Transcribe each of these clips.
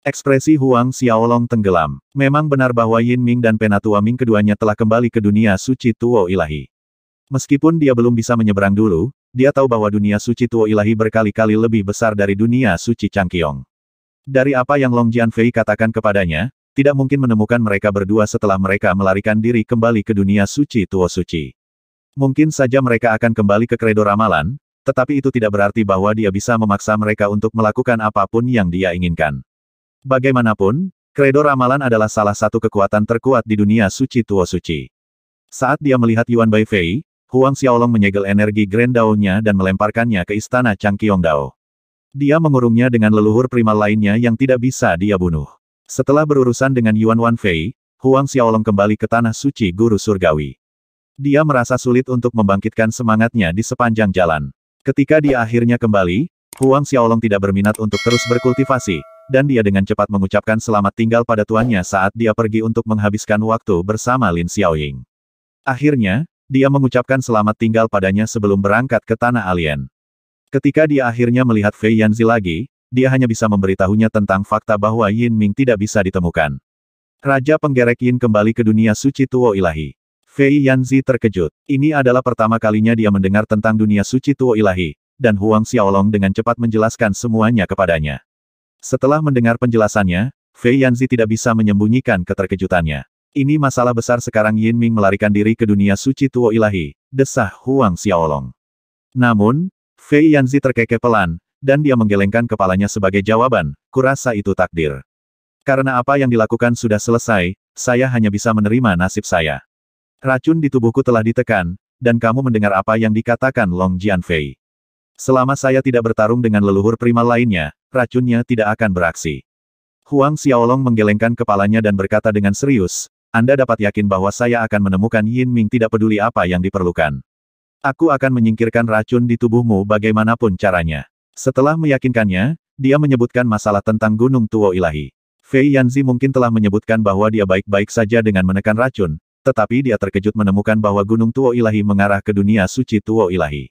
Ekspresi Huang Xiaolong tenggelam. Memang benar bahwa Yin Ming dan Penatua Ming keduanya telah kembali ke dunia suci Tuo Ilahi. Meskipun dia belum bisa menyeberang dulu, dia tahu bahwa dunia suci Tuo Ilahi berkali-kali lebih besar dari dunia suci Changqiong. Dari apa yang Long Jianfei katakan kepadanya, tidak mungkin menemukan mereka berdua setelah mereka melarikan diri kembali ke dunia suci Tuo Suci. Mungkin saja mereka akan kembali ke kredo ramalan, tetapi itu tidak berarti bahwa dia bisa memaksa mereka untuk melakukan apapun yang dia inginkan. Bagaimanapun, kredo ramalan adalah salah satu kekuatan terkuat di dunia suci tua Suci. Saat dia melihat Yuan Bai Fei, Huang Xiaolong menyegel energi Grand Dao-nya dan melemparkannya ke istana Chang Changqiong Dao. Dia mengurungnya dengan leluhur primal lainnya yang tidak bisa dia bunuh. Setelah berurusan dengan Yuan Wan Fei, Huang Xiaolong kembali ke tanah suci guru surgawi. Dia merasa sulit untuk membangkitkan semangatnya di sepanjang jalan. Ketika dia akhirnya kembali, Huang Xiaolong tidak berminat untuk terus berkultivasi, dan dia dengan cepat mengucapkan selamat tinggal pada tuannya saat dia pergi untuk menghabiskan waktu bersama Lin Xiaoying. Akhirnya, dia mengucapkan selamat tinggal padanya sebelum berangkat ke tanah alien. Ketika dia akhirnya melihat Fei Yanzi lagi, dia hanya bisa memberitahunya tentang fakta bahwa Yin Ming tidak bisa ditemukan. Raja Penggerek Yin kembali ke dunia suci Tuo Ilahi. Fei Yanzi terkejut. Ini adalah pertama kalinya dia mendengar tentang dunia suci Tuo Ilahi, dan Huang Xiaolong dengan cepat menjelaskan semuanya kepadanya. Setelah mendengar penjelasannya, Fei Yanzi tidak bisa menyembunyikan keterkejutannya. Ini masalah besar sekarang Yin Ming melarikan diri ke dunia suci Tuo Ilahi, desah Huang Xiaolong. Namun, Fei Yanzi terkekeh pelan, dan dia menggelengkan kepalanya sebagai jawaban, kurasa itu takdir. Karena apa yang dilakukan sudah selesai, saya hanya bisa menerima nasib saya. Racun di tubuhku telah ditekan, dan kamu mendengar apa yang dikatakan Long Jian Fei. Selama saya tidak bertarung dengan leluhur prima lainnya, racunnya tidak akan beraksi. Huang Xiaolong menggelengkan kepalanya dan berkata dengan serius, Anda dapat yakin bahwa saya akan menemukan Yin Ming tidak peduli apa yang diperlukan. Aku akan menyingkirkan racun di tubuhmu bagaimanapun caranya. Setelah meyakinkannya, dia menyebutkan masalah tentang Gunung Tuo Ilahi. Fei Yanzi mungkin telah menyebutkan bahwa dia baik-baik saja dengan menekan racun, tetapi dia terkejut menemukan bahwa Gunung Tuo Ilahi mengarah ke dunia suci Tuo Ilahi.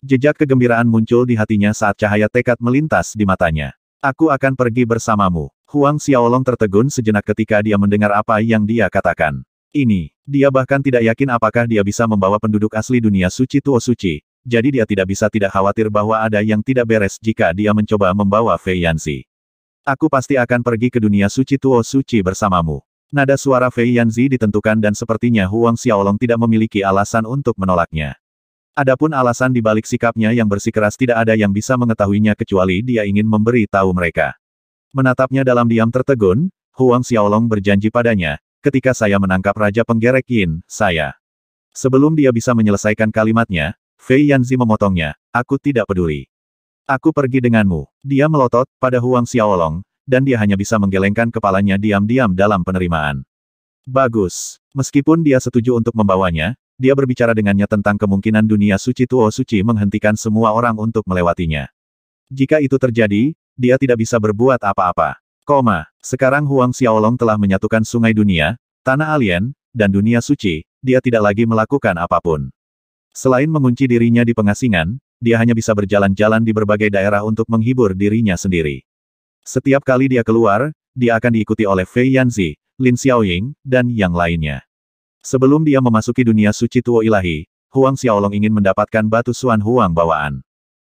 Jejak kegembiraan muncul di hatinya saat cahaya tekad melintas di matanya. Aku akan pergi bersamamu. Huang Xiaolong tertegun sejenak ketika dia mendengar apa yang dia katakan. Ini, dia bahkan tidak yakin apakah dia bisa membawa penduduk asli dunia suci Tuo Suci, jadi dia tidak bisa tidak khawatir bahwa ada yang tidak beres jika dia mencoba membawa Fei Yanzi. Aku pasti akan pergi ke dunia suci Tuo Suci bersamamu. Nada suara Fei Yanzi ditentukan dan sepertinya Huang Xiaolong tidak memiliki alasan untuk menolaknya. Adapun alasan di balik sikapnya yang bersikeras tidak ada yang bisa mengetahuinya kecuali dia ingin memberi tahu mereka. Menatapnya dalam diam tertegun, Huang Xiaolong berjanji padanya, ketika saya menangkap Raja Penggerek Yin, saya. Sebelum dia bisa menyelesaikan kalimatnya, Fei Yanzi memotongnya, aku tidak peduli. Aku pergi denganmu. Dia melotot pada Huang Xiaolong, dan dia hanya bisa menggelengkan kepalanya diam-diam dalam penerimaan. Bagus. Meskipun dia setuju untuk membawanya, dia berbicara dengannya tentang kemungkinan dunia suci Tuo Suci menghentikan semua orang untuk melewatinya. Jika itu terjadi, dia tidak bisa berbuat apa-apa. Koma, sekarang Huang Xiaolong telah menyatukan sungai dunia, tanah alien, dan dunia suci, dia tidak lagi melakukan apapun. Selain mengunci dirinya di pengasingan, dia hanya bisa berjalan-jalan di berbagai daerah untuk menghibur dirinya sendiri. Setiap kali dia keluar, dia akan diikuti oleh Fei Yanzi, Lin Xiaoying, dan yang lainnya. Sebelum dia memasuki dunia suci Tuo Ilahi, Huang Xiaolong ingin mendapatkan batu Suan Huang bawaan.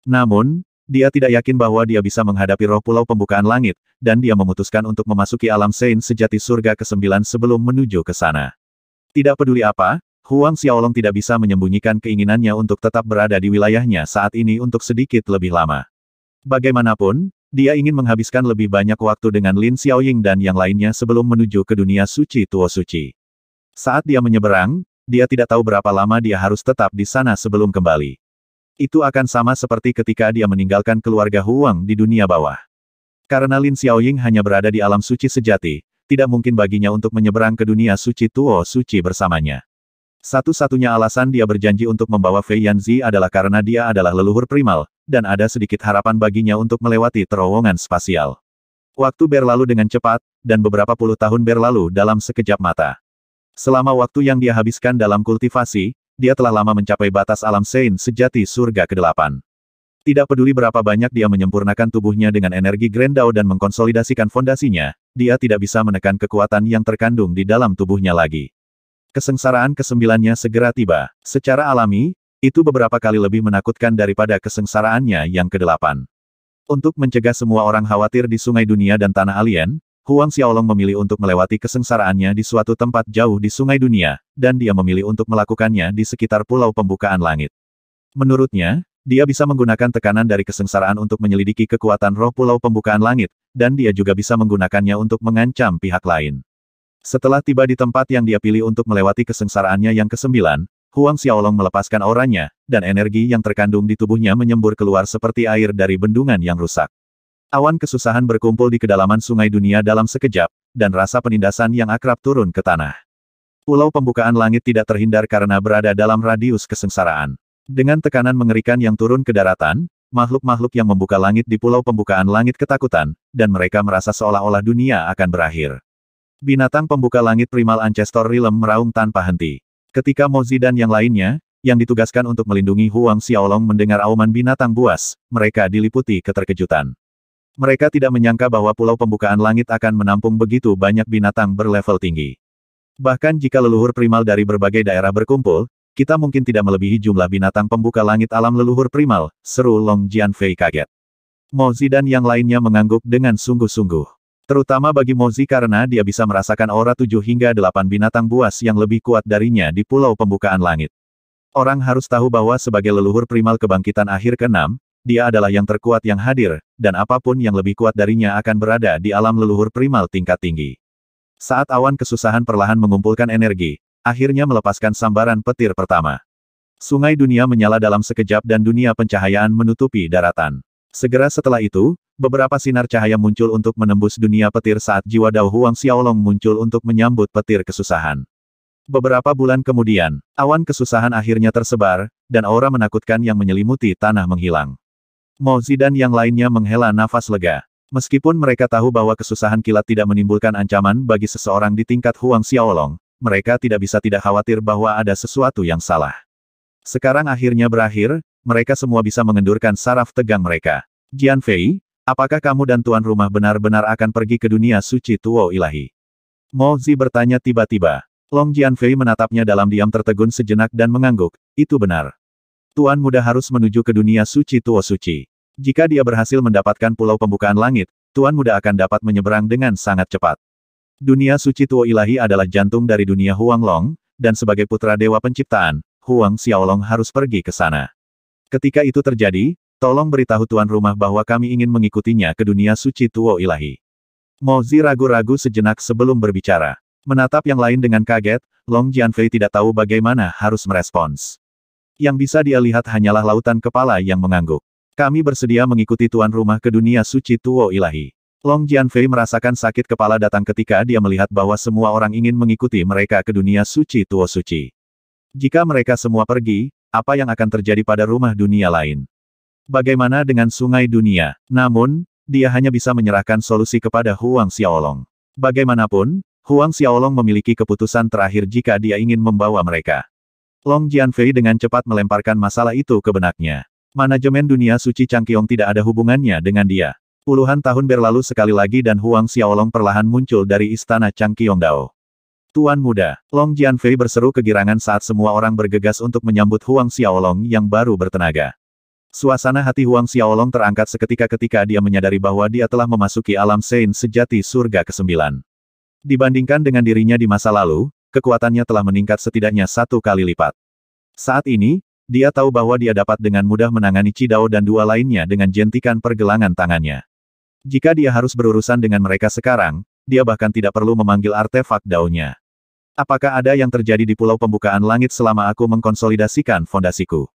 Namun, dia tidak yakin bahwa dia bisa menghadapi roh pulau pembukaan langit, dan dia memutuskan untuk memasuki alam Sein sejati surga ke-9 sebelum menuju ke sana. Tidak peduli apa, Huang Xiaolong tidak bisa menyembunyikan keinginannya untuk tetap berada di wilayahnya saat ini untuk sedikit lebih lama. Bagaimanapun, dia ingin menghabiskan lebih banyak waktu dengan Lin Xiaoying dan yang lainnya sebelum menuju ke dunia suci Tuo Suci. Saat dia menyeberang, dia tidak tahu berapa lama dia harus tetap di sana sebelum kembali. Itu akan sama seperti ketika dia meninggalkan keluarga Huang di dunia bawah. Karena Lin Xiaoying hanya berada di alam suci sejati, tidak mungkin baginya untuk menyeberang ke dunia suci Tuo Suci bersamanya. Satu-satunya alasan dia berjanji untuk membawa Fei Yanzi adalah karena dia adalah leluhur primal, dan ada sedikit harapan baginya untuk melewati terowongan spasial. Waktu berlalu dengan cepat, dan beberapa puluh tahun berlalu dalam sekejap mata. Selama waktu yang dia habiskan dalam kultivasi, dia telah lama mencapai batas alam sein sejati surga ke-8. Tidak peduli berapa banyak dia menyempurnakan tubuhnya dengan energi Grand Dao dan mengkonsolidasikan fondasinya, dia tidak bisa menekan kekuatan yang terkandung di dalam tubuhnya lagi. Kesengsaraan kesembilannya segera tiba. Secara alami, itu beberapa kali lebih menakutkan daripada kesengsaraannya yang kedelapan. Untuk mencegah semua orang khawatir di sungai dunia dan tanah alien, Huang Xiaolong memilih untuk melewati kesengsaraannya di suatu tempat jauh di sungai dunia, dan dia memilih untuk melakukannya di sekitar pulau pembukaan langit. Menurutnya, dia bisa menggunakan tekanan dari kesengsaraan untuk menyelidiki kekuatan roh pulau pembukaan langit, dan dia juga bisa menggunakannya untuk mengancam pihak lain. Setelah tiba di tempat yang dia pilih untuk melewati kesengsaraannya yang kesembilan, Huang Xiaolong melepaskan auranya, dan energi yang terkandung di tubuhnya menyembur keluar seperti air dari bendungan yang rusak. Awan kesusahan berkumpul di kedalaman sungai dunia dalam sekejap, dan rasa penindasan yang akrab turun ke tanah. Pulau pembukaan langit tidak terhindar karena berada dalam radius kesengsaraan. Dengan tekanan mengerikan yang turun ke daratan, makhluk-makhluk yang membuka langit di pulau pembukaan langit ketakutan, dan mereka merasa seolah-olah dunia akan berakhir. Binatang pembuka langit primal Ancestor rilem meraung tanpa henti. Ketika Mozi dan yang lainnya, yang ditugaskan untuk melindungi Huang Xiaolong mendengar auman binatang buas, mereka diliputi keterkejutan. Mereka tidak menyangka bahwa pulau pembukaan langit akan menampung begitu banyak binatang berlevel tinggi. Bahkan jika leluhur primal dari berbagai daerah berkumpul, kita mungkin tidak melebihi jumlah binatang pembuka langit alam leluhur primal, seru Long Jianfei kaget. Mozi dan yang lainnya mengangguk dengan sungguh-sungguh. Terutama bagi Mozi karena dia bisa merasakan aura tujuh hingga delapan binatang buas yang lebih kuat darinya di pulau pembukaan langit. Orang harus tahu bahwa sebagai leluhur primal kebangkitan akhir keenam dia adalah yang terkuat yang hadir, dan apapun yang lebih kuat darinya akan berada di alam leluhur primal tingkat tinggi. Saat awan kesusahan perlahan mengumpulkan energi, akhirnya melepaskan sambaran petir pertama. Sungai dunia menyala dalam sekejap dan dunia pencahayaan menutupi daratan. Segera setelah itu, beberapa sinar cahaya muncul untuk menembus dunia petir saat jiwa Dao Huang Xiaolong muncul untuk menyambut petir kesusahan. Beberapa bulan kemudian, awan kesusahan akhirnya tersebar, dan aura menakutkan yang menyelimuti tanah menghilang. Mo Zidan yang lainnya menghela nafas lega. Meskipun mereka tahu bahwa kesusahan kilat tidak menimbulkan ancaman bagi seseorang di tingkat Huang Xiaolong, mereka tidak bisa tidak khawatir bahwa ada sesuatu yang salah. Sekarang akhirnya berakhir, mereka semua bisa mengendurkan saraf tegang mereka. Jian Fei, apakah kamu dan tuan rumah benar-benar akan pergi ke dunia suci Tuo Ilahi? Mo Zi bertanya tiba-tiba. Long Jian Fei menatapnya dalam diam tertegun sejenak dan mengangguk, itu benar. Tuan muda harus menuju ke dunia suci Tuo Suci. Jika dia berhasil mendapatkan pulau pembukaan langit, Tuan Muda akan dapat menyeberang dengan sangat cepat. Dunia suci Tuo Ilahi adalah jantung dari dunia Huang Long, dan sebagai putra dewa penciptaan, Huang Xiaolong harus pergi ke sana. Ketika itu terjadi, tolong beritahu tuan rumah bahwa kami ingin mengikutinya ke dunia suci Tuo Ilahi. Mozi ragu-ragu sejenak sebelum berbicara. Menatap yang lain dengan kaget, Long Jianfei tidak tahu bagaimana harus merespons. Yang bisa dia lihat hanyalah lautan kepala yang mengangguk. Kami bersedia mengikuti tuan rumah ke dunia suci Tuo Ilahi. Long Jianfei merasakan sakit kepala datang ketika dia melihat bahwa semua orang ingin mengikuti mereka ke dunia suci Tuo Suci. Jika mereka semua pergi, apa yang akan terjadi pada rumah dunia lain? Bagaimana dengan sungai dunia? Namun, dia hanya bisa menyerahkan solusi kepada Huang Xiaolong. Bagaimanapun, Huang Xiaolong memiliki keputusan terakhir jika dia ingin membawa mereka. Long Jianfei dengan cepat melemparkan masalah itu ke benaknya. Manajemen dunia suci Changqiong tidak ada hubungannya dengan dia. Puluhan tahun berlalu sekali lagi dan Huang Xiaolong perlahan muncul dari istana Changkyong Dao. Tuan muda, Long Jianfei berseru kegirangan saat semua orang bergegas untuk menyambut Huang Xiaolong yang baru bertenaga. Suasana hati Huang Xiaolong terangkat seketika ketika dia menyadari bahwa dia telah memasuki alam Sein sejati surga ke-9. Dibandingkan dengan dirinya di masa lalu, kekuatannya telah meningkat setidaknya satu kali lipat. Saat ini, dia tahu bahwa dia dapat dengan mudah menangani Cidao dan dua lainnya dengan jentikan pergelangan tangannya. Jika dia harus berurusan dengan mereka sekarang, dia bahkan tidak perlu memanggil artefak daunnya. Apakah ada yang terjadi di pulau pembukaan langit selama aku mengkonsolidasikan fondasiku?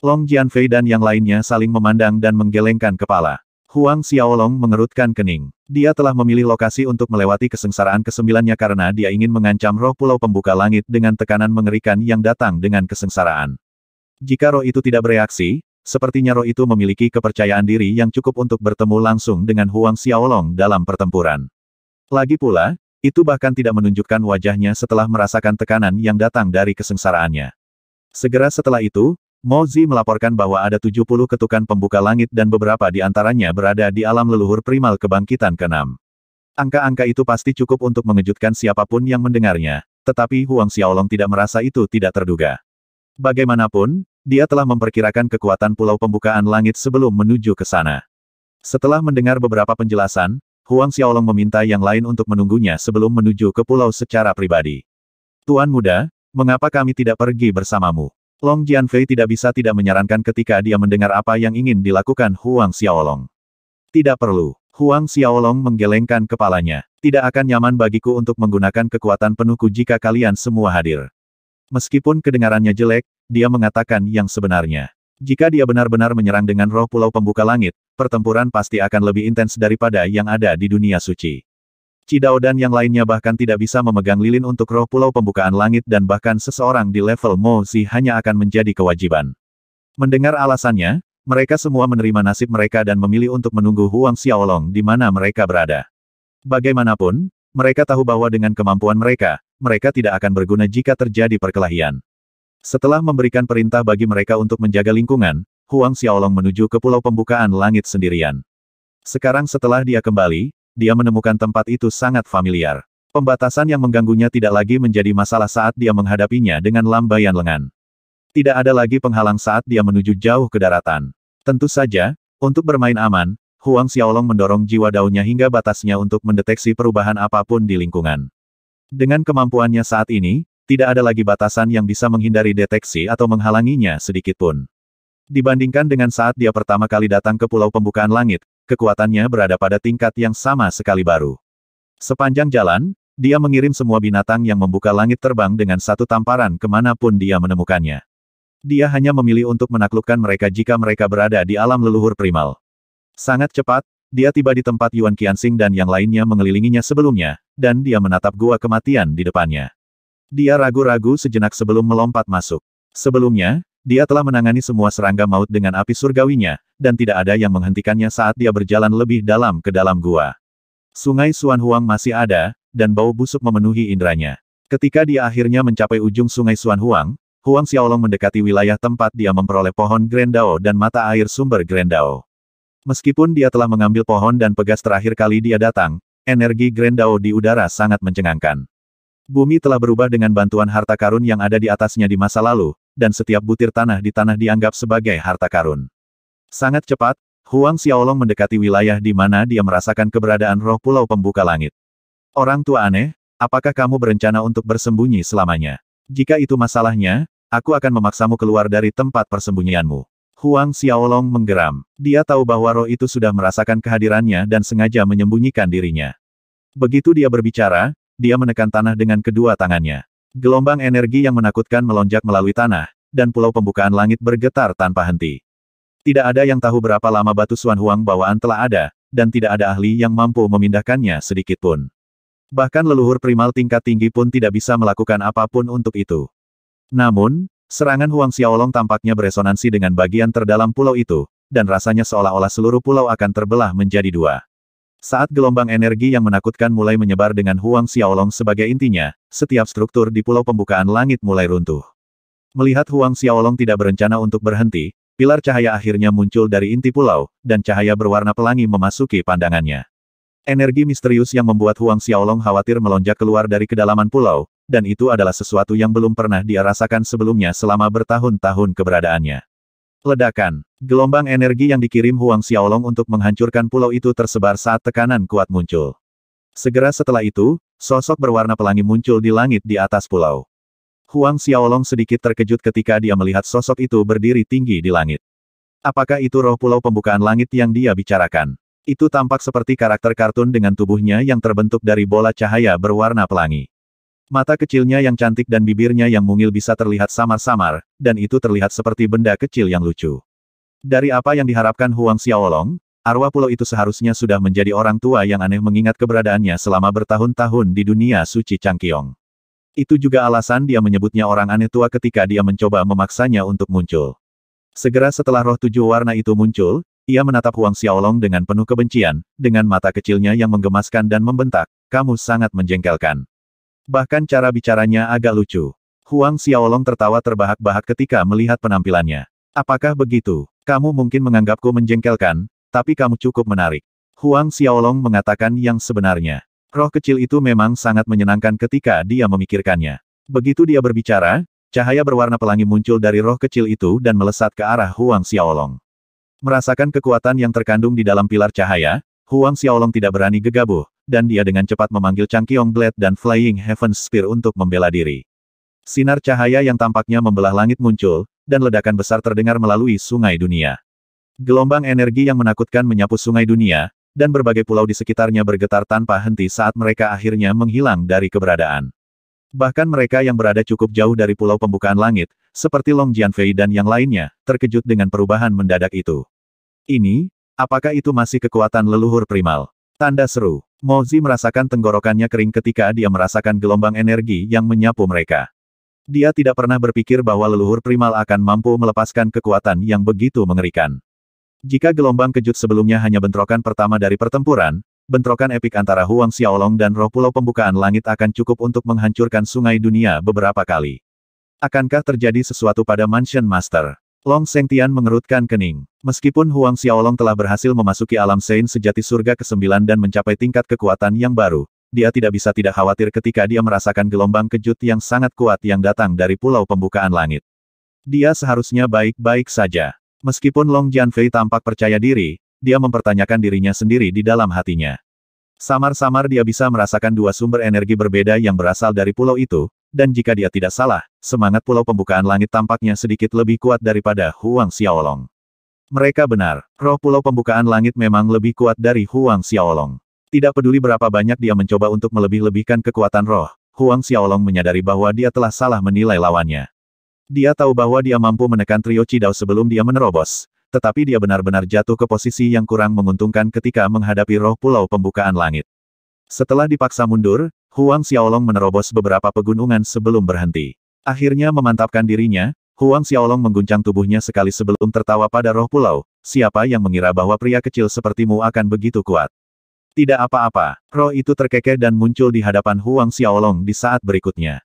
Long Jianfei dan yang lainnya saling memandang dan menggelengkan kepala. Huang Xiaolong mengerutkan kening. Dia telah memilih lokasi untuk melewati kesengsaraan kesembilannya karena dia ingin mengancam roh pulau pembuka langit dengan tekanan mengerikan yang datang dengan kesengsaraan. Jika roh itu tidak bereaksi, sepertinya roh itu memiliki kepercayaan diri yang cukup untuk bertemu langsung dengan Huang Xiaolong dalam pertempuran. Lagi pula, itu bahkan tidak menunjukkan wajahnya setelah merasakan tekanan yang datang dari kesengsaraannya. Segera setelah itu, Mozi melaporkan bahwa ada 70 ketukan pembuka langit dan beberapa di antaranya berada di alam leluhur primal kebangkitan keenam. Angka-angka itu pasti cukup untuk mengejutkan siapapun yang mendengarnya, tetapi Huang Xiaolong tidak merasa itu tidak terduga. Bagaimanapun, dia telah memperkirakan kekuatan pulau pembukaan langit sebelum menuju ke sana. Setelah mendengar beberapa penjelasan, Huang Xiaolong meminta yang lain untuk menunggunya sebelum menuju ke pulau secara pribadi. Tuan muda, mengapa kami tidak pergi bersamamu? Long Jianfei tidak bisa tidak menyarankan ketika dia mendengar apa yang ingin dilakukan Huang Xiaolong. Tidak perlu. Huang Xiaolong menggelengkan kepalanya. Tidak akan nyaman bagiku untuk menggunakan kekuatan penuhku jika kalian semua hadir. Meskipun kedengarannya jelek, dia mengatakan yang sebenarnya. Jika dia benar-benar menyerang dengan roh pulau pembuka langit, pertempuran pasti akan lebih intens daripada yang ada di dunia suci. Cidao dan yang lainnya bahkan tidak bisa memegang lilin untuk roh pulau pembukaan langit dan bahkan seseorang di level Mo Zi hanya akan menjadi kewajiban. Mendengar alasannya, mereka semua menerima nasib mereka dan memilih untuk menunggu Huang Xiaolong di mana mereka berada. Bagaimanapun, mereka tahu bahwa dengan kemampuan mereka, mereka tidak akan berguna jika terjadi perkelahian. Setelah memberikan perintah bagi mereka untuk menjaga lingkungan, Huang Xiaolong menuju ke pulau pembukaan langit sendirian. Sekarang setelah dia kembali, dia menemukan tempat itu sangat familiar. Pembatasan yang mengganggunya tidak lagi menjadi masalah saat dia menghadapinya dengan lambaian lengan. Tidak ada lagi penghalang saat dia menuju jauh ke daratan. Tentu saja, untuk bermain aman, Huang Xiaolong mendorong jiwa daunnya hingga batasnya untuk mendeteksi perubahan apapun di lingkungan. Dengan kemampuannya saat ini, tidak ada lagi batasan yang bisa menghindari deteksi atau menghalanginya sedikitpun. Dibandingkan dengan saat dia pertama kali datang ke Pulau Pembukaan Langit, kekuatannya berada pada tingkat yang sama sekali baru. Sepanjang jalan, dia mengirim semua binatang yang membuka langit terbang dengan satu tamparan kemanapun dia menemukannya. Dia hanya memilih untuk menaklukkan mereka jika mereka berada di alam leluhur primal. Sangat cepat, dia tiba di tempat Yuan Qianxing dan yang lainnya mengelilinginya sebelumnya, dan dia menatap gua kematian di depannya. Dia ragu-ragu sejenak sebelum melompat masuk. Sebelumnya, dia telah menangani semua serangga maut dengan api surgawinya, dan tidak ada yang menghentikannya saat dia berjalan lebih dalam ke dalam gua. Sungai Suan Huang masih ada, dan bau busuk memenuhi indranya. Ketika dia akhirnya mencapai ujung sungai Suan Huang, Huang Xiaolong mendekati wilayah tempat dia memperoleh pohon Grendao dan mata air sumber Grendao. Meskipun dia telah mengambil pohon dan pegas terakhir kali dia datang, energi Grendao di udara sangat mencengangkan. Bumi telah berubah dengan bantuan harta karun yang ada di atasnya di masa lalu, dan setiap butir tanah di tanah dianggap sebagai harta karun. Sangat cepat, Huang Xiaolong mendekati wilayah di mana dia merasakan keberadaan roh pulau pembuka langit. Orang tua aneh, apakah kamu berencana untuk bersembunyi selamanya? Jika itu masalahnya, aku akan memaksamu keluar dari tempat persembunyianmu. Huang Xiaolong menggeram. Dia tahu bahwa roh itu sudah merasakan kehadirannya dan sengaja menyembunyikan dirinya. Begitu dia berbicara, dia menekan tanah dengan kedua tangannya. Gelombang energi yang menakutkan melonjak melalui tanah, dan pulau pembukaan langit bergetar tanpa henti. Tidak ada yang tahu berapa lama batu Suan Huang bawaan telah ada, dan tidak ada ahli yang mampu memindahkannya sedikitpun. Bahkan leluhur primal tingkat tinggi pun tidak bisa melakukan apapun untuk itu. Namun, Serangan Huang Xiaolong tampaknya beresonansi dengan bagian terdalam pulau itu, dan rasanya seolah-olah seluruh pulau akan terbelah menjadi dua. Saat gelombang energi yang menakutkan mulai menyebar dengan Huang Xiaolong sebagai intinya, setiap struktur di pulau pembukaan langit mulai runtuh. Melihat Huang Xiaolong tidak berencana untuk berhenti, pilar cahaya akhirnya muncul dari inti pulau, dan cahaya berwarna pelangi memasuki pandangannya. Energi misterius yang membuat Huang Xiaolong khawatir melonjak keluar dari kedalaman pulau, dan itu adalah sesuatu yang belum pernah dia rasakan sebelumnya selama bertahun-tahun keberadaannya. Ledakan, gelombang energi yang dikirim Huang Xiaolong untuk menghancurkan pulau itu tersebar saat tekanan kuat muncul. Segera setelah itu, sosok berwarna pelangi muncul di langit di atas pulau. Huang Xiaolong sedikit terkejut ketika dia melihat sosok itu berdiri tinggi di langit. Apakah itu roh pulau pembukaan langit yang dia bicarakan? Itu tampak seperti karakter kartun dengan tubuhnya yang terbentuk dari bola cahaya berwarna pelangi. Mata kecilnya yang cantik dan bibirnya yang mungil bisa terlihat samar-samar, dan itu terlihat seperti benda kecil yang lucu. Dari apa yang diharapkan Huang Xiaolong, arwah pulau itu seharusnya sudah menjadi orang tua yang aneh mengingat keberadaannya selama bertahun-tahun di dunia suci Changqiong. Itu juga alasan dia menyebutnya orang aneh tua ketika dia mencoba memaksanya untuk muncul. Segera setelah roh tujuh warna itu muncul, ia menatap Huang Xiaolong dengan penuh kebencian, dengan mata kecilnya yang menggemaskan dan membentak, kamu sangat menjengkelkan. Bahkan cara bicaranya agak lucu. Huang Xiaolong tertawa terbahak-bahak ketika melihat penampilannya. Apakah begitu? Kamu mungkin menganggapku menjengkelkan, tapi kamu cukup menarik. Huang Xiaolong mengatakan yang sebenarnya. Roh kecil itu memang sangat menyenangkan ketika dia memikirkannya. Begitu dia berbicara, cahaya berwarna pelangi muncul dari roh kecil itu dan melesat ke arah Huang Xiaolong. Merasakan kekuatan yang terkandung di dalam pilar cahaya, Huang Xiaolong tidak berani gegabah, dan dia dengan cepat memanggil Kiong Blade dan Flying Heaven Spear untuk membela diri. Sinar cahaya yang tampaknya membelah langit muncul, dan ledakan besar terdengar melalui sungai dunia. Gelombang energi yang menakutkan menyapu sungai dunia, dan berbagai pulau di sekitarnya bergetar tanpa henti saat mereka akhirnya menghilang dari keberadaan. Bahkan mereka yang berada cukup jauh dari pulau pembukaan langit, seperti Long Jianfei dan yang lainnya, terkejut dengan perubahan mendadak itu. Ini, apakah itu masih kekuatan leluhur primal? Tanda seru. Mozi merasakan tenggorokannya kering ketika dia merasakan gelombang energi yang menyapu mereka. Dia tidak pernah berpikir bahwa leluhur primal akan mampu melepaskan kekuatan yang begitu mengerikan. Jika gelombang kejut sebelumnya hanya bentrokan pertama dari pertempuran, bentrokan epik antara Huang Xiaolong dan roh pulau pembukaan langit akan cukup untuk menghancurkan sungai dunia beberapa kali. Akankah terjadi sesuatu pada Mansion Master? Long Tian mengerutkan kening. Meskipun Huang Xiaolong telah berhasil memasuki alam Sein sejati surga ke-9 dan mencapai tingkat kekuatan yang baru, dia tidak bisa tidak khawatir ketika dia merasakan gelombang kejut yang sangat kuat yang datang dari pulau pembukaan langit. Dia seharusnya baik-baik saja. Meskipun Long Jianfei tampak percaya diri, dia mempertanyakan dirinya sendiri di dalam hatinya. Samar-samar dia bisa merasakan dua sumber energi berbeda yang berasal dari pulau itu, dan jika dia tidak salah, semangat pulau pembukaan langit tampaknya sedikit lebih kuat daripada Huang Xiaolong. Mereka benar, roh pulau pembukaan langit memang lebih kuat dari Huang Xiaolong. Tidak peduli berapa banyak dia mencoba untuk melebih-lebihkan kekuatan roh, Huang Xiaolong menyadari bahwa dia telah salah menilai lawannya. Dia tahu bahwa dia mampu menekan trio Cidao sebelum dia menerobos, tetapi dia benar-benar jatuh ke posisi yang kurang menguntungkan ketika menghadapi roh pulau pembukaan langit. Setelah dipaksa mundur, Huang Xiaolong menerobos beberapa pegunungan sebelum berhenti. Akhirnya memantapkan dirinya, Huang Xiaolong mengguncang tubuhnya sekali sebelum tertawa pada roh pulau, siapa yang mengira bahwa pria kecil sepertimu akan begitu kuat. Tidak apa-apa, roh itu terkekeh dan muncul di hadapan Huang Xiaolong di saat berikutnya.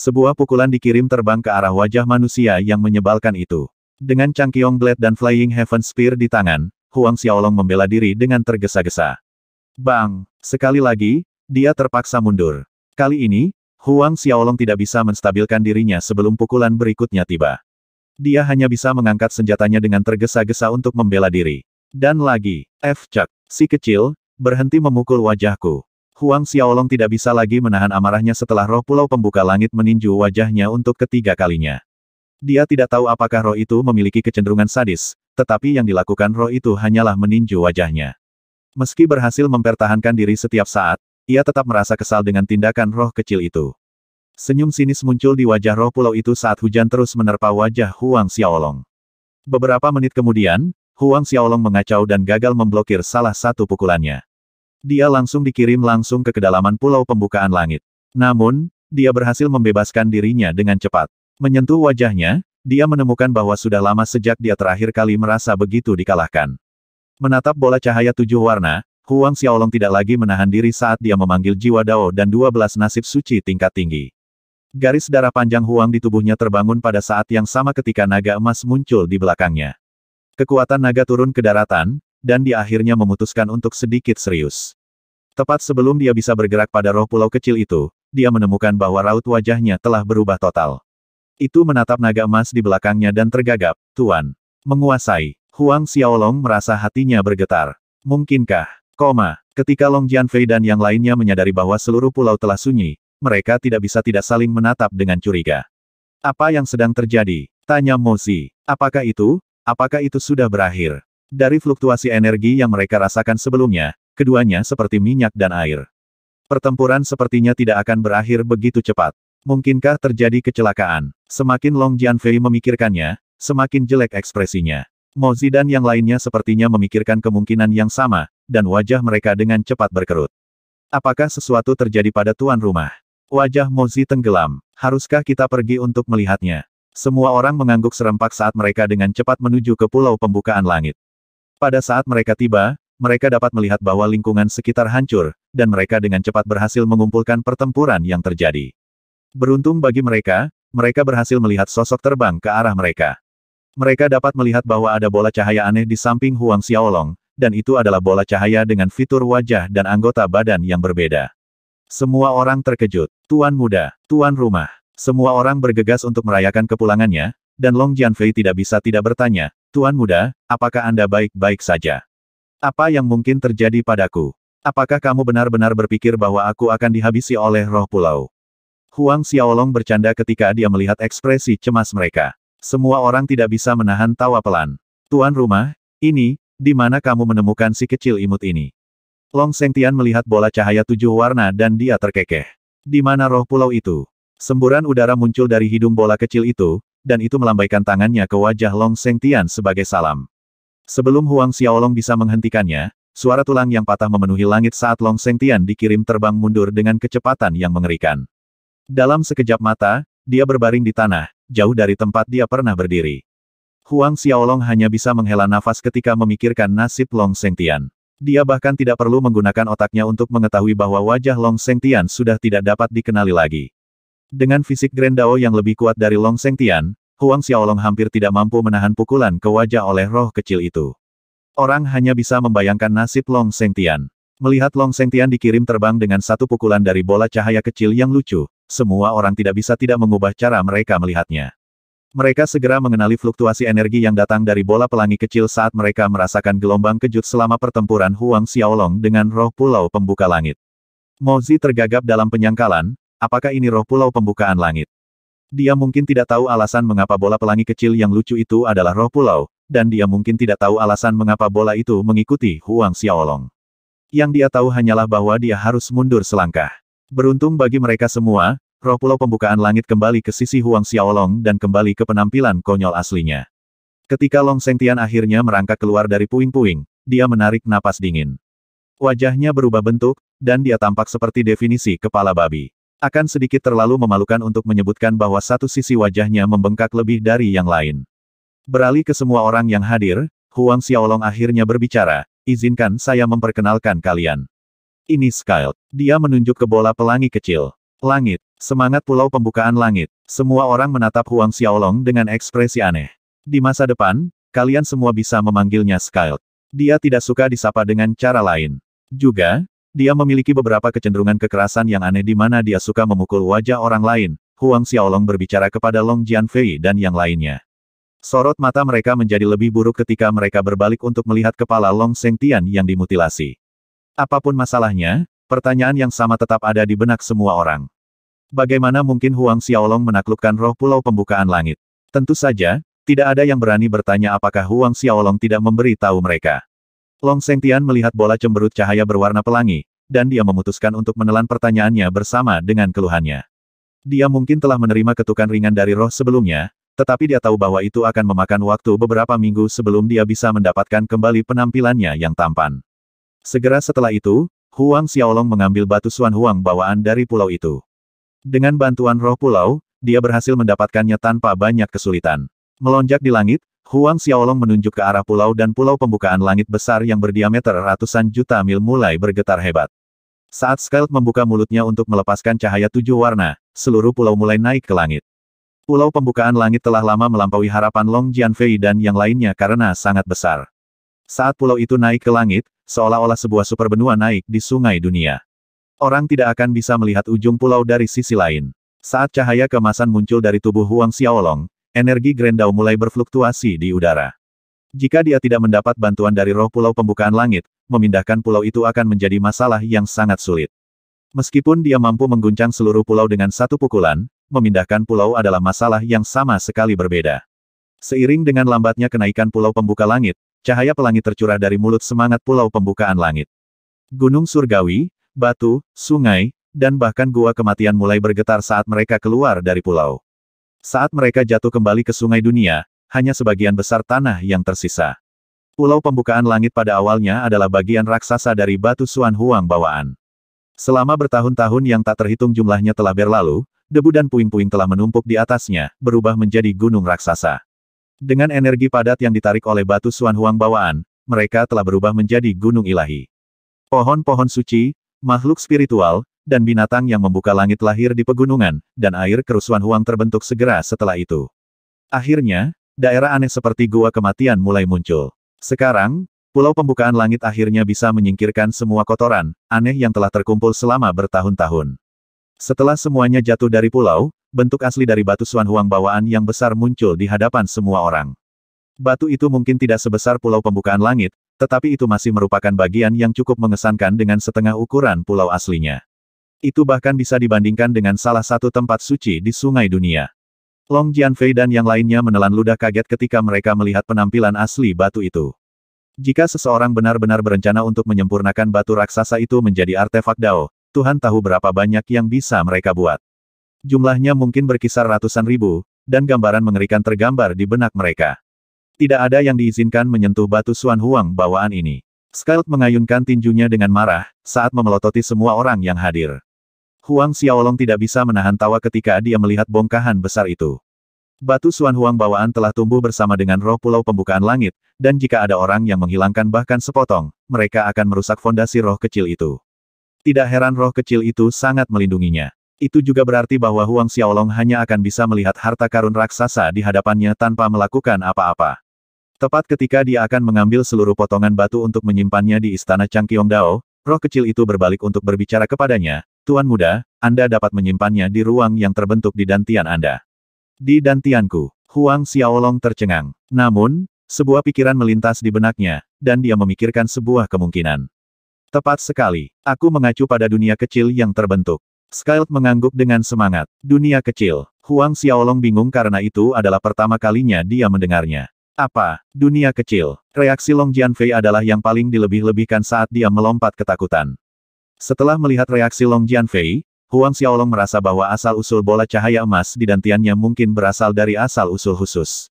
Sebuah pukulan dikirim terbang ke arah wajah manusia yang menyebalkan itu. Dengan Changkyong Blade dan Flying Heaven Spear di tangan, Huang Xiaolong membela diri dengan tergesa-gesa. Bang! Sekali lagi, dia terpaksa mundur. Kali ini, Huang Xiaolong tidak bisa menstabilkan dirinya sebelum pukulan berikutnya tiba. Dia hanya bisa mengangkat senjatanya dengan tergesa-gesa untuk membela diri. Dan lagi, F. Chuck, si kecil, berhenti memukul wajahku. Huang Xiaolong tidak bisa lagi menahan amarahnya setelah roh pulau pembuka langit meninju wajahnya untuk ketiga kalinya. Dia tidak tahu apakah roh itu memiliki kecenderungan sadis, tetapi yang dilakukan roh itu hanyalah meninju wajahnya. Meski berhasil mempertahankan diri setiap saat, ia tetap merasa kesal dengan tindakan roh kecil itu. Senyum sinis muncul di wajah roh pulau itu saat hujan terus menerpa wajah Huang Xiaolong. Beberapa menit kemudian, Huang Xiaolong mengacau dan gagal memblokir salah satu pukulannya. Dia langsung dikirim langsung ke kedalaman pulau pembukaan langit. Namun, dia berhasil membebaskan dirinya dengan cepat. Menyentuh wajahnya, dia menemukan bahwa sudah lama sejak dia terakhir kali merasa begitu dikalahkan. Menatap bola cahaya tujuh warna, Huang Xiaolong tidak lagi menahan diri saat dia memanggil jiwa Dao dan 12 nasib suci tingkat tinggi. Garis darah panjang Huang di tubuhnya terbangun pada saat yang sama ketika naga emas muncul di belakangnya. Kekuatan naga turun ke daratan, dan dia akhirnya memutuskan untuk sedikit serius. Tepat sebelum dia bisa bergerak pada roh pulau kecil itu, dia menemukan bahwa raut wajahnya telah berubah total. Itu menatap naga emas di belakangnya dan tergagap, Tuan. Menguasai. Huang Xiaolong merasa hatinya bergetar. Mungkinkah? Koma. Ketika Long Jianfei dan yang lainnya menyadari bahwa seluruh pulau telah sunyi, mereka tidak bisa tidak saling menatap dengan curiga. Apa yang sedang terjadi? Tanya Mozi. Apakah itu? Apakah itu sudah berakhir? Dari fluktuasi energi yang mereka rasakan sebelumnya, keduanya seperti minyak dan air. Pertempuran sepertinya tidak akan berakhir begitu cepat. Mungkinkah terjadi kecelakaan? Semakin Long Jianfei memikirkannya, semakin jelek ekspresinya. Mozi dan yang lainnya sepertinya memikirkan kemungkinan yang sama, dan wajah mereka dengan cepat berkerut. Apakah sesuatu terjadi pada tuan rumah? Wajah Mozi tenggelam. Haruskah kita pergi untuk melihatnya? Semua orang mengangguk serempak saat mereka dengan cepat menuju ke pulau pembukaan langit. Pada saat mereka tiba, mereka dapat melihat bahwa lingkungan sekitar hancur, dan mereka dengan cepat berhasil mengumpulkan pertempuran yang terjadi. Beruntung bagi mereka, mereka berhasil melihat sosok terbang ke arah mereka. Mereka dapat melihat bahwa ada bola cahaya aneh di samping Huang Xiaolong, dan itu adalah bola cahaya dengan fitur wajah dan anggota badan yang berbeda. Semua orang terkejut. Tuan muda, tuan rumah. Semua orang bergegas untuk merayakan kepulangannya, dan Long Jianfei tidak bisa tidak bertanya, Tuan muda, apakah Anda baik-baik saja? Apa yang mungkin terjadi padaku? Apakah kamu benar-benar berpikir bahwa aku akan dihabisi oleh roh pulau? Huang Xiaolong bercanda ketika dia melihat ekspresi cemas mereka. Semua orang tidak bisa menahan tawa pelan. Tuan rumah, ini, di mana kamu menemukan si kecil imut ini? Long Sengtian melihat bola cahaya tujuh warna dan dia terkekeh. Di mana roh pulau itu? Semburan udara muncul dari hidung bola kecil itu, dan itu melambaikan tangannya ke wajah Long Sengtian sebagai salam. Sebelum Huang Xiaolong bisa menghentikannya, suara tulang yang patah memenuhi langit saat Long Sengtian dikirim terbang mundur dengan kecepatan yang mengerikan. Dalam sekejap mata, dia berbaring di tanah, jauh dari tempat dia pernah berdiri. Huang Xiaolong hanya bisa menghela nafas ketika memikirkan nasib Long Sengtian. Dia bahkan tidak perlu menggunakan otaknya untuk mengetahui bahwa wajah Long Sengtian sudah tidak dapat dikenali lagi. Dengan fisik Grand yang lebih kuat dari Long Sengtian, Huang Xiaolong hampir tidak mampu menahan pukulan ke wajah oleh roh kecil itu. Orang hanya bisa membayangkan nasib Long Sengtian. Melihat Long Sengtian dikirim terbang dengan satu pukulan dari bola cahaya kecil yang lucu, semua orang tidak bisa tidak mengubah cara mereka melihatnya. Mereka segera mengenali fluktuasi energi yang datang dari bola pelangi kecil saat mereka merasakan gelombang kejut selama pertempuran Huang Xiaolong dengan roh pulau pembuka langit. Mozi tergagap dalam penyangkalan, apakah ini roh pulau pembukaan langit? Dia mungkin tidak tahu alasan mengapa bola pelangi kecil yang lucu itu adalah roh pulau, dan dia mungkin tidak tahu alasan mengapa bola itu mengikuti Huang Xiaolong. Yang dia tahu hanyalah bahwa dia harus mundur selangkah. Beruntung bagi mereka semua, Roh pulau pembukaan langit kembali ke sisi Huang Xiaolong dan kembali ke penampilan konyol aslinya. Ketika Long Sengtian akhirnya merangkak keluar dari puing-puing, dia menarik napas dingin. Wajahnya berubah bentuk, dan dia tampak seperti definisi kepala babi. Akan sedikit terlalu memalukan untuk menyebutkan bahwa satu sisi wajahnya membengkak lebih dari yang lain. Beralih ke semua orang yang hadir, Huang Xiaolong akhirnya berbicara, izinkan saya memperkenalkan kalian. Ini Skyl. Dia menunjuk ke bola pelangi kecil. Langit, Semangat Pulau Pembukaan Langit. Semua orang menatap Huang Xiaolong dengan ekspresi aneh. Di masa depan, kalian semua bisa memanggilnya Skyl. Dia tidak suka disapa dengan cara lain. Juga, dia memiliki beberapa kecenderungan kekerasan yang aneh di mana dia suka memukul wajah orang lain. Huang Xiaolong berbicara kepada Long Jianfei dan yang lainnya. Sorot mata mereka menjadi lebih buruk ketika mereka berbalik untuk melihat kepala Long Sengtian yang dimutilasi. Apapun masalahnya, pertanyaan yang sama tetap ada di benak semua orang. Bagaimana mungkin Huang Xiaolong menaklukkan roh pulau pembukaan langit? Tentu saja, tidak ada yang berani bertanya apakah Huang Xiaolong tidak memberi tahu mereka. Long Sengtian melihat bola cemberut cahaya berwarna pelangi, dan dia memutuskan untuk menelan pertanyaannya bersama dengan keluhannya. Dia mungkin telah menerima ketukan ringan dari roh sebelumnya, tetapi dia tahu bahwa itu akan memakan waktu beberapa minggu sebelum dia bisa mendapatkan kembali penampilannya yang tampan. Segera setelah itu, Huang Xiaolong mengambil batu Suan Huang bawaan dari pulau itu. Dengan bantuan roh pulau, dia berhasil mendapatkannya tanpa banyak kesulitan. Melonjak di langit, Huang Xiaolong menunjuk ke arah pulau dan pulau pembukaan langit besar yang berdiameter ratusan juta mil mulai bergetar hebat. Saat Skyld membuka mulutnya untuk melepaskan cahaya tujuh warna, seluruh pulau mulai naik ke langit. Pulau pembukaan langit telah lama melampaui harapan Long Jianfei dan yang lainnya karena sangat besar. Saat pulau itu naik ke langit, seolah-olah sebuah super benua naik di sungai dunia. Orang tidak akan bisa melihat ujung pulau dari sisi lain. Saat cahaya kemasan muncul dari tubuh Huang Xiaolong, energi Grendau mulai berfluktuasi di udara. Jika dia tidak mendapat bantuan dari roh pulau pembukaan langit, memindahkan pulau itu akan menjadi masalah yang sangat sulit. Meskipun dia mampu mengguncang seluruh pulau dengan satu pukulan, memindahkan pulau adalah masalah yang sama sekali berbeda. Seiring dengan lambatnya kenaikan pulau pembuka langit, cahaya pelangi tercurah dari mulut semangat pulau pembukaan langit. Gunung Surgawi, batu, sungai, dan bahkan gua kematian mulai bergetar saat mereka keluar dari pulau. Saat mereka jatuh kembali ke sungai dunia, hanya sebagian besar tanah yang tersisa. Pulau pembukaan langit pada awalnya adalah bagian raksasa dari batu Suan Huang bawaan. Selama bertahun-tahun yang tak terhitung jumlahnya telah berlalu, debu dan puing-puing telah menumpuk di atasnya, berubah menjadi gunung raksasa. Dengan energi padat yang ditarik oleh batu Suan Huang bawaan, mereka telah berubah menjadi gunung ilahi. Pohon-pohon suci, makhluk spiritual, dan binatang yang membuka langit lahir di pegunungan, dan air kerusuhan Huang terbentuk segera setelah itu. Akhirnya, daerah aneh seperti gua kematian mulai muncul. Sekarang, pulau pembukaan langit akhirnya bisa menyingkirkan semua kotoran, aneh yang telah terkumpul selama bertahun-tahun. Setelah semuanya jatuh dari pulau, bentuk asli dari batu Suan Huang bawaan yang besar muncul di hadapan semua orang. Batu itu mungkin tidak sebesar pulau pembukaan langit, tetapi itu masih merupakan bagian yang cukup mengesankan dengan setengah ukuran pulau aslinya. Itu bahkan bisa dibandingkan dengan salah satu tempat suci di sungai dunia. Long Jianfei dan yang lainnya menelan ludah kaget ketika mereka melihat penampilan asli batu itu. Jika seseorang benar-benar berencana untuk menyempurnakan batu raksasa itu menjadi artefak Dao, Tuhan tahu berapa banyak yang bisa mereka buat. Jumlahnya mungkin berkisar ratusan ribu, dan gambaran mengerikan tergambar di benak mereka. Tidak ada yang diizinkan menyentuh batu Suan Huang bawaan ini. Scout mengayunkan tinjunya dengan marah, saat memelototi semua orang yang hadir. Huang Xiaolong tidak bisa menahan tawa ketika dia melihat bongkahan besar itu. Batu Suan Huang bawaan telah tumbuh bersama dengan roh pulau pembukaan langit, dan jika ada orang yang menghilangkan bahkan sepotong, mereka akan merusak fondasi roh kecil itu. Tidak heran roh kecil itu sangat melindunginya. Itu juga berarti bahwa Huang Xiaolong hanya akan bisa melihat harta karun raksasa di hadapannya tanpa melakukan apa-apa. Tepat ketika dia akan mengambil seluruh potongan batu untuk menyimpannya di istana Changkyong Dao, roh kecil itu berbalik untuk berbicara kepadanya, Tuan muda, Anda dapat menyimpannya di ruang yang terbentuk di dantian Anda. Di dantianku, Huang Xiaolong tercengang. Namun, sebuah pikiran melintas di benaknya, dan dia memikirkan sebuah kemungkinan. Tepat sekali, aku mengacu pada dunia kecil yang terbentuk. Skyld mengangguk dengan semangat. Dunia kecil. Huang Xiaolong bingung karena itu adalah pertama kalinya dia mendengarnya. Apa? Dunia kecil. Reaksi Long Jianfei adalah yang paling dilebih-lebihkan saat dia melompat ketakutan. Setelah melihat reaksi Long Jianfei, Huang Xiaolong merasa bahwa asal-usul bola cahaya emas di dantiannya mungkin berasal dari asal-usul khusus.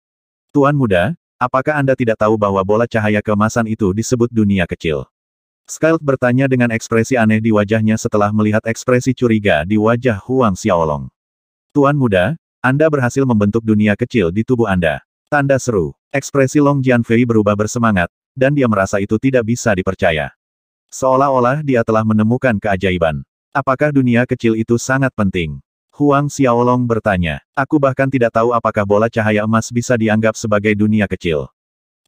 Tuan muda, apakah Anda tidak tahu bahwa bola cahaya kemasan itu disebut dunia kecil? Skyld bertanya dengan ekspresi aneh di wajahnya setelah melihat ekspresi curiga di wajah Huang Xiaolong. Tuan muda, Anda berhasil membentuk dunia kecil di tubuh Anda. Tanda seru. Ekspresi Long Jianfei berubah bersemangat, dan dia merasa itu tidak bisa dipercaya. Seolah-olah dia telah menemukan keajaiban. Apakah dunia kecil itu sangat penting? Huang Xiaolong bertanya. Aku bahkan tidak tahu apakah bola cahaya emas bisa dianggap sebagai dunia kecil.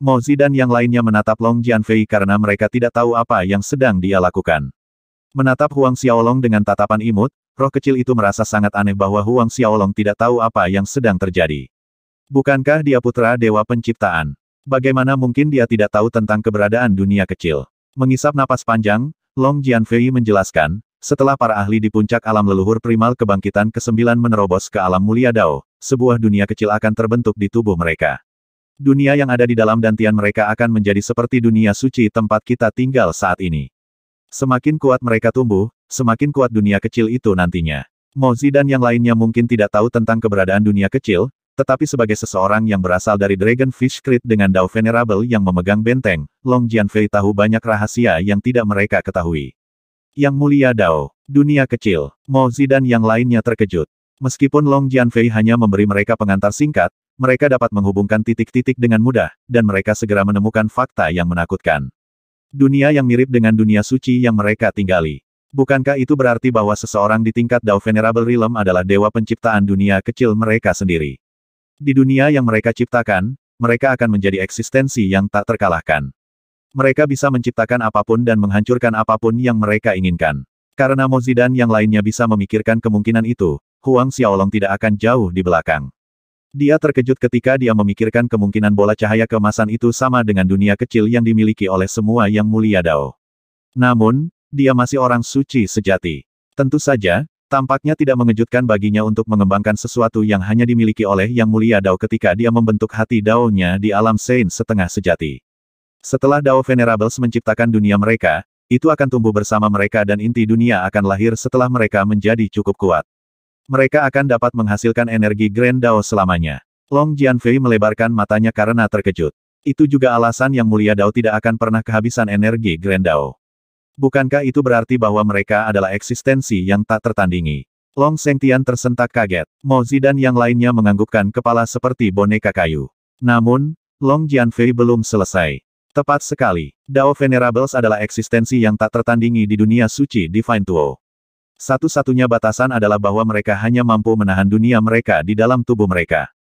Mozi dan yang lainnya menatap Long Jianfei karena mereka tidak tahu apa yang sedang dia lakukan. Menatap Huang Xiaolong dengan tatapan imut, roh kecil itu merasa sangat aneh bahwa Huang Xiaolong tidak tahu apa yang sedang terjadi. Bukankah dia putra dewa penciptaan? Bagaimana mungkin dia tidak tahu tentang keberadaan dunia kecil? Mengisap napas panjang, Long Jianfei menjelaskan, setelah para ahli di puncak alam leluhur primal kebangkitan ke-9 menerobos ke alam mulia Dao, sebuah dunia kecil akan terbentuk di tubuh mereka. Dunia yang ada di dalam dantian mereka akan menjadi seperti dunia suci tempat kita tinggal saat ini. Semakin kuat mereka tumbuh, semakin kuat dunia kecil itu nantinya. Mozi dan yang lainnya mungkin tidak tahu tentang keberadaan dunia kecil, tetapi sebagai seseorang yang berasal dari Dragon Fish Creed dengan Dao Venerable yang memegang benteng, Long Jianfei tahu banyak rahasia yang tidak mereka ketahui. Yang mulia Dao, dunia kecil, Mo dan yang lainnya terkejut. Meskipun Long Jianfei hanya memberi mereka pengantar singkat, mereka dapat menghubungkan titik-titik dengan mudah, dan mereka segera menemukan fakta yang menakutkan. Dunia yang mirip dengan dunia suci yang mereka tinggali. Bukankah itu berarti bahwa seseorang di tingkat Dao Venerable Realm adalah dewa penciptaan dunia kecil mereka sendiri? Di dunia yang mereka ciptakan, mereka akan menjadi eksistensi yang tak terkalahkan. Mereka bisa menciptakan apapun dan menghancurkan apapun yang mereka inginkan. Karena Mozi dan yang lainnya bisa memikirkan kemungkinan itu, Huang Xiaolong tidak akan jauh di belakang. Dia terkejut ketika dia memikirkan kemungkinan bola cahaya kemasan itu sama dengan dunia kecil yang dimiliki oleh semua yang mulia Dao. Namun, dia masih orang suci sejati. Tentu saja, Tampaknya tidak mengejutkan baginya untuk mengembangkan sesuatu yang hanya dimiliki oleh Yang Mulia Dao ketika dia membentuk hati Dao-nya di alam Sein setengah sejati. Setelah Dao Venerables menciptakan dunia mereka, itu akan tumbuh bersama mereka dan inti dunia akan lahir setelah mereka menjadi cukup kuat. Mereka akan dapat menghasilkan energi Grand Dao selamanya. Long Jianfei melebarkan matanya karena terkejut. Itu juga alasan Yang Mulia Dao tidak akan pernah kehabisan energi Grand Dao. Bukankah itu berarti bahwa mereka adalah eksistensi yang tak tertandingi? Long Tian tersentak kaget. Mo Zidan dan yang lainnya menganggukkan kepala seperti boneka kayu. Namun, Long Jianfei belum selesai. Tepat sekali, Dao Venerables adalah eksistensi yang tak tertandingi di dunia suci Divine Tuo. Satu-satunya batasan adalah bahwa mereka hanya mampu menahan dunia mereka di dalam tubuh mereka.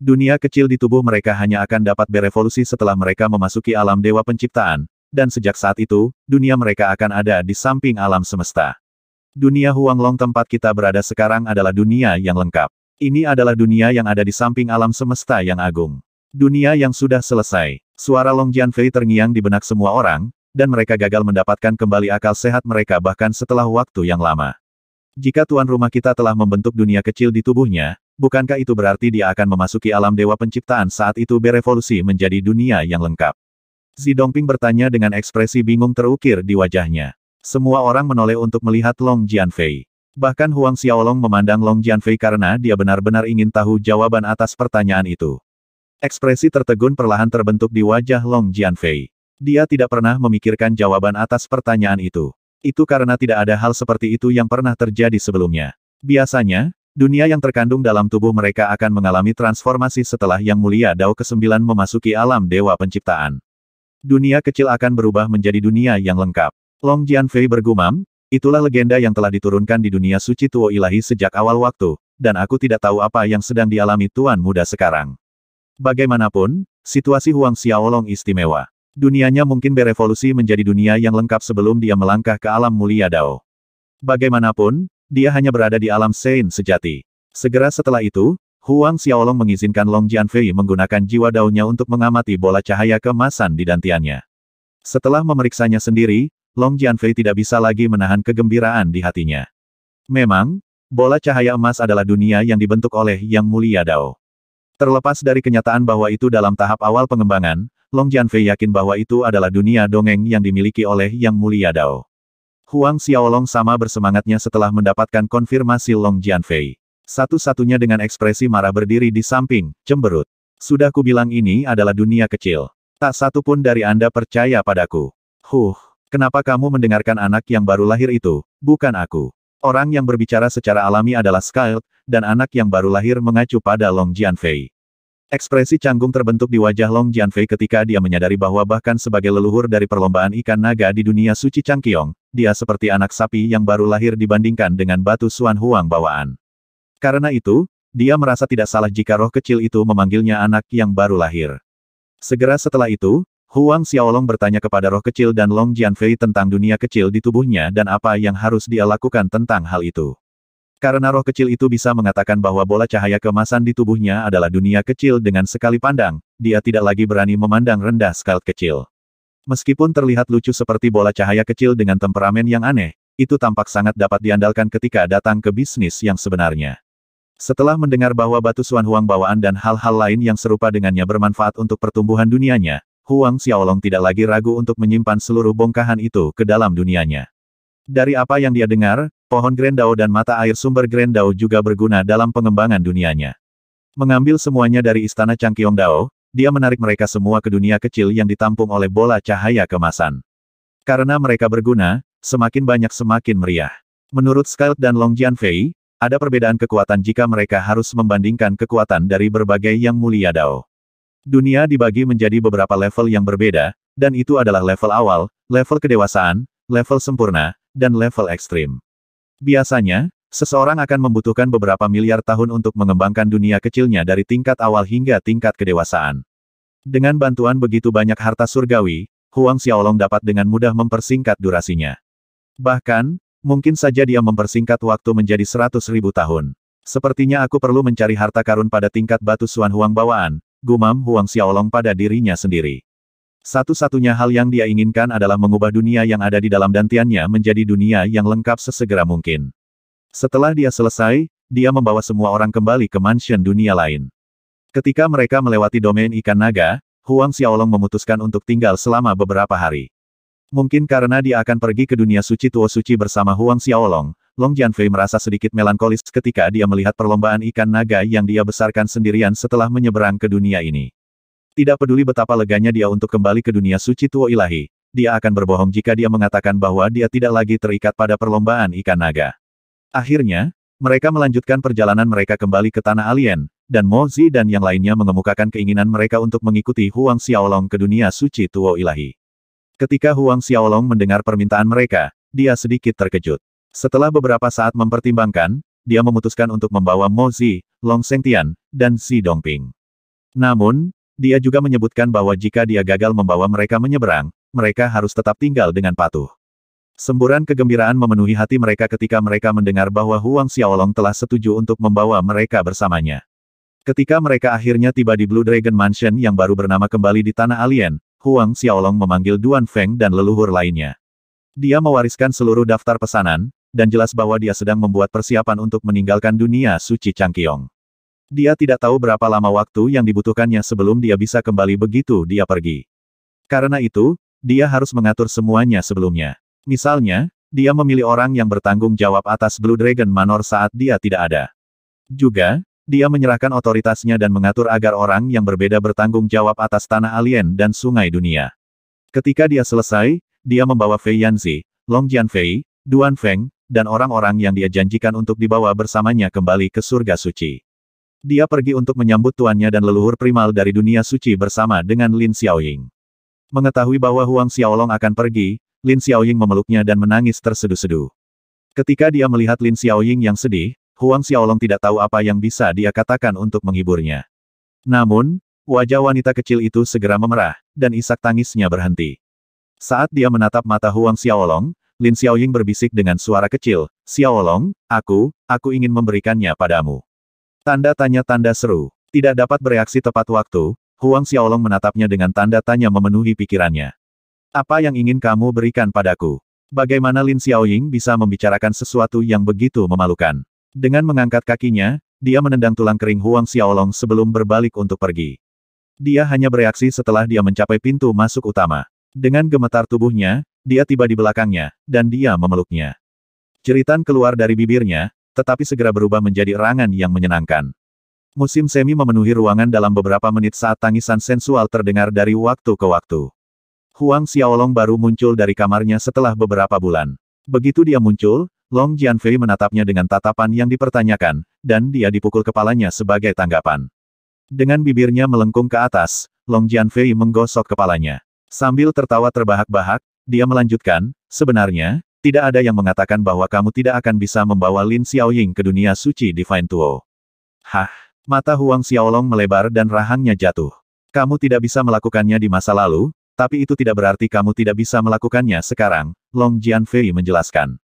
Dunia kecil di tubuh mereka hanya akan dapat berevolusi setelah mereka memasuki alam dewa penciptaan, dan sejak saat itu, dunia mereka akan ada di samping alam semesta. Dunia Huanglong tempat kita berada sekarang adalah dunia yang lengkap. Ini adalah dunia yang ada di samping alam semesta yang agung. Dunia yang sudah selesai. Suara Long Jianfei terngiang di benak semua orang, dan mereka gagal mendapatkan kembali akal sehat mereka bahkan setelah waktu yang lama. Jika tuan rumah kita telah membentuk dunia kecil di tubuhnya, bukankah itu berarti dia akan memasuki alam dewa penciptaan saat itu berevolusi menjadi dunia yang lengkap? Zidongping bertanya dengan ekspresi bingung terukir di wajahnya. Semua orang menoleh untuk melihat Long Jianfei. Bahkan Huang Xiaolong memandang Long Jianfei karena dia benar-benar ingin tahu jawaban atas pertanyaan itu. Ekspresi tertegun perlahan terbentuk di wajah Long Jianfei. Dia tidak pernah memikirkan jawaban atas pertanyaan itu. Itu karena tidak ada hal seperti itu yang pernah terjadi sebelumnya. Biasanya, dunia yang terkandung dalam tubuh mereka akan mengalami transformasi setelah Yang Mulia Dao ke-9 memasuki alam Dewa Penciptaan dunia kecil akan berubah menjadi dunia yang lengkap. Long Jianfei bergumam, itulah legenda yang telah diturunkan di dunia suci Tuo Ilahi sejak awal waktu, dan aku tidak tahu apa yang sedang dialami Tuan Muda sekarang. Bagaimanapun, situasi Huang Xiaolong istimewa. Dunianya mungkin berevolusi menjadi dunia yang lengkap sebelum dia melangkah ke alam mulia Dao. Bagaimanapun, dia hanya berada di alam Sein sejati. Segera setelah itu, Huang Xiaolong mengizinkan Long Jianfei menggunakan jiwa daunnya untuk mengamati bola cahaya kemasan di dantiannya. Setelah memeriksanya sendiri, Long Jianfei tidak bisa lagi menahan kegembiraan di hatinya. Memang, bola cahaya emas adalah dunia yang dibentuk oleh Yang Mulia Dao. Terlepas dari kenyataan bahwa itu dalam tahap awal pengembangan, Long Jianfei yakin bahwa itu adalah dunia dongeng yang dimiliki oleh Yang Mulia Dao. Huang Xiaolong sama bersemangatnya setelah mendapatkan konfirmasi Long Jianfei. Satu-satunya dengan ekspresi marah berdiri di samping, cemberut. Sudah kubilang ini adalah dunia kecil. Tak satu pun dari Anda percaya padaku. Huh, kenapa kamu mendengarkan anak yang baru lahir itu, bukan aku. Orang yang berbicara secara alami adalah Skyle, dan anak yang baru lahir mengacu pada Long Jianfei. Ekspresi canggung terbentuk di wajah Long Jianfei ketika dia menyadari bahwa bahkan sebagai leluhur dari perlombaan ikan naga di dunia suci Changqiong, dia seperti anak sapi yang baru lahir dibandingkan dengan batu Suan Huang bawaan. Karena itu, dia merasa tidak salah jika roh kecil itu memanggilnya anak yang baru lahir. Segera setelah itu, Huang Xiaolong bertanya kepada roh kecil dan Long Jianfei tentang dunia kecil di tubuhnya dan apa yang harus dia lakukan tentang hal itu. Karena roh kecil itu bisa mengatakan bahwa bola cahaya kemasan di tubuhnya adalah dunia kecil dengan sekali pandang, dia tidak lagi berani memandang rendah skala kecil. Meskipun terlihat lucu seperti bola cahaya kecil dengan temperamen yang aneh, itu tampak sangat dapat diandalkan ketika datang ke bisnis yang sebenarnya. Setelah mendengar bahwa batu Suan Huang bawaan dan hal-hal lain yang serupa dengannya bermanfaat untuk pertumbuhan dunianya, Huang Xiaolong tidak lagi ragu untuk menyimpan seluruh bongkahan itu ke dalam dunianya. Dari apa yang dia dengar, pohon Grendao dan mata air sumber Grendao juga berguna dalam pengembangan dunianya. Mengambil semuanya dari istana Changqiong Dao, dia menarik mereka semua ke dunia kecil yang ditampung oleh bola cahaya kemasan. Karena mereka berguna, semakin banyak semakin meriah. Menurut scarlet dan Long Jianfei, ada perbedaan kekuatan jika mereka harus membandingkan kekuatan dari berbagai yang mulia Dao. Dunia dibagi menjadi beberapa level yang berbeda, dan itu adalah level awal, level kedewasaan, level sempurna, dan level ekstrim. Biasanya, seseorang akan membutuhkan beberapa miliar tahun untuk mengembangkan dunia kecilnya dari tingkat awal hingga tingkat kedewasaan. Dengan bantuan begitu banyak harta surgawi, Huang Xiaolong dapat dengan mudah mempersingkat durasinya. Bahkan, Mungkin saja dia mempersingkat waktu menjadi seratus ribu tahun. Sepertinya aku perlu mencari harta karun pada tingkat batu Suan Huang bawaan, gumam Huang Xiaolong pada dirinya sendiri. Satu-satunya hal yang dia inginkan adalah mengubah dunia yang ada di dalam dantiannya menjadi dunia yang lengkap sesegera mungkin. Setelah dia selesai, dia membawa semua orang kembali ke mansion dunia lain. Ketika mereka melewati domain ikan naga, Huang Xiaolong memutuskan untuk tinggal selama beberapa hari. Mungkin karena dia akan pergi ke dunia suci tua Suci bersama Huang Xiaolong, Long Jianfei merasa sedikit melankolis ketika dia melihat perlombaan ikan naga yang dia besarkan sendirian setelah menyeberang ke dunia ini. Tidak peduli betapa leganya dia untuk kembali ke dunia suci tua Ilahi, dia akan berbohong jika dia mengatakan bahwa dia tidak lagi terikat pada perlombaan ikan naga. Akhirnya, mereka melanjutkan perjalanan mereka kembali ke tanah alien, dan Mo Zi dan yang lainnya mengemukakan keinginan mereka untuk mengikuti Huang Xiaolong ke dunia suci tua Ilahi. Ketika Huang Xiaolong mendengar permintaan mereka, dia sedikit terkejut. Setelah beberapa saat mempertimbangkan, dia memutuskan untuk membawa Mo Zi, Long Tian, dan Xi Dongping. Namun, dia juga menyebutkan bahwa jika dia gagal membawa mereka menyeberang, mereka harus tetap tinggal dengan patuh. Semburan kegembiraan memenuhi hati mereka ketika mereka mendengar bahwa Huang Xiaolong telah setuju untuk membawa mereka bersamanya. Ketika mereka akhirnya tiba di Blue Dragon Mansion yang baru bernama kembali di Tanah Alien, Huang Xiaolong memanggil Duan Feng dan leluhur lainnya. Dia mewariskan seluruh daftar pesanan, dan jelas bahwa dia sedang membuat persiapan untuk meninggalkan dunia suci Changqiong. Dia tidak tahu berapa lama waktu yang dibutuhkannya sebelum dia bisa kembali begitu dia pergi. Karena itu, dia harus mengatur semuanya sebelumnya. Misalnya, dia memilih orang yang bertanggung jawab atas Blue Dragon Manor saat dia tidak ada. Juga, dia menyerahkan otoritasnya dan mengatur agar orang yang berbeda bertanggung jawab atas tanah alien dan sungai dunia. Ketika dia selesai, dia membawa Fei Yanzi, Long Jianfei, Duan Feng, dan orang-orang yang dia janjikan untuk dibawa bersamanya kembali ke surga suci. Dia pergi untuk menyambut tuannya dan leluhur primal dari dunia suci bersama dengan Lin Xiaoying. Mengetahui bahwa Huang Xiaolong akan pergi, Lin Xiaoying memeluknya dan menangis terseduh-seduh. Ketika dia melihat Lin Xiaoying yang sedih, Huang Xiaolong tidak tahu apa yang bisa dia katakan untuk menghiburnya. Namun, wajah wanita kecil itu segera memerah, dan isak tangisnya berhenti. Saat dia menatap mata Huang Xiaolong, Lin Xiaoying berbisik dengan suara kecil, Xiaolong, aku, aku ingin memberikannya padamu. Tanda tanya tanda seru. Tidak dapat bereaksi tepat waktu, Huang Xiaolong menatapnya dengan tanda tanya memenuhi pikirannya. Apa yang ingin kamu berikan padaku? Bagaimana Lin Xiaoying bisa membicarakan sesuatu yang begitu memalukan? Dengan mengangkat kakinya, dia menendang tulang kering Huang Xiaolong sebelum berbalik untuk pergi. Dia hanya bereaksi setelah dia mencapai pintu masuk utama. Dengan gemetar tubuhnya, dia tiba di belakangnya, dan dia memeluknya. Ceritan keluar dari bibirnya, tetapi segera berubah menjadi erangan yang menyenangkan. Musim semi memenuhi ruangan dalam beberapa menit saat tangisan sensual terdengar dari waktu ke waktu. Huang Xiaolong baru muncul dari kamarnya setelah beberapa bulan. Begitu dia muncul, Long Jianfei menatapnya dengan tatapan yang dipertanyakan, dan dia dipukul kepalanya sebagai tanggapan. Dengan bibirnya melengkung ke atas, Long Jianfei menggosok kepalanya. Sambil tertawa terbahak-bahak, dia melanjutkan, sebenarnya, tidak ada yang mengatakan bahwa kamu tidak akan bisa membawa Lin Xiaoying ke dunia suci Divine Tuo. Hah, mata Huang Xiaolong melebar dan rahangnya jatuh. Kamu tidak bisa melakukannya di masa lalu, tapi itu tidak berarti kamu tidak bisa melakukannya sekarang, Long Jianfei menjelaskan.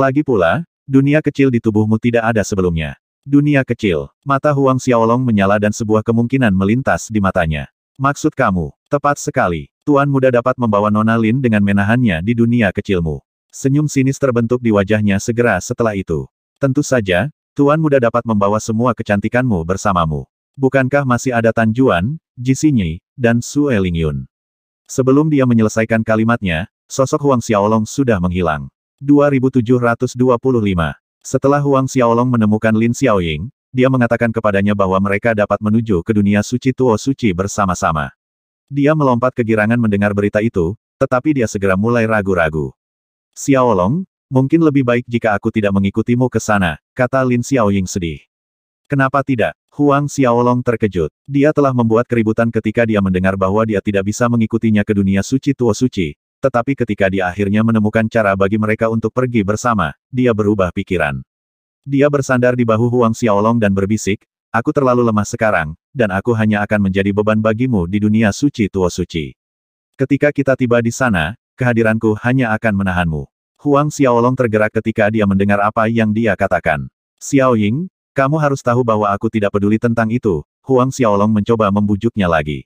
Lagi pula, dunia kecil di tubuhmu tidak ada sebelumnya. Dunia kecil, mata Huang Xiaolong menyala dan sebuah kemungkinan melintas di matanya. Maksud kamu, tepat sekali. Tuan muda dapat membawa Nona Lin dengan menahannya di dunia kecilmu. Senyum sinis terbentuk di wajahnya segera setelah itu. Tentu saja, Tuan muda dapat membawa semua kecantikanmu bersamamu. Bukankah masih ada Tan Juan, Ji Xinyi, dan Su Lingyun? Sebelum dia menyelesaikan kalimatnya, sosok Huang Xiaolong sudah menghilang. 2725. Setelah Huang Xiaolong menemukan Lin Xiaoying, dia mengatakan kepadanya bahwa mereka dapat menuju ke dunia suci Tuo Suci bersama-sama. Dia melompat kegirangan mendengar berita itu, tetapi dia segera mulai ragu-ragu. Xiaolong, mungkin lebih baik jika aku tidak mengikutimu ke sana, kata Lin Xiaoying sedih. Kenapa tidak? Huang Xiaolong terkejut. Dia telah membuat keributan ketika dia mendengar bahwa dia tidak bisa mengikutinya ke dunia suci Tuo Suci, tetapi ketika dia akhirnya menemukan cara bagi mereka untuk pergi bersama, dia berubah pikiran. Dia bersandar di bahu Huang Xiaolong dan berbisik, aku terlalu lemah sekarang, dan aku hanya akan menjadi beban bagimu di dunia suci tua suci. Ketika kita tiba di sana, kehadiranku hanya akan menahanmu. Huang Xiaolong tergerak ketika dia mendengar apa yang dia katakan. Xiao Ying, kamu harus tahu bahwa aku tidak peduli tentang itu, Huang Xiaolong mencoba membujuknya lagi.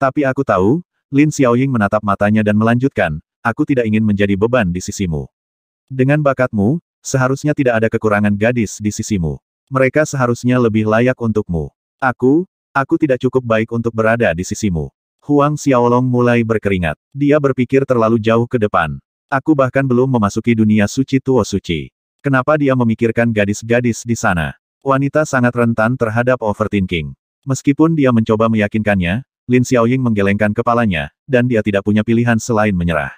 Tapi aku tahu, Lin Xiaoying menatap matanya dan melanjutkan, aku tidak ingin menjadi beban di sisimu. Dengan bakatmu, seharusnya tidak ada kekurangan gadis di sisimu. Mereka seharusnya lebih layak untukmu. Aku, aku tidak cukup baik untuk berada di sisimu. Huang Xiaolong mulai berkeringat. Dia berpikir terlalu jauh ke depan. Aku bahkan belum memasuki dunia suci Tuo Suci. Kenapa dia memikirkan gadis-gadis di sana? Wanita sangat rentan terhadap overthinking. Meskipun dia mencoba meyakinkannya, Lin Xiaoying menggelengkan kepalanya, dan dia tidak punya pilihan selain menyerah.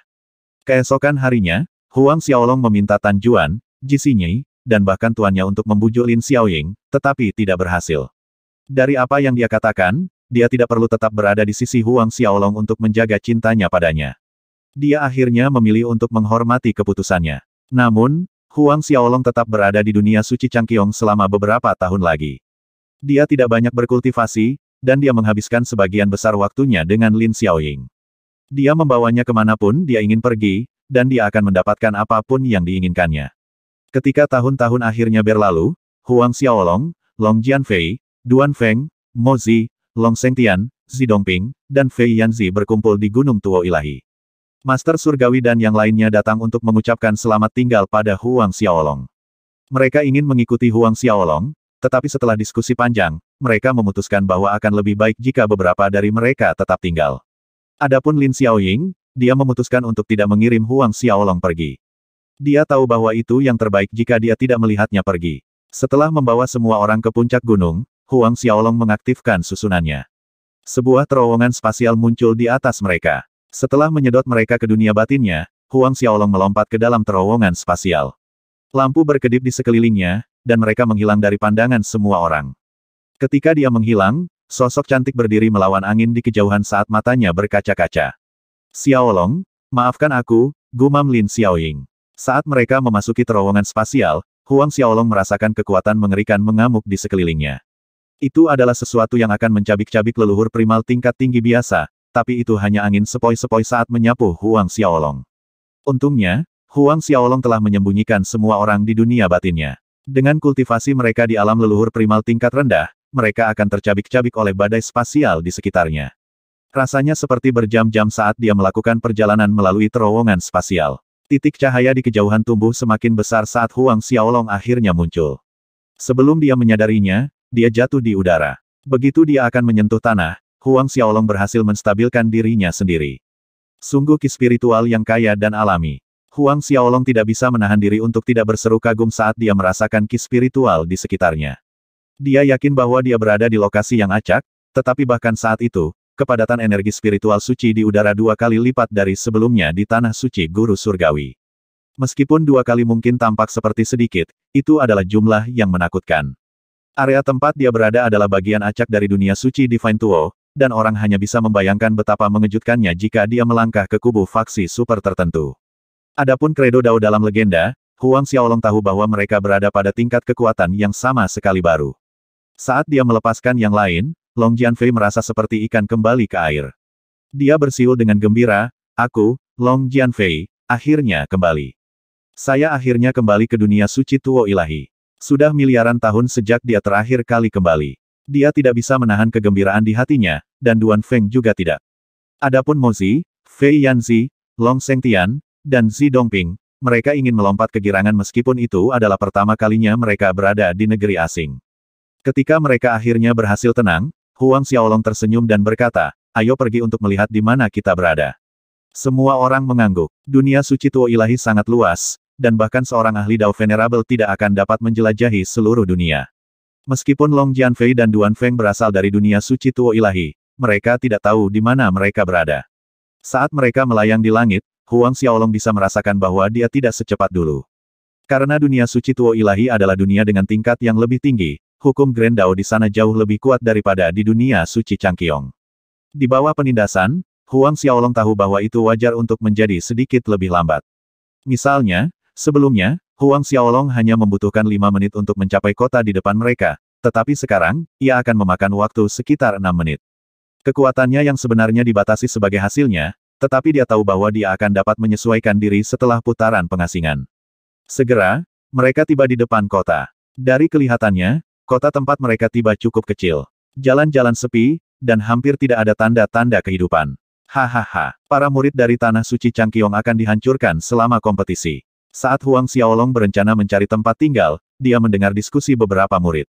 Keesokan harinya, Huang Xiaolong meminta Tan Juan, Ji Xinyi, dan bahkan tuannya untuk membujuk Lin Xiaoying, tetapi tidak berhasil. Dari apa yang dia katakan, dia tidak perlu tetap berada di sisi Huang Xiaolong untuk menjaga cintanya padanya. Dia akhirnya memilih untuk menghormati keputusannya. Namun, Huang Xiaolong tetap berada di dunia suci Changqiong selama beberapa tahun lagi. Dia tidak banyak berkultivasi, dan dia menghabiskan sebagian besar waktunya dengan Lin Xiaoying. Dia membawanya kemanapun dia ingin pergi, dan dia akan mendapatkan apapun yang diinginkannya. Ketika tahun-tahun akhirnya berlalu, Huang Xiaolong, Long Jianfei, Duan Feng, Mo Zi, Long Sengtian, Zi dan Fei Yanzi berkumpul di Gunung Tuo Ilahi. Master Surgawi dan yang lainnya datang untuk mengucapkan selamat tinggal pada Huang Xiaolong. Mereka ingin mengikuti Huang Xiaolong, tetapi setelah diskusi panjang, mereka memutuskan bahwa akan lebih baik jika beberapa dari mereka tetap tinggal. Adapun Lin Xiaoying, dia memutuskan untuk tidak mengirim Huang Xiaolong pergi. Dia tahu bahwa itu yang terbaik jika dia tidak melihatnya pergi. Setelah membawa semua orang ke puncak gunung, Huang Xiaolong mengaktifkan susunannya. Sebuah terowongan spasial muncul di atas mereka. Setelah menyedot mereka ke dunia batinnya, Huang Xiaolong melompat ke dalam terowongan spasial. Lampu berkedip di sekelilingnya, dan mereka menghilang dari pandangan semua orang. Ketika dia menghilang, sosok cantik berdiri melawan angin di kejauhan saat matanya berkaca-kaca. Xiaolong, maafkan aku, gumam Lin Xiaoying. Saat mereka memasuki terowongan spasial, Huang Xiaolong merasakan kekuatan mengerikan mengamuk di sekelilingnya. Itu adalah sesuatu yang akan mencabik-cabik leluhur primal tingkat tinggi biasa, tapi itu hanya angin sepoi-sepoi saat menyapu Huang Xiaolong. Untungnya, Huang Xiaolong telah menyembunyikan semua orang di dunia batinnya. Dengan kultivasi mereka di alam leluhur primal tingkat rendah, mereka akan tercabik-cabik oleh badai spasial di sekitarnya. Rasanya seperti berjam-jam saat dia melakukan perjalanan melalui terowongan spasial. Titik cahaya di kejauhan tumbuh semakin besar saat Huang Xiaolong akhirnya muncul. Sebelum dia menyadarinya, dia jatuh di udara. Begitu dia akan menyentuh tanah, Huang Xiaolong berhasil menstabilkan dirinya sendiri. Sungguh ki spiritual yang kaya dan alami. Huang Xiaolong tidak bisa menahan diri untuk tidak berseru kagum saat dia merasakan ki spiritual di sekitarnya. Dia yakin bahwa dia berada di lokasi yang acak, tetapi bahkan saat itu, kepadatan energi spiritual suci di udara dua kali lipat dari sebelumnya di tanah suci guru surgawi. Meskipun dua kali mungkin tampak seperti sedikit, itu adalah jumlah yang menakutkan. Area tempat dia berada adalah bagian acak dari dunia suci Divine Tuo, dan orang hanya bisa membayangkan betapa mengejutkannya jika dia melangkah ke kubu faksi super tertentu. Adapun kredo Dao dalam legenda, Huang Xiaolong tahu bahwa mereka berada pada tingkat kekuatan yang sama sekali baru. Saat dia melepaskan yang lain, Long Jianfei merasa seperti ikan kembali ke air. Dia bersiul dengan gembira, aku, Long Jianfei, akhirnya kembali. Saya akhirnya kembali ke dunia suci Tuo Ilahi. Sudah miliaran tahun sejak dia terakhir kali kembali. Dia tidak bisa menahan kegembiraan di hatinya, dan Duan Feng juga tidak. Adapun Mozi, Fei Yanzi, Long Sengtian, dan Zi Dongping, mereka ingin melompat kegirangan meskipun itu adalah pertama kalinya mereka berada di negeri asing. Ketika mereka akhirnya berhasil tenang, Huang Xiaolong tersenyum dan berkata, ayo pergi untuk melihat di mana kita berada. Semua orang mengangguk. Dunia suci Tuo Ilahi sangat luas, dan bahkan seorang ahli Dao Venerable tidak akan dapat menjelajahi seluruh dunia. Meskipun Long Jianfei dan Duan Feng berasal dari dunia suci Tuo Ilahi, mereka tidak tahu di mana mereka berada. Saat mereka melayang di langit, Huang Xiaolong bisa merasakan bahwa dia tidak secepat dulu. Karena dunia suci Tuo Ilahi adalah dunia dengan tingkat yang lebih tinggi, hukum Grand Dao di sana jauh lebih kuat daripada di dunia suci Changqiong. Di bawah penindasan, Huang Xiaolong tahu bahwa itu wajar untuk menjadi sedikit lebih lambat. Misalnya, sebelumnya, Huang Xiaolong hanya membutuhkan lima menit untuk mencapai kota di depan mereka, tetapi sekarang, ia akan memakan waktu sekitar enam menit. Kekuatannya yang sebenarnya dibatasi sebagai hasilnya, tetapi dia tahu bahwa dia akan dapat menyesuaikan diri setelah putaran pengasingan. Segera, mereka tiba di depan kota. Dari kelihatannya, Kota tempat mereka tiba cukup kecil. Jalan-jalan sepi, dan hampir tidak ada tanda-tanda kehidupan. Hahaha, para murid dari Tanah Suci Changqiong akan dihancurkan selama kompetisi. Saat Huang Xiaolong berencana mencari tempat tinggal, dia mendengar diskusi beberapa murid.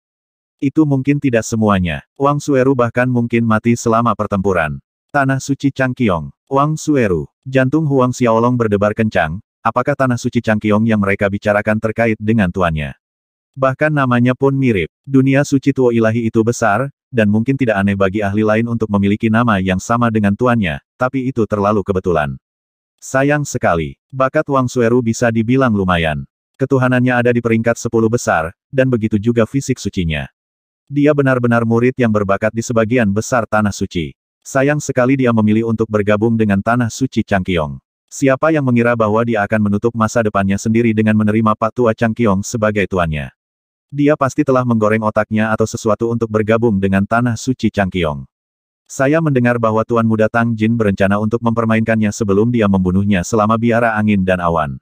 Itu mungkin tidak semuanya. Wang Sueru bahkan mungkin mati selama pertempuran. Tanah Suci Changqiong. Wang Sueru. Jantung Huang Xiaolong berdebar kencang, apakah Tanah Suci Changqiong yang mereka bicarakan terkait dengan tuannya? Bahkan namanya pun mirip. Dunia suci Tuo Ilahi itu besar, dan mungkin tidak aneh bagi ahli lain untuk memiliki nama yang sama dengan tuannya, tapi itu terlalu kebetulan. Sayang sekali, bakat Wang Sueru bisa dibilang lumayan. Ketuhanannya ada di peringkat 10 besar, dan begitu juga fisik sucinya. Dia benar-benar murid yang berbakat di sebagian besar Tanah Suci. Sayang sekali dia memilih untuk bergabung dengan Tanah Suci Changkyong. Siapa yang mengira bahwa dia akan menutup masa depannya sendiri dengan menerima Pak Tua Changkyong sebagai tuannya? Dia pasti telah menggoreng otaknya atau sesuatu untuk bergabung dengan Tanah Suci Changqiong. Saya mendengar bahwa Tuan Muda Tang Jin berencana untuk mempermainkannya sebelum dia membunuhnya selama biara angin dan awan.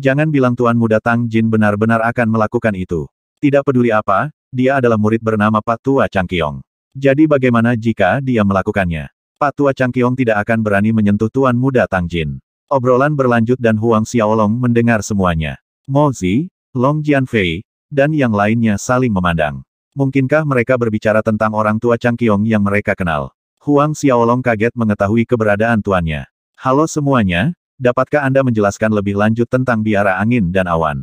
Jangan bilang Tuan Muda Tang Jin benar-benar akan melakukan itu. Tidak peduli apa, dia adalah murid bernama Patua Changqiong. Jadi bagaimana jika dia melakukannya? Patua Changqiong tidak akan berani menyentuh Tuan Muda Tang Jin. Obrolan berlanjut dan Huang Xiaolong mendengar semuanya. Mozi, Long Jianfei, dan yang lainnya saling memandang. Mungkinkah mereka berbicara tentang orang tua Chang Kyong yang mereka kenal? Huang Xiaolong kaget mengetahui keberadaan tuannya. Halo semuanya, dapatkah Anda menjelaskan lebih lanjut tentang biara angin dan awan?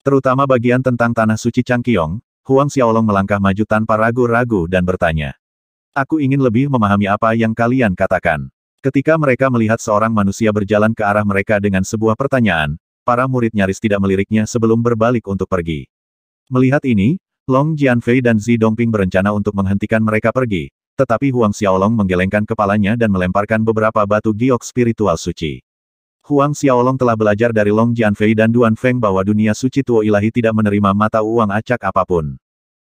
Terutama bagian tentang Tanah Suci Chang Kyong? Huang Xiaolong melangkah maju tanpa ragu-ragu dan bertanya. Aku ingin lebih memahami apa yang kalian katakan. Ketika mereka melihat seorang manusia berjalan ke arah mereka dengan sebuah pertanyaan, para murid nyaris tidak meliriknya sebelum berbalik untuk pergi. Melihat ini, Long Jianfei dan Zi Dongping berencana untuk menghentikan mereka pergi, tetapi Huang Xiaolong menggelengkan kepalanya dan melemparkan beberapa batu giok spiritual suci. Huang Xiaolong telah belajar dari Long Jianfei dan Duan Feng bahwa dunia suci Tuo Ilahi tidak menerima mata uang acak apapun.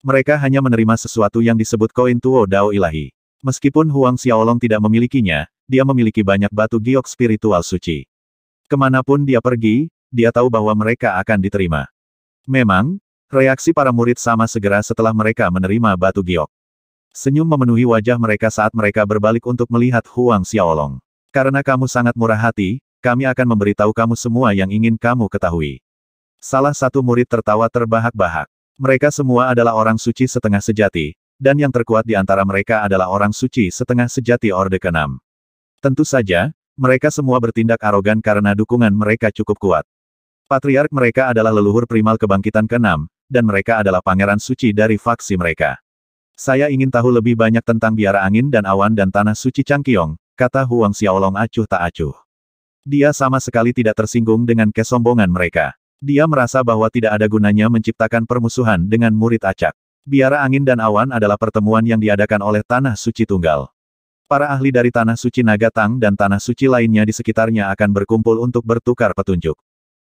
Mereka hanya menerima sesuatu yang disebut koin Tuo Dao Ilahi. Meskipun Huang Xiaolong tidak memilikinya, dia memiliki banyak batu giok spiritual suci. Kemanapun dia pergi, dia tahu bahwa mereka akan diterima. Memang, Reaksi para murid sama segera setelah mereka menerima batu giok. Senyum memenuhi wajah mereka saat mereka berbalik untuk melihat Huang Xiaolong. Karena kamu sangat murah hati, kami akan memberitahu kamu semua yang ingin kamu ketahui. Salah satu murid tertawa terbahak-bahak. Mereka semua adalah orang suci setengah sejati, dan yang terkuat di antara mereka adalah orang suci setengah sejati Orde ke Tentu saja, mereka semua bertindak arogan karena dukungan mereka cukup kuat. Patriark mereka adalah leluhur primal kebangkitan keenam dan mereka adalah pangeran suci dari faksi mereka. Saya ingin tahu lebih banyak tentang biara angin dan awan dan tanah suci Changkyong," kata Huang Xiaolong acuh tak acuh. Dia sama sekali tidak tersinggung dengan kesombongan mereka. Dia merasa bahwa tidak ada gunanya menciptakan permusuhan dengan murid acak. Biara angin dan awan adalah pertemuan yang diadakan oleh Tanah Suci Tunggal. Para ahli dari Tanah Suci Naga Tang dan Tanah Suci lainnya di sekitarnya akan berkumpul untuk bertukar petunjuk.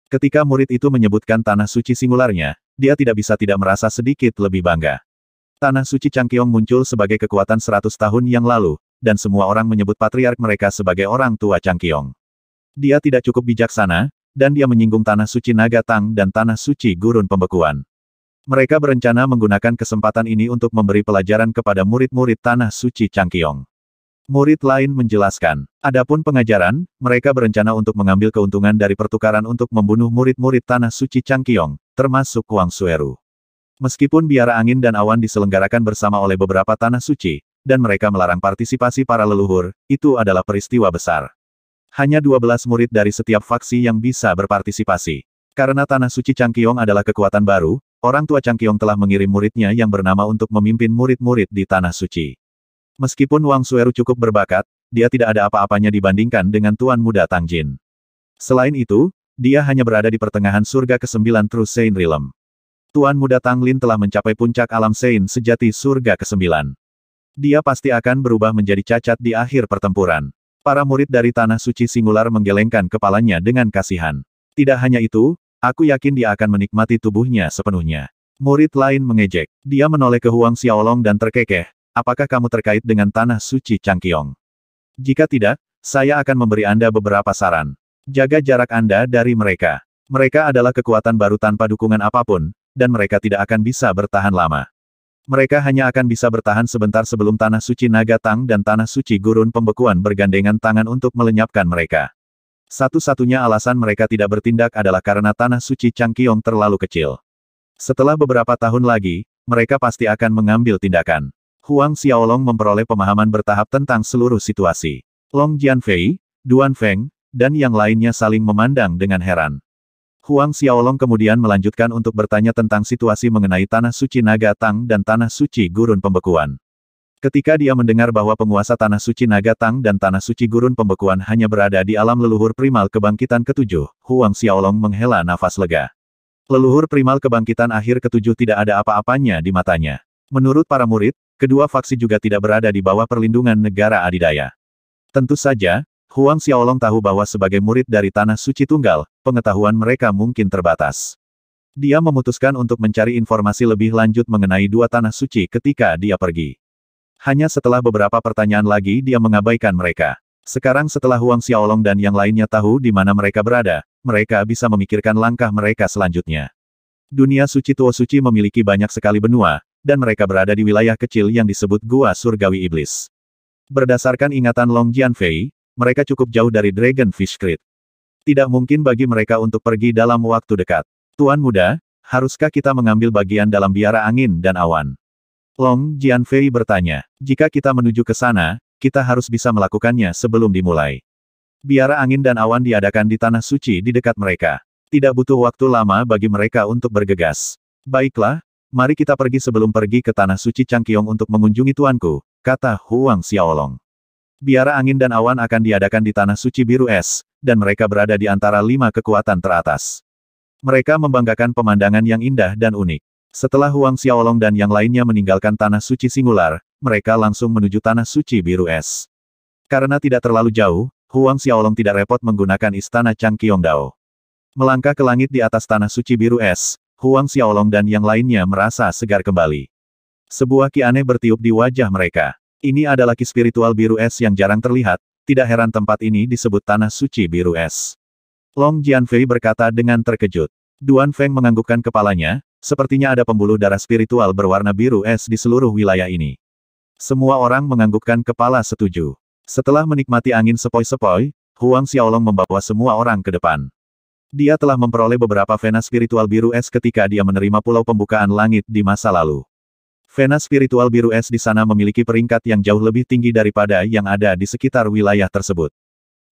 Ketika murid itu menyebutkan Tanah Suci singularnya, dia tidak bisa tidak merasa sedikit lebih bangga. Tanah suci Changkyong muncul sebagai kekuatan seratus tahun yang lalu, dan semua orang menyebut patriark mereka sebagai orang tua Changkyong. Dia tidak cukup bijaksana, dan dia menyinggung tanah suci Naga Tang dan tanah suci Gurun Pembekuan. Mereka berencana menggunakan kesempatan ini untuk memberi pelajaran kepada murid-murid tanah suci Changkyong. Murid lain menjelaskan, adapun pengajaran, mereka berencana untuk mengambil keuntungan dari pertukaran untuk membunuh murid-murid Tanah Suci Changqiong, termasuk Kuang Sueru. Meskipun biara angin dan awan diselenggarakan bersama oleh beberapa Tanah Suci, dan mereka melarang partisipasi para leluhur, itu adalah peristiwa besar. Hanya 12 murid dari setiap faksi yang bisa berpartisipasi. Karena Tanah Suci Changqiong adalah kekuatan baru, orang tua Changqiong telah mengirim muridnya yang bernama untuk memimpin murid-murid di Tanah Suci. Meskipun Wang Sueru cukup berbakat, dia tidak ada apa-apanya dibandingkan dengan Tuan Muda Tang Jin. Selain itu, dia hanya berada di pertengahan surga ke-9 True Sein Realm. Tuan Muda Tang Lin telah mencapai puncak alam Sein sejati surga ke-9. Dia pasti akan berubah menjadi cacat di akhir pertempuran. Para murid dari Tanah Suci Singular menggelengkan kepalanya dengan kasihan. Tidak hanya itu, aku yakin dia akan menikmati tubuhnya sepenuhnya. Murid lain mengejek. Dia menoleh ke Huang Xiaolong dan terkekeh, apakah kamu terkait dengan Tanah Suci Changkyong? Jika tidak, saya akan memberi Anda beberapa saran. Jaga jarak Anda dari mereka. Mereka adalah kekuatan baru tanpa dukungan apapun, dan mereka tidak akan bisa bertahan lama. Mereka hanya akan bisa bertahan sebentar sebelum Tanah Suci Naga Tang dan Tanah Suci Gurun Pembekuan bergandengan tangan untuk melenyapkan mereka. Satu-satunya alasan mereka tidak bertindak adalah karena Tanah Suci Changkyong terlalu kecil. Setelah beberapa tahun lagi, mereka pasti akan mengambil tindakan. Huang Xiaolong memperoleh pemahaman bertahap tentang seluruh situasi. Long Jianfei, Duan Feng, dan yang lainnya saling memandang dengan heran. Huang Xiaolong kemudian melanjutkan untuk bertanya tentang situasi mengenai Tanah Suci Naga Tang dan Tanah Suci Gurun Pembekuan. Ketika dia mendengar bahwa penguasa Tanah Suci Naga Tang dan Tanah Suci Gurun Pembekuan hanya berada di alam leluhur primal kebangkitan ketujuh, Huang Xiaolong menghela nafas lega. Leluhur primal kebangkitan akhir ketujuh tidak ada apa-apanya di matanya. Menurut para murid, kedua faksi juga tidak berada di bawah perlindungan negara adidaya. Tentu saja, Huang Xiaolong tahu bahwa sebagai murid dari Tanah Suci Tunggal, pengetahuan mereka mungkin terbatas. Dia memutuskan untuk mencari informasi lebih lanjut mengenai dua Tanah Suci ketika dia pergi. Hanya setelah beberapa pertanyaan lagi dia mengabaikan mereka. Sekarang setelah Huang Xiaolong dan yang lainnya tahu di mana mereka berada, mereka bisa memikirkan langkah mereka selanjutnya. Dunia suci Tuo Suci memiliki banyak sekali benua, dan mereka berada di wilayah kecil yang disebut Gua Surgawi Iblis. Berdasarkan ingatan Long Jianfei, mereka cukup jauh dari Dragon Fish Creek. Tidak mungkin bagi mereka untuk pergi dalam waktu dekat. Tuan muda, haruskah kita mengambil bagian dalam biara angin dan awan? Long Jianfei bertanya, jika kita menuju ke sana, kita harus bisa melakukannya sebelum dimulai. Biara angin dan awan diadakan di Tanah Suci di dekat mereka. Tidak butuh waktu lama bagi mereka untuk bergegas. Baiklah, mari kita pergi sebelum pergi ke Tanah Suci Changqiong untuk mengunjungi tuanku, kata Huang Xiaolong. Biara angin dan awan akan diadakan di Tanah Suci Biru Es, dan mereka berada di antara lima kekuatan teratas. Mereka membanggakan pemandangan yang indah dan unik. Setelah Huang Xiaolong dan yang lainnya meninggalkan Tanah Suci Singular, mereka langsung menuju Tanah Suci Biru Es. Karena tidak terlalu jauh, Huang Xiaolong tidak repot menggunakan istana Changqiong Dao. Melangkah ke langit di atas Tanah Suci Biru Es, Huang Xiaolong dan yang lainnya merasa segar kembali. Sebuah ki aneh bertiup di wajah mereka. Ini adalah ki spiritual biru es yang jarang terlihat, tidak heran tempat ini disebut tanah suci biru es. Long Jianfei berkata dengan terkejut. Duan Feng menganggukkan kepalanya, sepertinya ada pembuluh darah spiritual berwarna biru es di seluruh wilayah ini. Semua orang menganggukkan kepala setuju. Setelah menikmati angin sepoi-sepoi, Huang Xiaolong membawa semua orang ke depan. Dia telah memperoleh beberapa vena spiritual biru es ketika dia menerima pulau pembukaan langit di masa lalu. Vena spiritual biru es di sana memiliki peringkat yang jauh lebih tinggi daripada yang ada di sekitar wilayah tersebut.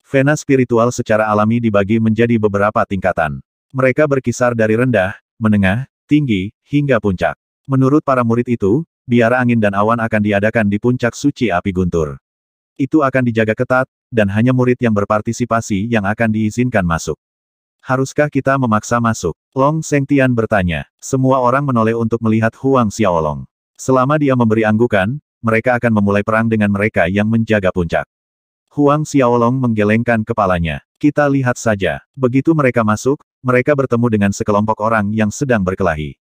Vena spiritual secara alami dibagi menjadi beberapa tingkatan. Mereka berkisar dari rendah, menengah, tinggi, hingga puncak. Menurut para murid itu, biara angin dan awan akan diadakan di puncak suci api guntur. Itu akan dijaga ketat, dan hanya murid yang berpartisipasi yang akan diizinkan masuk. Haruskah kita memaksa masuk? Long Sengtian bertanya. Semua orang menoleh untuk melihat Huang Xiaolong. Selama dia memberi anggukan, mereka akan memulai perang dengan mereka yang menjaga puncak. Huang Xiaolong menggelengkan kepalanya. Kita lihat saja. Begitu mereka masuk, mereka bertemu dengan sekelompok orang yang sedang berkelahi.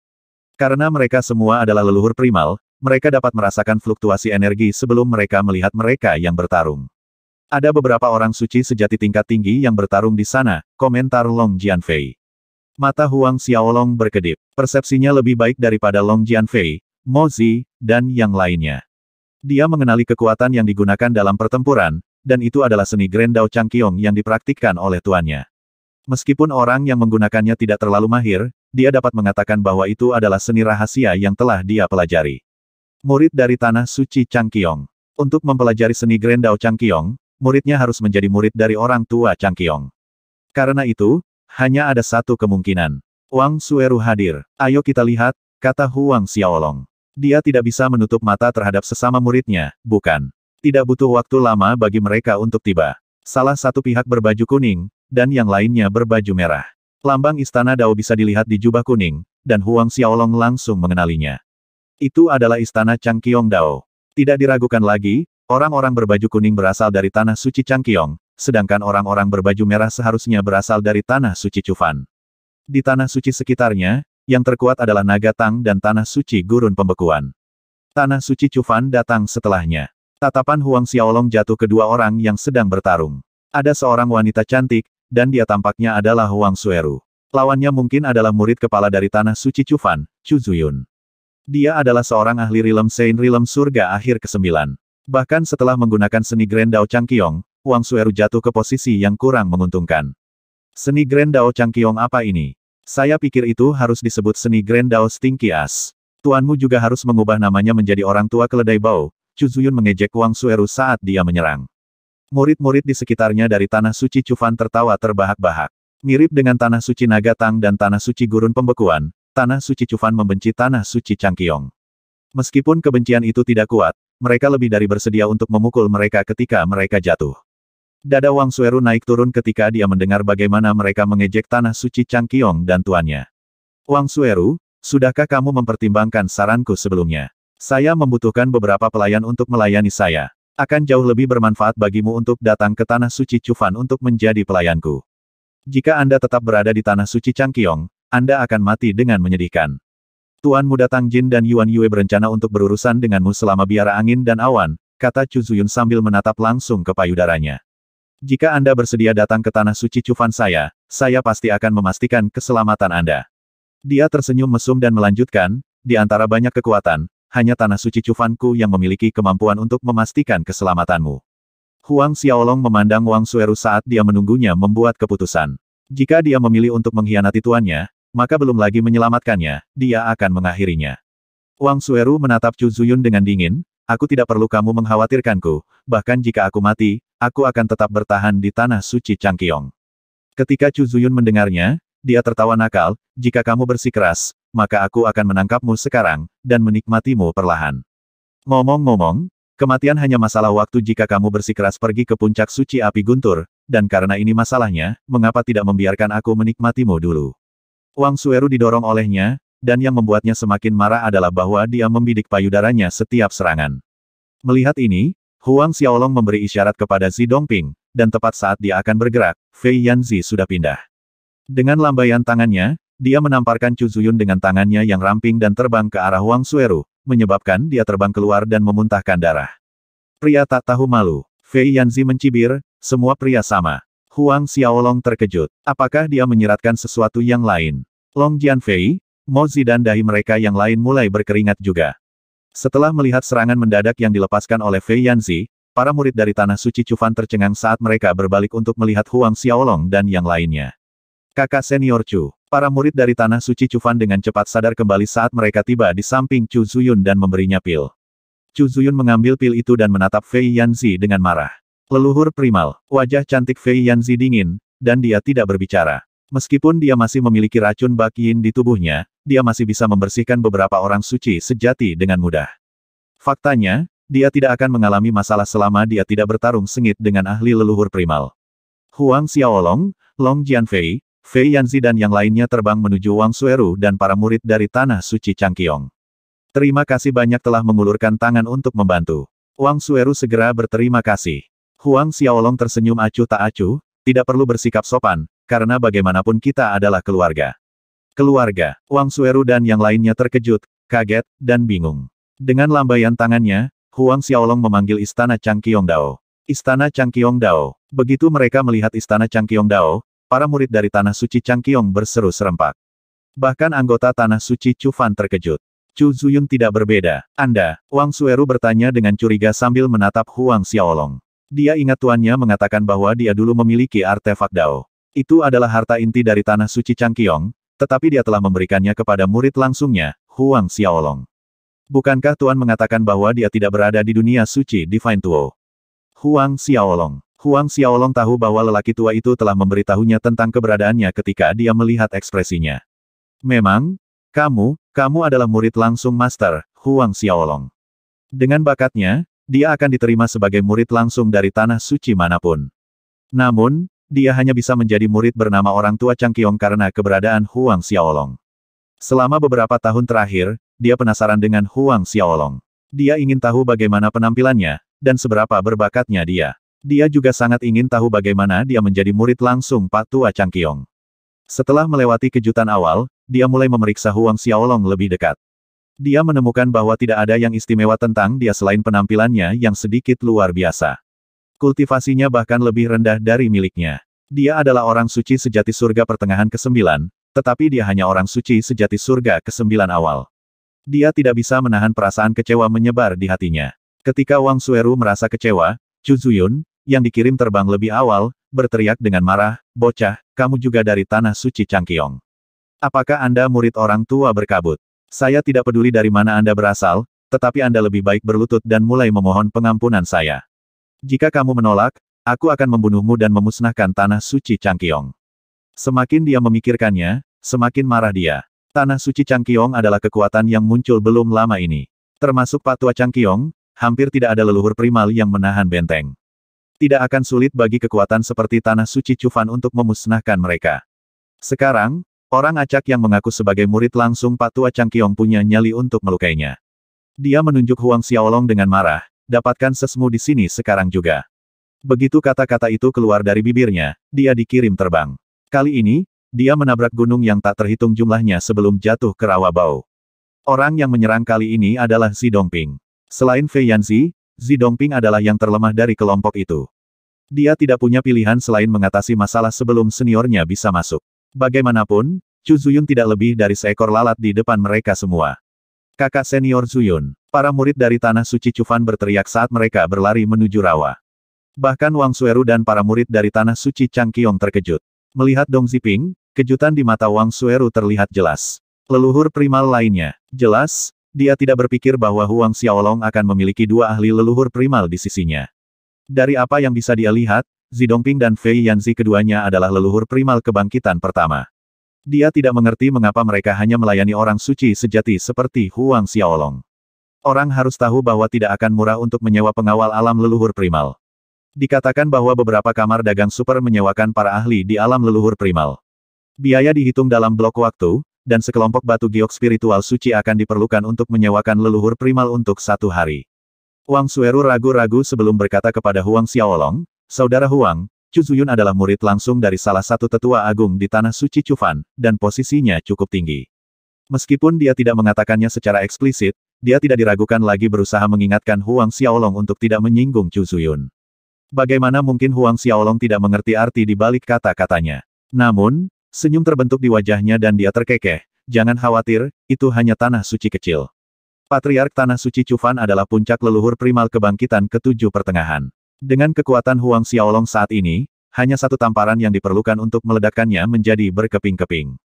Karena mereka semua adalah leluhur primal, mereka dapat merasakan fluktuasi energi sebelum mereka melihat mereka yang bertarung. Ada beberapa orang suci sejati tingkat tinggi yang bertarung di sana, komentar Long Jianfei. Mata Huang Xiaolong berkedip. Persepsinya lebih baik daripada Long Jianfei, Mozi, dan yang lainnya. Dia mengenali kekuatan yang digunakan dalam pertempuran, dan itu adalah seni Grand Dao Changqiong yang dipraktikkan oleh tuannya. Meskipun orang yang menggunakannya tidak terlalu mahir, dia dapat mengatakan bahwa itu adalah seni rahasia yang telah dia pelajari. Murid dari Tanah Suci Changqiong. Untuk mempelajari seni Grand Dao Changqiong, muridnya harus menjadi murid dari orang tua Chang Kiong. Karena itu, hanya ada satu kemungkinan. Wang Sueru hadir. Ayo kita lihat, kata Huang Xiaolong. Dia tidak bisa menutup mata terhadap sesama muridnya, bukan. Tidak butuh waktu lama bagi mereka untuk tiba. Salah satu pihak berbaju kuning, dan yang lainnya berbaju merah. Lambang istana Dao bisa dilihat di jubah kuning, dan Huang Xiaolong langsung mengenalinya. Itu adalah istana Chang Kiong Dao. Tidak diragukan lagi, Orang-orang berbaju kuning berasal dari tanah suci Changkyong, sedangkan orang-orang berbaju merah seharusnya berasal dari tanah suci Chufan. Di tanah suci sekitarnya, yang terkuat adalah naga Tang dan tanah suci gurun pembekuan. Tanah suci Chufan datang setelahnya. Tatapan Huang Xiaolong jatuh ke dua orang yang sedang bertarung. Ada seorang wanita cantik, dan dia tampaknya adalah Huang Sueru. Lawannya mungkin adalah murid kepala dari tanah suci Chufan, Chu Zuyun. Dia adalah seorang ahli rilem Sein Rilem Surga akhir ke-9. Bahkan setelah menggunakan seni Grand Dao Changqiong, Wang Sueru jatuh ke posisi yang kurang menguntungkan. Seni Grand Dao Changqiong apa ini? Saya pikir itu harus disebut seni Grand Dao Stinky As. Tuanmu juga harus mengubah namanya menjadi orang tua keledai bau, Chu Zuyun mengejek Wang Sueru saat dia menyerang. Murid-murid di sekitarnya dari Tanah Suci Cufan tertawa terbahak-bahak. Mirip dengan Tanah Suci Naga Tang dan Tanah Suci Gurun Pembekuan, Tanah Suci Cufan membenci Tanah Suci Changqiong. Meskipun kebencian itu tidak kuat, mereka lebih dari bersedia untuk memukul mereka ketika mereka jatuh. Dada Wang Sueru naik turun ketika dia mendengar bagaimana mereka mengejek tanah suci Chang Changqiong dan tuannya. Wang Sueru, sudahkah kamu mempertimbangkan saranku sebelumnya? Saya membutuhkan beberapa pelayan untuk melayani saya. Akan jauh lebih bermanfaat bagimu untuk datang ke tanah suci Cufan untuk menjadi pelayanku. Jika Anda tetap berada di tanah suci Chang Changqiong, Anda akan mati dengan menyedihkan. Tuan muda Tang Jin dan Yuan Yue berencana untuk berurusan denganmu selama biara angin dan awan, kata Chu Zuyun sambil menatap langsung ke payudaranya. Jika Anda bersedia datang ke Tanah Suci Cufan saya, saya pasti akan memastikan keselamatan Anda. Dia tersenyum mesum dan melanjutkan, di antara banyak kekuatan, hanya Tanah Suci Cufanku yang memiliki kemampuan untuk memastikan keselamatanmu. Huang Xiaolong memandang Wang Sueru saat dia menunggunya membuat keputusan. Jika dia memilih untuk mengkhianati tuannya, maka belum lagi menyelamatkannya, dia akan mengakhirinya. Wang Sueru menatap Chu Zuyun dengan dingin, aku tidak perlu kamu mengkhawatirkanku, bahkan jika aku mati, aku akan tetap bertahan di tanah suci Changqiong. Ketika Chu Zuyun mendengarnya, dia tertawa nakal, jika kamu bersikeras, maka aku akan menangkapmu sekarang, dan menikmatimu perlahan. Ngomong-ngomong, kematian hanya masalah waktu jika kamu bersikeras pergi ke puncak suci api guntur, dan karena ini masalahnya, mengapa tidak membiarkan aku menikmatimu dulu? Wang Sueru didorong olehnya, dan yang membuatnya semakin marah adalah bahwa dia membidik payudaranya setiap serangan. Melihat ini, Huang Xiaolong memberi isyarat kepada Xi Dongping, dan tepat saat dia akan bergerak, Fei Yanzi sudah pindah. Dengan lambaian tangannya, dia menamparkan Chu Zuyun dengan tangannya yang ramping dan terbang ke arah Huang Sueru, menyebabkan dia terbang keluar dan memuntahkan darah. Pria tak tahu malu, Fei Yanzi mencibir, semua pria sama. Huang Xiaolong terkejut. Apakah dia menyiratkan sesuatu yang lain? Long Jianfei, Mo Zi dan dahi mereka yang lain mulai berkeringat juga. Setelah melihat serangan mendadak yang dilepaskan oleh Fei Yanzi, para murid dari Tanah Suci Cufan tercengang saat mereka berbalik untuk melihat Huang Xiaolong dan yang lainnya. Kakak senior Chu, para murid dari Tanah Suci Cufan dengan cepat sadar kembali saat mereka tiba di samping Chu Zuyun dan memberinya pil. Chu Zuyun mengambil pil itu dan menatap Fei Yanzi dengan marah. Leluhur primal, wajah cantik Fei Yanzi dingin, dan dia tidak berbicara. Meskipun dia masih memiliki racun bakiin di tubuhnya, dia masih bisa membersihkan beberapa orang suci sejati dengan mudah. Faktanya, dia tidak akan mengalami masalah selama dia tidak bertarung sengit dengan ahli leluhur primal. Huang Xiaolong, Long Jianfei, Fei Yanzi dan yang lainnya terbang menuju Wang Sueru dan para murid dari Tanah Suci Changqiong. Terima kasih banyak telah mengulurkan tangan untuk membantu. Wang Sueru segera berterima kasih. Huang Xiaolong tersenyum acuh tak acuh, tidak perlu bersikap sopan, karena bagaimanapun kita adalah keluarga. Keluarga, Wang Sueru dan yang lainnya terkejut, kaget, dan bingung. Dengan lambaian tangannya, Huang Xiaolong memanggil istana Changqiong Dao. Istana Changqiong Dao. Begitu mereka melihat istana Changqiong Dao, para murid dari Tanah Suci Chang Changqiong berseru serempak. Bahkan anggota Tanah Suci Chu Fan terkejut. Chu Zuyun tidak berbeda. Anda, Wang Sueru bertanya dengan curiga sambil menatap Huang Xiaolong. Dia ingat tuannya mengatakan bahwa dia dulu memiliki artefak Dao. Itu adalah harta inti dari Tanah Suci Changqiong, tetapi dia telah memberikannya kepada murid langsungnya, Huang Xiaolong. Bukankah Tuan mengatakan bahwa dia tidak berada di dunia suci Divine Tuo? Huang Xiaolong. Huang Xiaolong tahu bahwa lelaki tua itu telah memberitahunya tentang keberadaannya ketika dia melihat ekspresinya. Memang, kamu, kamu adalah murid langsung master, Huang Xiaolong. Dengan bakatnya, dia akan diterima sebagai murid langsung dari tanah suci manapun. Namun, dia hanya bisa menjadi murid bernama orang tua Chang Kiong karena keberadaan Huang Xiaolong. Selama beberapa tahun terakhir, dia penasaran dengan Huang Xiaolong. Dia ingin tahu bagaimana penampilannya, dan seberapa berbakatnya dia. Dia juga sangat ingin tahu bagaimana dia menjadi murid langsung Pak Tua Chang Kiong. Setelah melewati kejutan awal, dia mulai memeriksa Huang Xiaolong lebih dekat. Dia menemukan bahwa tidak ada yang istimewa tentang dia selain penampilannya yang sedikit luar biasa. Kultivasinya bahkan lebih rendah dari miliknya. Dia adalah orang suci sejati surga pertengahan ke-9, tetapi dia hanya orang suci sejati surga ke-9 awal. Dia tidak bisa menahan perasaan kecewa menyebar di hatinya. Ketika Wang Sueru merasa kecewa, Chu Zuyun, yang dikirim terbang lebih awal, berteriak dengan marah, Bocah, kamu juga dari tanah suci Changqiong. Apakah Anda murid orang tua berkabut? Saya tidak peduli dari mana Anda berasal, tetapi Anda lebih baik berlutut dan mulai memohon pengampunan saya. Jika kamu menolak, aku akan membunuhmu dan memusnahkan tanah suci Changkyong. Semakin dia memikirkannya, semakin marah dia. Tanah suci Changkyong adalah kekuatan yang muncul belum lama ini. Termasuk Patua Changkyong, hampir tidak ada leluhur primal yang menahan benteng. Tidak akan sulit bagi kekuatan seperti Tanah Suci Chufan untuk memusnahkan mereka. Sekarang, Orang acak yang mengaku sebagai murid langsung Patua Changqiong punya nyali untuk melukainya. Dia menunjuk Huang Xiaolong dengan marah, dapatkan sesmu di sini sekarang juga. Begitu kata-kata itu keluar dari bibirnya, dia dikirim terbang. Kali ini, dia menabrak gunung yang tak terhitung jumlahnya sebelum jatuh ke rawa bau. Orang yang menyerang kali ini adalah Xi Dongping. Selain Fei Yanzi, Xi Dongping adalah yang terlemah dari kelompok itu. Dia tidak punya pilihan selain mengatasi masalah sebelum seniornya bisa masuk. Bagaimanapun, Chu Zuyun tidak lebih dari seekor lalat di depan mereka semua. Kakak senior Zuyun, para murid dari Tanah Suci Cufan berteriak saat mereka berlari menuju rawa. Bahkan Wang Sueru dan para murid dari Tanah Suci Changqiong terkejut. Melihat Dong Ziping, kejutan di mata Wang Sueru terlihat jelas. Leluhur primal lainnya, jelas, dia tidak berpikir bahwa Huang Xiaolong akan memiliki dua ahli leluhur primal di sisinya. Dari apa yang bisa dia lihat, Zidongping dan Fei Yanzi keduanya adalah leluhur primal kebangkitan pertama. Dia tidak mengerti mengapa mereka hanya melayani orang suci sejati seperti Huang Xiaolong. Orang harus tahu bahwa tidak akan murah untuk menyewa pengawal alam leluhur primal. Dikatakan bahwa beberapa kamar dagang super menyewakan para ahli di alam leluhur primal. Biaya dihitung dalam blok waktu, dan sekelompok batu giok spiritual suci akan diperlukan untuk menyewakan leluhur primal untuk satu hari. Wang Sueru ragu-ragu sebelum berkata kepada Huang Xiaolong, Saudara Huang, Chu Zuyun adalah murid langsung dari salah satu tetua agung di Tanah Suci Chufan, dan posisinya cukup tinggi. Meskipun dia tidak mengatakannya secara eksplisit, dia tidak diragukan lagi berusaha mengingatkan Huang Xiaolong untuk tidak menyinggung Chu Zuyun. Bagaimana mungkin Huang Xiaolong tidak mengerti arti di balik kata-katanya? Namun, senyum terbentuk di wajahnya dan dia terkekeh, jangan khawatir, itu hanya tanah suci kecil. Patriark Tanah Suci Chufan adalah puncak leluhur primal kebangkitan ketujuh pertengahan. Dengan kekuatan Huang Xiaolong saat ini, hanya satu tamparan yang diperlukan untuk meledakkannya menjadi berkeping-keping.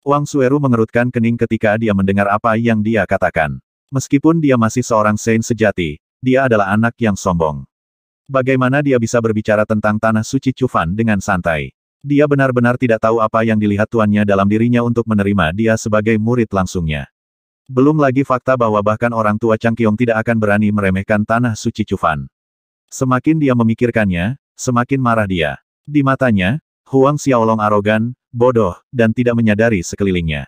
Wang Sueru mengerutkan kening ketika dia mendengar apa yang dia katakan. Meskipun dia masih seorang Saint sejati, dia adalah anak yang sombong. Bagaimana dia bisa berbicara tentang tanah suci Cufan dengan santai? Dia benar-benar tidak tahu apa yang dilihat tuannya dalam dirinya untuk menerima dia sebagai murid langsungnya. Belum lagi fakta bahwa bahkan orang tua Chang Kiong tidak akan berani meremehkan tanah suci Cufan. Semakin dia memikirkannya, semakin marah dia. Di matanya, Huang Xiaolong arogan, bodoh, dan tidak menyadari sekelilingnya.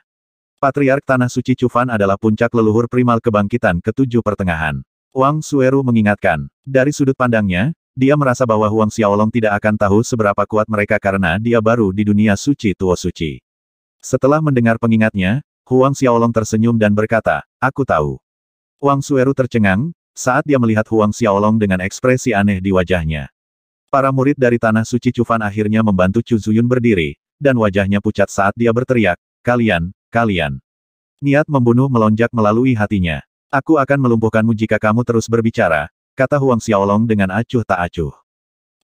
Patriark Tanah Suci Cufan adalah puncak leluhur primal kebangkitan ketujuh pertengahan. Wang Sueru mengingatkan, dari sudut pandangnya, dia merasa bahwa Huang Xiaolong tidak akan tahu seberapa kuat mereka karena dia baru di dunia suci Tuo Suci. Setelah mendengar pengingatnya, Huang Xiaolong tersenyum dan berkata, Aku tahu. Wang Sueru tercengang, saat dia melihat Huang Xiaolong dengan ekspresi aneh di wajahnya. Para murid dari Tanah Suci Cufan akhirnya membantu Chu Zuyun berdiri, dan wajahnya pucat saat dia berteriak, Kalian, kalian. Niat membunuh melonjak melalui hatinya. Aku akan melumpuhkanmu jika kamu terus berbicara, kata Huang Xiaolong dengan acuh tak acuh.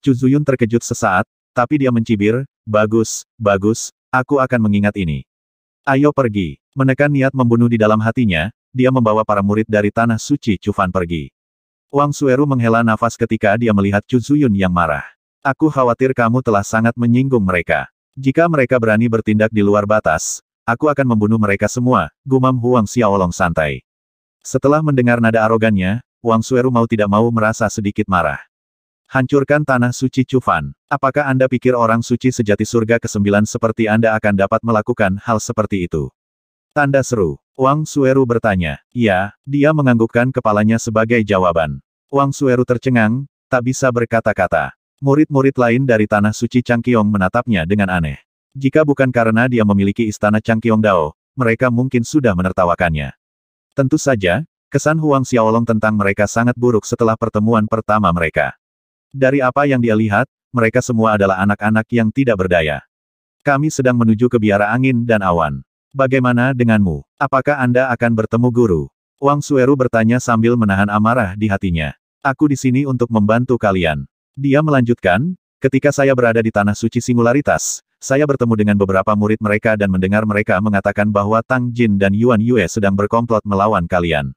Chu Zuyun terkejut sesaat, tapi dia mencibir, bagus, bagus, aku akan mengingat ini. Ayo pergi. Menekan niat membunuh di dalam hatinya, dia membawa para murid dari tanah suci Cufan pergi. Wang Sueru menghela nafas ketika dia melihat Chu Zuyun yang marah. Aku khawatir kamu telah sangat menyinggung mereka. Jika mereka berani bertindak di luar batas, aku akan membunuh mereka semua, gumam Huang Xiaolong santai. Setelah mendengar nada arogannya, Wang Sueru mau tidak mau merasa sedikit marah. Hancurkan tanah suci Cufan. Apakah Anda pikir orang suci sejati surga ke-9 seperti Anda akan dapat melakukan hal seperti itu? Tanda seru. Wang Sueru bertanya. Ya, dia menganggukkan kepalanya sebagai jawaban. Wang Sueru tercengang, tak bisa berkata-kata. Murid-murid lain dari Tanah Suci Changqiong menatapnya dengan aneh. Jika bukan karena dia memiliki istana Changqiong Dao, mereka mungkin sudah menertawakannya. Tentu saja, kesan Huang Xiaolong tentang mereka sangat buruk setelah pertemuan pertama mereka. Dari apa yang dia lihat, mereka semua adalah anak-anak yang tidak berdaya. Kami sedang menuju ke biara angin dan awan. Bagaimana denganmu? Apakah Anda akan bertemu guru? Wang Sueru bertanya sambil menahan amarah di hatinya. Aku di sini untuk membantu kalian. Dia melanjutkan, ketika saya berada di Tanah Suci Singularitas, saya bertemu dengan beberapa murid mereka dan mendengar mereka mengatakan bahwa Tang Jin dan Yuan Yue sedang berkomplot melawan kalian.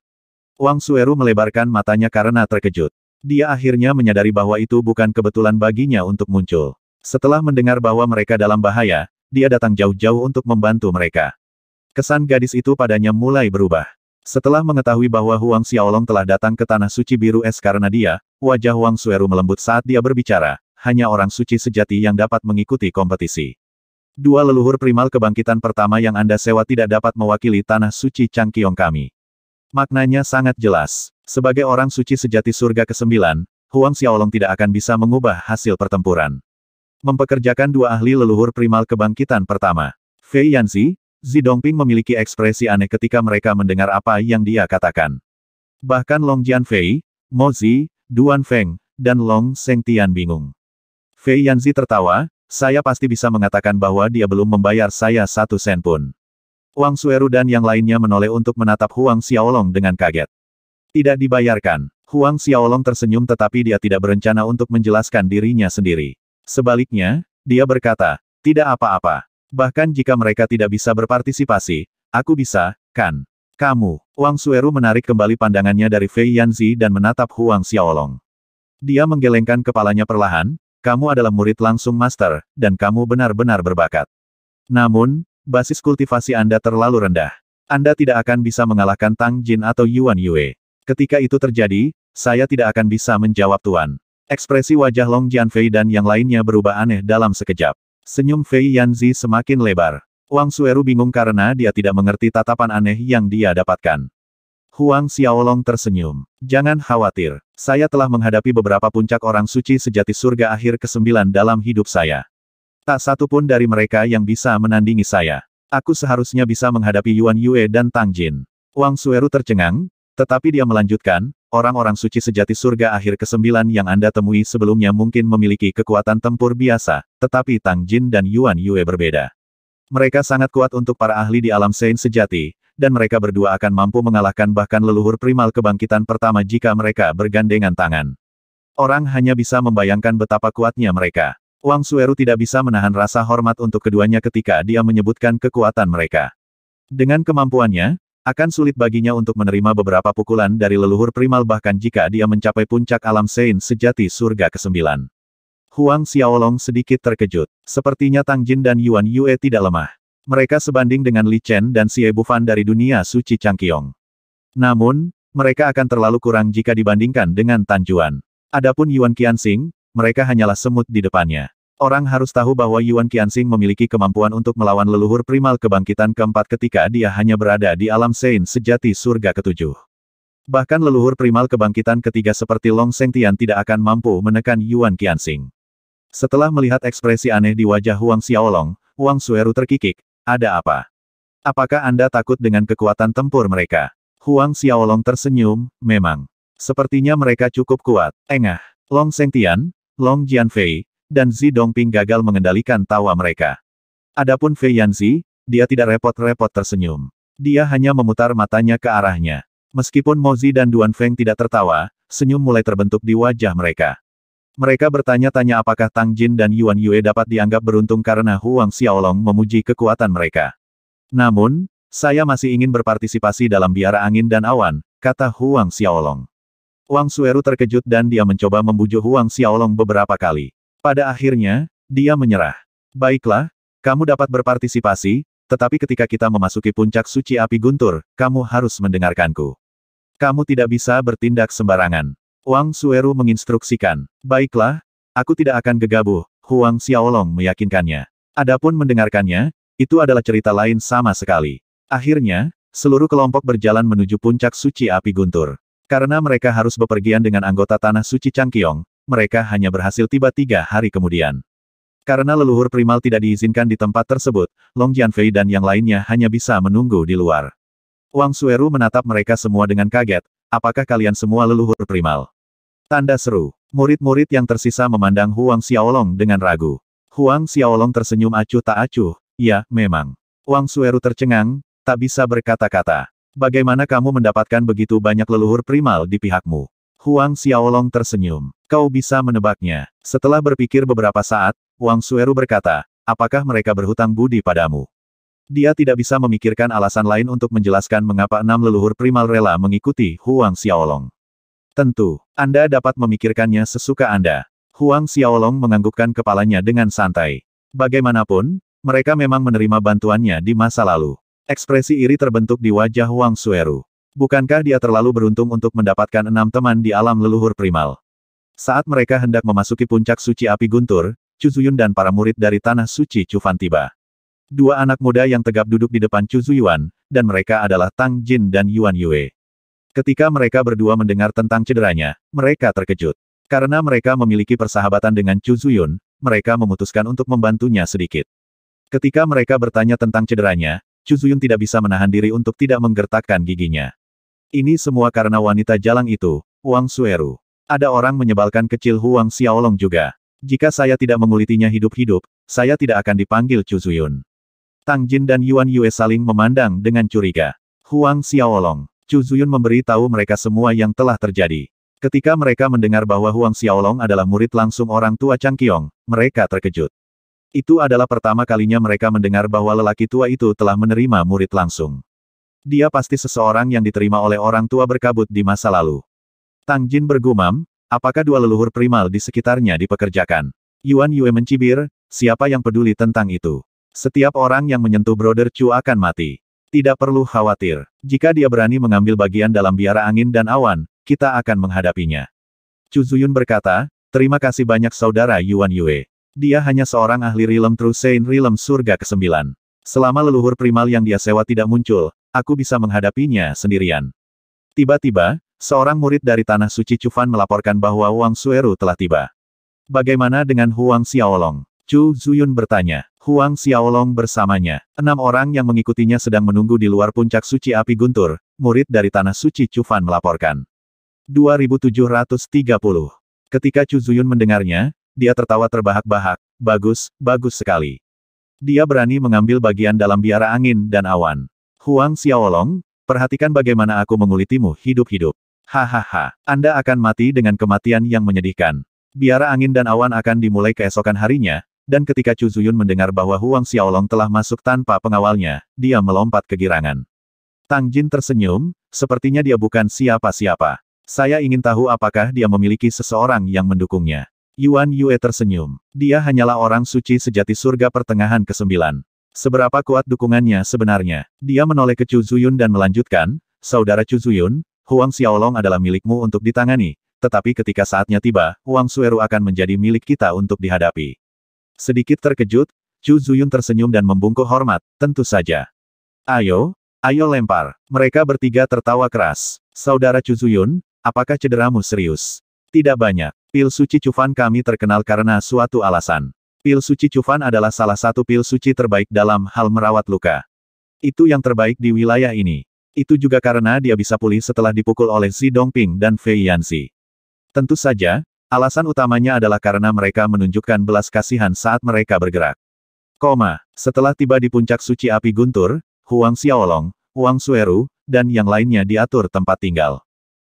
Wang Sueru melebarkan matanya karena terkejut. Dia akhirnya menyadari bahwa itu bukan kebetulan baginya untuk muncul. Setelah mendengar bahwa mereka dalam bahaya, dia datang jauh-jauh untuk membantu mereka. Kesan gadis itu padanya mulai berubah. Setelah mengetahui bahwa Huang Xiaolong telah datang ke Tanah Suci Biru Es karena dia, wajah Huang Sueru melembut saat dia berbicara, hanya orang suci sejati yang dapat mengikuti kompetisi. Dua leluhur primal kebangkitan pertama yang Anda sewa tidak dapat mewakili Tanah Suci Changqiong kami. Maknanya sangat jelas. Sebagai orang suci sejati surga ke-9, Huang Xiaolong tidak akan bisa mengubah hasil pertempuran. Mempekerjakan dua ahli leluhur primal kebangkitan pertama. Fei Yanzi, Zidongping memiliki ekspresi aneh ketika mereka mendengar apa yang dia katakan. Bahkan Long Jianfei, Zi, Duan Feng, dan Long Tian bingung. Fei Yanzi tertawa, saya pasti bisa mengatakan bahwa dia belum membayar saya satu sen pun. Wang Sueru dan yang lainnya menoleh untuk menatap Huang Xiaolong dengan kaget. Tidak dibayarkan. Huang Xiaolong tersenyum tetapi dia tidak berencana untuk menjelaskan dirinya sendiri. Sebaliknya, dia berkata, tidak apa-apa. Bahkan jika mereka tidak bisa berpartisipasi, aku bisa, kan? Kamu. Wang Sueru menarik kembali pandangannya dari Fei Yanzi dan menatap Huang Xiaolong. Dia menggelengkan kepalanya perlahan, kamu adalah murid langsung master, dan kamu benar-benar berbakat. Namun, basis kultivasi Anda terlalu rendah. Anda tidak akan bisa mengalahkan Tang Jin atau Yuan Yue. Ketika itu terjadi, saya tidak akan bisa menjawab Tuan. Ekspresi wajah Long Jianfei dan yang lainnya berubah aneh dalam sekejap. Senyum Fei Yanzi semakin lebar. Wang Sueru bingung karena dia tidak mengerti tatapan aneh yang dia dapatkan. Huang Xiaolong tersenyum. Jangan khawatir, saya telah menghadapi beberapa puncak orang suci sejati surga akhir ke-9 dalam hidup saya. Tak satu pun dari mereka yang bisa menandingi saya. Aku seharusnya bisa menghadapi Yuan Yue dan Tang Jin. Wang Sueru tercengang, tetapi dia melanjutkan, Orang-orang suci sejati surga akhir ke-9 yang Anda temui sebelumnya mungkin memiliki kekuatan tempur biasa, tetapi Tang Jin dan Yuan Yue berbeda. Mereka sangat kuat untuk para ahli di alam Sein sejati, dan mereka berdua akan mampu mengalahkan bahkan leluhur primal kebangkitan pertama jika mereka bergandengan tangan. Orang hanya bisa membayangkan betapa kuatnya mereka. Wang Sueru tidak bisa menahan rasa hormat untuk keduanya ketika dia menyebutkan kekuatan mereka. Dengan kemampuannya, akan sulit baginya untuk menerima beberapa pukulan dari leluhur primal bahkan jika dia mencapai puncak alam Sein sejati surga ke-9. Huang Xiaolong sedikit terkejut. Sepertinya Tang Jin dan Yuan Yue tidak lemah. Mereka sebanding dengan Li Chen dan Xie Bufan dari dunia suci Changqiong. Namun, mereka akan terlalu kurang jika dibandingkan dengan Tan Juan. Adapun Yuan Qianxing, mereka hanyalah semut di depannya. Orang harus tahu bahwa Yuan Qianxing memiliki kemampuan untuk melawan leluhur primal kebangkitan keempat ketika dia hanya berada di alam Sein sejati surga ketujuh. Bahkan leluhur primal kebangkitan ketiga seperti Long Tian tidak akan mampu menekan Yuan Qianxing. Setelah melihat ekspresi aneh di wajah Huang Xiaolong, Huang Sueru terkikik, ada apa? Apakah Anda takut dengan kekuatan tempur mereka? Huang Xiaolong tersenyum, memang. Sepertinya mereka cukup kuat. Engah, Long Tian, Long Jianfei, dan Zi Dongping gagal mengendalikan tawa mereka. Adapun Fei Yanzi, dia tidak repot-repot tersenyum. Dia hanya memutar matanya ke arahnya. Meskipun Mozi dan Duan Feng tidak tertawa, senyum mulai terbentuk di wajah mereka. Mereka bertanya-tanya apakah Tang Jin dan Yuan Yue dapat dianggap beruntung karena Huang Xiaolong memuji kekuatan mereka. Namun, saya masih ingin berpartisipasi dalam biara angin dan awan, kata Huang Xiaolong. Wang Sueru terkejut dan dia mencoba membujuk Huang Xiaolong beberapa kali. Pada akhirnya, dia menyerah. Baiklah, kamu dapat berpartisipasi, tetapi ketika kita memasuki puncak suci api guntur, kamu harus mendengarkanku. Kamu tidak bisa bertindak sembarangan. Wang Sueru menginstruksikan. Baiklah, aku tidak akan gegabah, Huang Xiaolong meyakinkannya. Adapun mendengarkannya, itu adalah cerita lain sama sekali. Akhirnya, seluruh kelompok berjalan menuju puncak suci api guntur. Karena mereka harus bepergian dengan anggota tanah suci Changqiong, mereka hanya berhasil tiba tiga hari kemudian. Karena leluhur primal tidak diizinkan di tempat tersebut, Long Jianfei dan yang lainnya hanya bisa menunggu di luar. Wang Sueru menatap mereka semua dengan kaget, apakah kalian semua leluhur primal? Tanda seru. Murid-murid yang tersisa memandang Huang Xiaolong dengan ragu. Huang Xiaolong tersenyum acuh tak acuh, ya, memang. Wang Sueru tercengang, tak bisa berkata-kata. Bagaimana kamu mendapatkan begitu banyak leluhur primal di pihakmu? Huang Xiaolong tersenyum. Kau bisa menebaknya. Setelah berpikir beberapa saat, Wang Sueru berkata, apakah mereka berhutang budi padamu? Dia tidak bisa memikirkan alasan lain untuk menjelaskan mengapa enam leluhur primal rela mengikuti Huang Xiaolong. Tentu, Anda dapat memikirkannya sesuka Anda. Huang Xiaolong menganggukkan kepalanya dengan santai. Bagaimanapun, mereka memang menerima bantuannya di masa lalu. Ekspresi iri terbentuk di wajah Huang Sueru. Bukankah dia terlalu beruntung untuk mendapatkan enam teman di alam leluhur primal? Saat mereka hendak memasuki puncak suci api guntur, Cuzuyun dan para murid dari tanah suci Cufan tiba. Dua anak muda yang tegap duduk di depan Cuzuyuan, dan mereka adalah Tang Jin dan Yuan Yue. Ketika mereka berdua mendengar tentang cederanya, mereka terkejut. Karena mereka memiliki persahabatan dengan Zuyun, mereka memutuskan untuk membantunya sedikit. Ketika mereka bertanya tentang cederanya, Zuyun tidak bisa menahan diri untuk tidak menggertakkan giginya. Ini semua karena wanita jalang itu, Wang Sueru. Ada orang menyebalkan kecil Huang Xiaolong juga. Jika saya tidak mengulitinya hidup-hidup, saya tidak akan dipanggil Chu Zuyun. Tang Jin dan Yuan Yue saling memandang dengan curiga. Huang Xiaolong, Chu Zuyun memberi tahu mereka semua yang telah terjadi. Ketika mereka mendengar bahwa Huang Xiaolong adalah murid langsung orang tua Chang Qiong, mereka terkejut. Itu adalah pertama kalinya mereka mendengar bahwa lelaki tua itu telah menerima murid langsung. Dia pasti seseorang yang diterima oleh orang tua berkabut di masa lalu. Tang Jin bergumam, apakah dua leluhur primal di sekitarnya dipekerjakan? Yuan Yue mencibir, siapa yang peduli tentang itu? Setiap orang yang menyentuh Brother Chu akan mati. Tidak perlu khawatir. Jika dia berani mengambil bagian dalam biara angin dan awan, kita akan menghadapinya. Chu Zuyun berkata, terima kasih banyak saudara Yuan Yue. Dia hanya seorang ahli rilem Trusein rilem surga ke-9. Selama leluhur primal yang dia sewa tidak muncul, aku bisa menghadapinya sendirian. Tiba-tiba, seorang murid dari Tanah Suci Cufan melaporkan bahwa Huang Sueru telah tiba. Bagaimana dengan Huang Xiaolong? Chu Zuyun bertanya. Huang Xiaolong bersamanya. Enam orang yang mengikutinya sedang menunggu di luar puncak suci api guntur, murid dari Tanah Suci Cufan melaporkan. 2730. Ketika Chu Zuyun mendengarnya, dia tertawa terbahak-bahak, bagus, bagus sekali. Dia berani mengambil bagian dalam biara angin dan awan. Huang Xiaolong, perhatikan bagaimana aku mengulitimu hidup-hidup. Hahaha, Anda akan mati dengan kematian yang menyedihkan. Biara angin dan awan akan dimulai keesokan harinya, dan ketika Chu Zuyun mendengar bahwa Huang Xiaolong telah masuk tanpa pengawalnya, dia melompat kegirangan. Tang Jin tersenyum, sepertinya dia bukan siapa-siapa. Saya ingin tahu apakah dia memiliki seseorang yang mendukungnya. Yuan Yue tersenyum. Dia hanyalah orang suci sejati surga pertengahan ke-9. Seberapa kuat dukungannya sebenarnya? Dia menoleh ke Chu Zuyun dan melanjutkan, Saudara Chu Zuyun, Huang Xiaolong adalah milikmu untuk ditangani, tetapi ketika saatnya tiba, Huang Sueru akan menjadi milik kita untuk dihadapi. Sedikit terkejut, Chu Zuyun tersenyum dan membungkuk hormat, tentu saja. Ayo, ayo lempar. Mereka bertiga tertawa keras. Saudara Chu Zuyun, apakah cederamu serius? Tidak banyak. Pil suci Cufan kami terkenal karena suatu alasan. Pil suci Cufan adalah salah satu pil suci terbaik dalam hal merawat luka. Itu yang terbaik di wilayah ini. Itu juga karena dia bisa pulih setelah dipukul oleh Xi Dongping dan Fei Yanxi. Tentu saja, alasan utamanya adalah karena mereka menunjukkan belas kasihan saat mereka bergerak. Koma, setelah tiba di puncak suci api guntur, Huang Xiaolong, Huang Sueru, dan yang lainnya diatur tempat tinggal.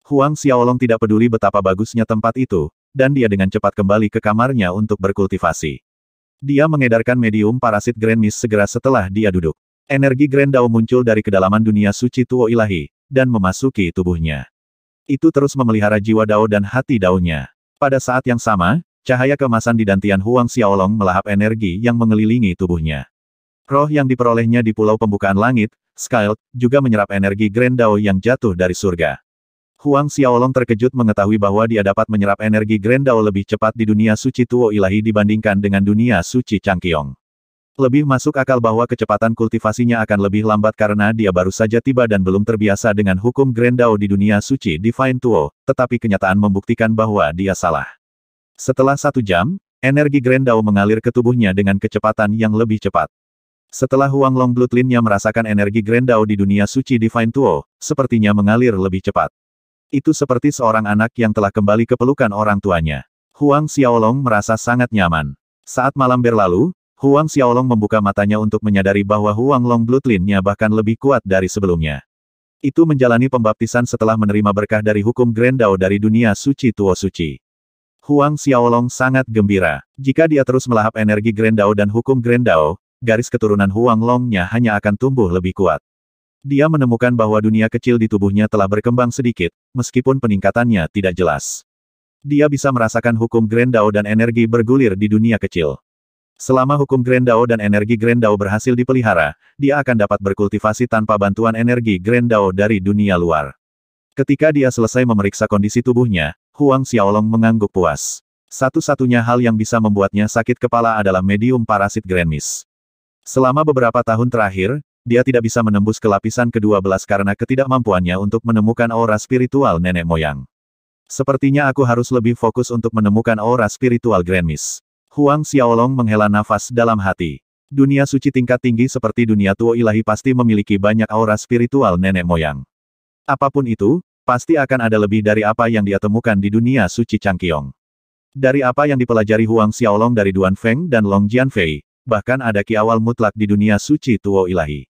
Huang Xiaolong tidak peduli betapa bagusnya tempat itu, dan dia dengan cepat kembali ke kamarnya untuk berkultivasi. Dia mengedarkan medium parasit Grand Mist segera setelah dia duduk. Energi Grand Dao muncul dari kedalaman dunia suci Tuo Ilahi, dan memasuki tubuhnya. Itu terus memelihara jiwa Dao dan hati dao Pada saat yang sama, cahaya kemasan di dantian Huang Xiaolong melahap energi yang mengelilingi tubuhnya. Roh yang diperolehnya di Pulau Pembukaan Langit, Skyld, juga menyerap energi Grand Dao yang jatuh dari surga. Huang Xiaolong terkejut mengetahui bahwa dia dapat menyerap energi Grand Dao lebih cepat di dunia suci Tuo Ilahi dibandingkan dengan dunia suci Changqiong. Lebih masuk akal bahwa kecepatan kultivasinya akan lebih lambat karena dia baru saja tiba dan belum terbiasa dengan hukum Grand Dao di dunia suci Divine Tuo, tetapi kenyataan membuktikan bahwa dia salah. Setelah satu jam, energi Grand Dao mengalir ke tubuhnya dengan kecepatan yang lebih cepat. Setelah Huang Long Bloodline-nya merasakan energi Grand Dao di dunia suci Divine Tuo, sepertinya mengalir lebih cepat. Itu seperti seorang anak yang telah kembali ke pelukan orang tuanya. Huang Xiaolong merasa sangat nyaman. Saat malam berlalu, Huang Xiaolong membuka matanya untuk menyadari bahwa Huang Long Bloodline-nya bahkan lebih kuat dari sebelumnya. Itu menjalani pembaptisan setelah menerima berkah dari hukum Grand Dao dari dunia suci Tuo Suci. Huang Xiaolong sangat gembira. Jika dia terus melahap energi Grand Dao dan hukum Grand Dao, garis keturunan Huang Long-nya hanya akan tumbuh lebih kuat. Dia menemukan bahwa dunia kecil di tubuhnya telah berkembang sedikit, meskipun peningkatannya tidak jelas. Dia bisa merasakan hukum Grendao dan energi bergulir di dunia kecil. Selama hukum Grendao dan energi Grendao berhasil dipelihara, dia akan dapat berkultivasi tanpa bantuan energi Grendao dari dunia luar. Ketika dia selesai memeriksa kondisi tubuhnya, Huang Xiaolong mengangguk puas. Satu-satunya hal yang bisa membuatnya sakit kepala adalah medium parasit Grand Mist. Selama beberapa tahun terakhir, dia tidak bisa menembus ke lapisan ke-12 karena ketidakmampuannya untuk menemukan aura spiritual nenek moyang. Sepertinya aku harus lebih fokus untuk menemukan aura spiritual Grand Miss. Huang Xiaolong menghela nafas dalam hati. Dunia suci tingkat tinggi seperti dunia tua ilahi pasti memiliki banyak aura spiritual nenek moyang. Apapun itu, pasti akan ada lebih dari apa yang dia temukan di dunia suci Changqiong. Dari apa yang dipelajari Huang Xiaolong dari Duan Feng dan Long Jianfei, bahkan ada ki awal mutlak di dunia suci Tuo Ilahi.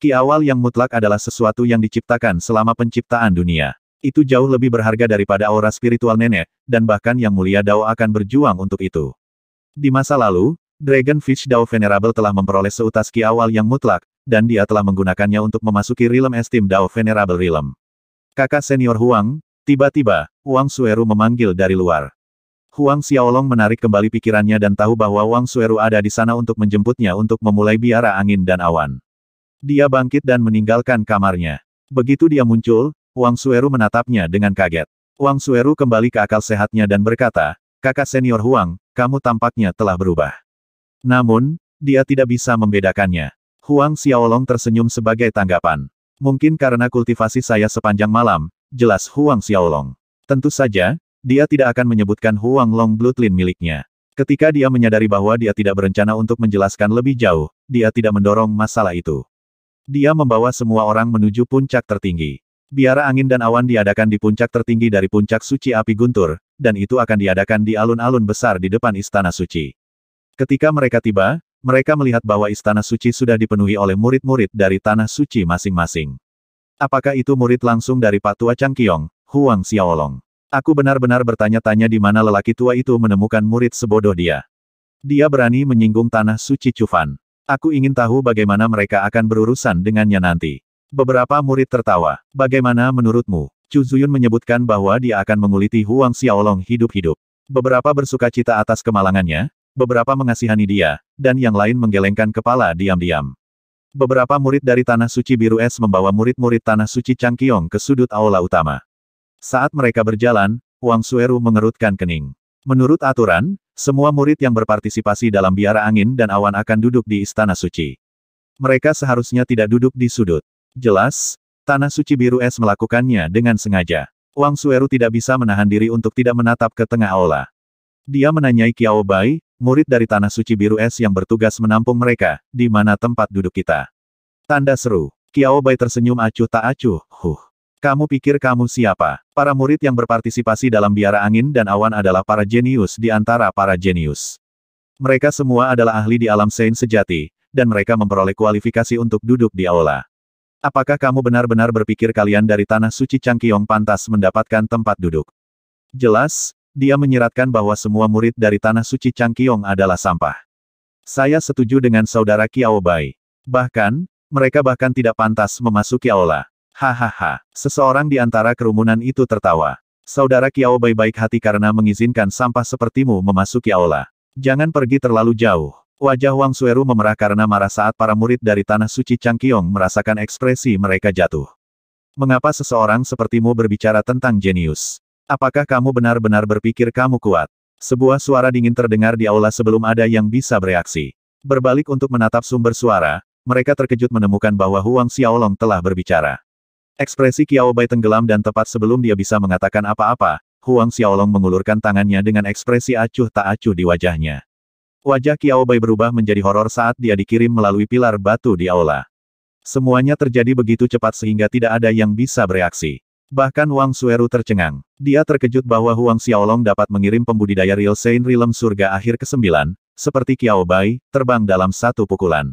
Ki awal yang mutlak adalah sesuatu yang diciptakan selama penciptaan dunia. Itu jauh lebih berharga daripada aura spiritual nenek, dan bahkan Yang Mulia Dao akan berjuang untuk itu. Di masa lalu, Dragonfish Dao Venerable telah memperoleh seutas ki awal yang mutlak, dan dia telah menggunakannya untuk memasuki realm Estim Dao Venerable Realm. Kakak senior Huang, tiba-tiba, Wang Sueru memanggil dari luar. Huang Xiaolong menarik kembali pikirannya dan tahu bahwa Wang Sueru ada di sana untuk menjemputnya untuk memulai biara angin dan awan. Dia bangkit dan meninggalkan kamarnya. Begitu dia muncul, Wang Sueru menatapnya dengan kaget. Wang Sueru kembali ke akal sehatnya dan berkata, kakak senior Huang, kamu tampaknya telah berubah. Namun, dia tidak bisa membedakannya. Huang Xiaolong tersenyum sebagai tanggapan. Mungkin karena kultivasi saya sepanjang malam, jelas Huang Xiaolong. Tentu saja, dia tidak akan menyebutkan Huang Long Bloodline miliknya. Ketika dia menyadari bahwa dia tidak berencana untuk menjelaskan lebih jauh, dia tidak mendorong masalah itu. Dia membawa semua orang menuju puncak tertinggi. Biara angin dan awan diadakan di puncak tertinggi dari puncak suci api guntur, dan itu akan diadakan di alun-alun besar di depan istana suci. Ketika mereka tiba, mereka melihat bahwa istana suci sudah dipenuhi oleh murid-murid dari tanah suci masing-masing. Apakah itu murid langsung dari Pak Tua Changqiong, Huang Xiaolong? Aku benar-benar bertanya-tanya di mana lelaki tua itu menemukan murid sebodoh dia. Dia berani menyinggung tanah suci Cufan. Aku ingin tahu bagaimana mereka akan berurusan dengannya nanti. Beberapa murid tertawa. Bagaimana menurutmu? Chu Zuyun menyebutkan bahwa dia akan menguliti Huang Xiaolong hidup-hidup. Beberapa bersuka cita atas kemalangannya, beberapa mengasihani dia, dan yang lain menggelengkan kepala diam-diam. Beberapa murid dari Tanah Suci Biru Es membawa murid-murid Tanah Suci Changqiong ke sudut aula utama. Saat mereka berjalan, Wang Sueru mengerutkan kening. Menurut aturan, semua murid yang berpartisipasi dalam biara angin dan awan akan duduk di Istana Suci. Mereka seharusnya tidak duduk di sudut. Jelas, Tanah Suci Biru Es melakukannya dengan sengaja. Wang Sueru tidak bisa menahan diri untuk tidak menatap ke tengah aula. Dia menanyai Kiao Bai, murid dari Tanah Suci Biru Es yang bertugas menampung mereka, di mana tempat duduk kita. Tanda seru. Kiao Bai tersenyum acuh tak acuh, huh. Kamu pikir kamu siapa? Para murid yang berpartisipasi dalam biara angin dan awan adalah para jenius di antara para jenius. Mereka semua adalah ahli di alam sains sejati, dan mereka memperoleh kualifikasi untuk duduk di aula. Apakah kamu benar-benar berpikir kalian dari tanah suci Changqiong pantas mendapatkan tempat duduk? Jelas, dia menyiratkan bahwa semua murid dari tanah suci Changqiong adalah sampah. Saya setuju dengan saudara Kiao Bai. Bahkan, mereka bahkan tidak pantas memasuki aula. Hahaha, seseorang di antara kerumunan itu tertawa. Saudara Kiao baik-baik hati karena mengizinkan sampah sepertimu memasuki aula. Jangan pergi terlalu jauh. Wajah Wang Sueru memerah karena marah saat para murid dari Tanah Suci Changqiong merasakan ekspresi mereka jatuh. Mengapa seseorang sepertimu berbicara tentang jenius? Apakah kamu benar-benar berpikir kamu kuat? Sebuah suara dingin terdengar di aula sebelum ada yang bisa bereaksi. Berbalik untuk menatap sumber suara, mereka terkejut menemukan bahwa Huang Xiaolong telah berbicara. Ekspresi Kiao Bai tenggelam dan tepat sebelum dia bisa mengatakan apa-apa, Huang Xiaolong mengulurkan tangannya dengan ekspresi acuh tak acuh di wajahnya. Wajah Kiao Bai berubah menjadi horor saat dia dikirim melalui pilar batu di aula. Semuanya terjadi begitu cepat sehingga tidak ada yang bisa bereaksi. Bahkan Wang Sueru tercengang. Dia terkejut bahwa Huang Xiaolong dapat mengirim pembudidaya Real Saint Realm Surga akhir ke-9, seperti Kiao Bai, terbang dalam satu pukulan.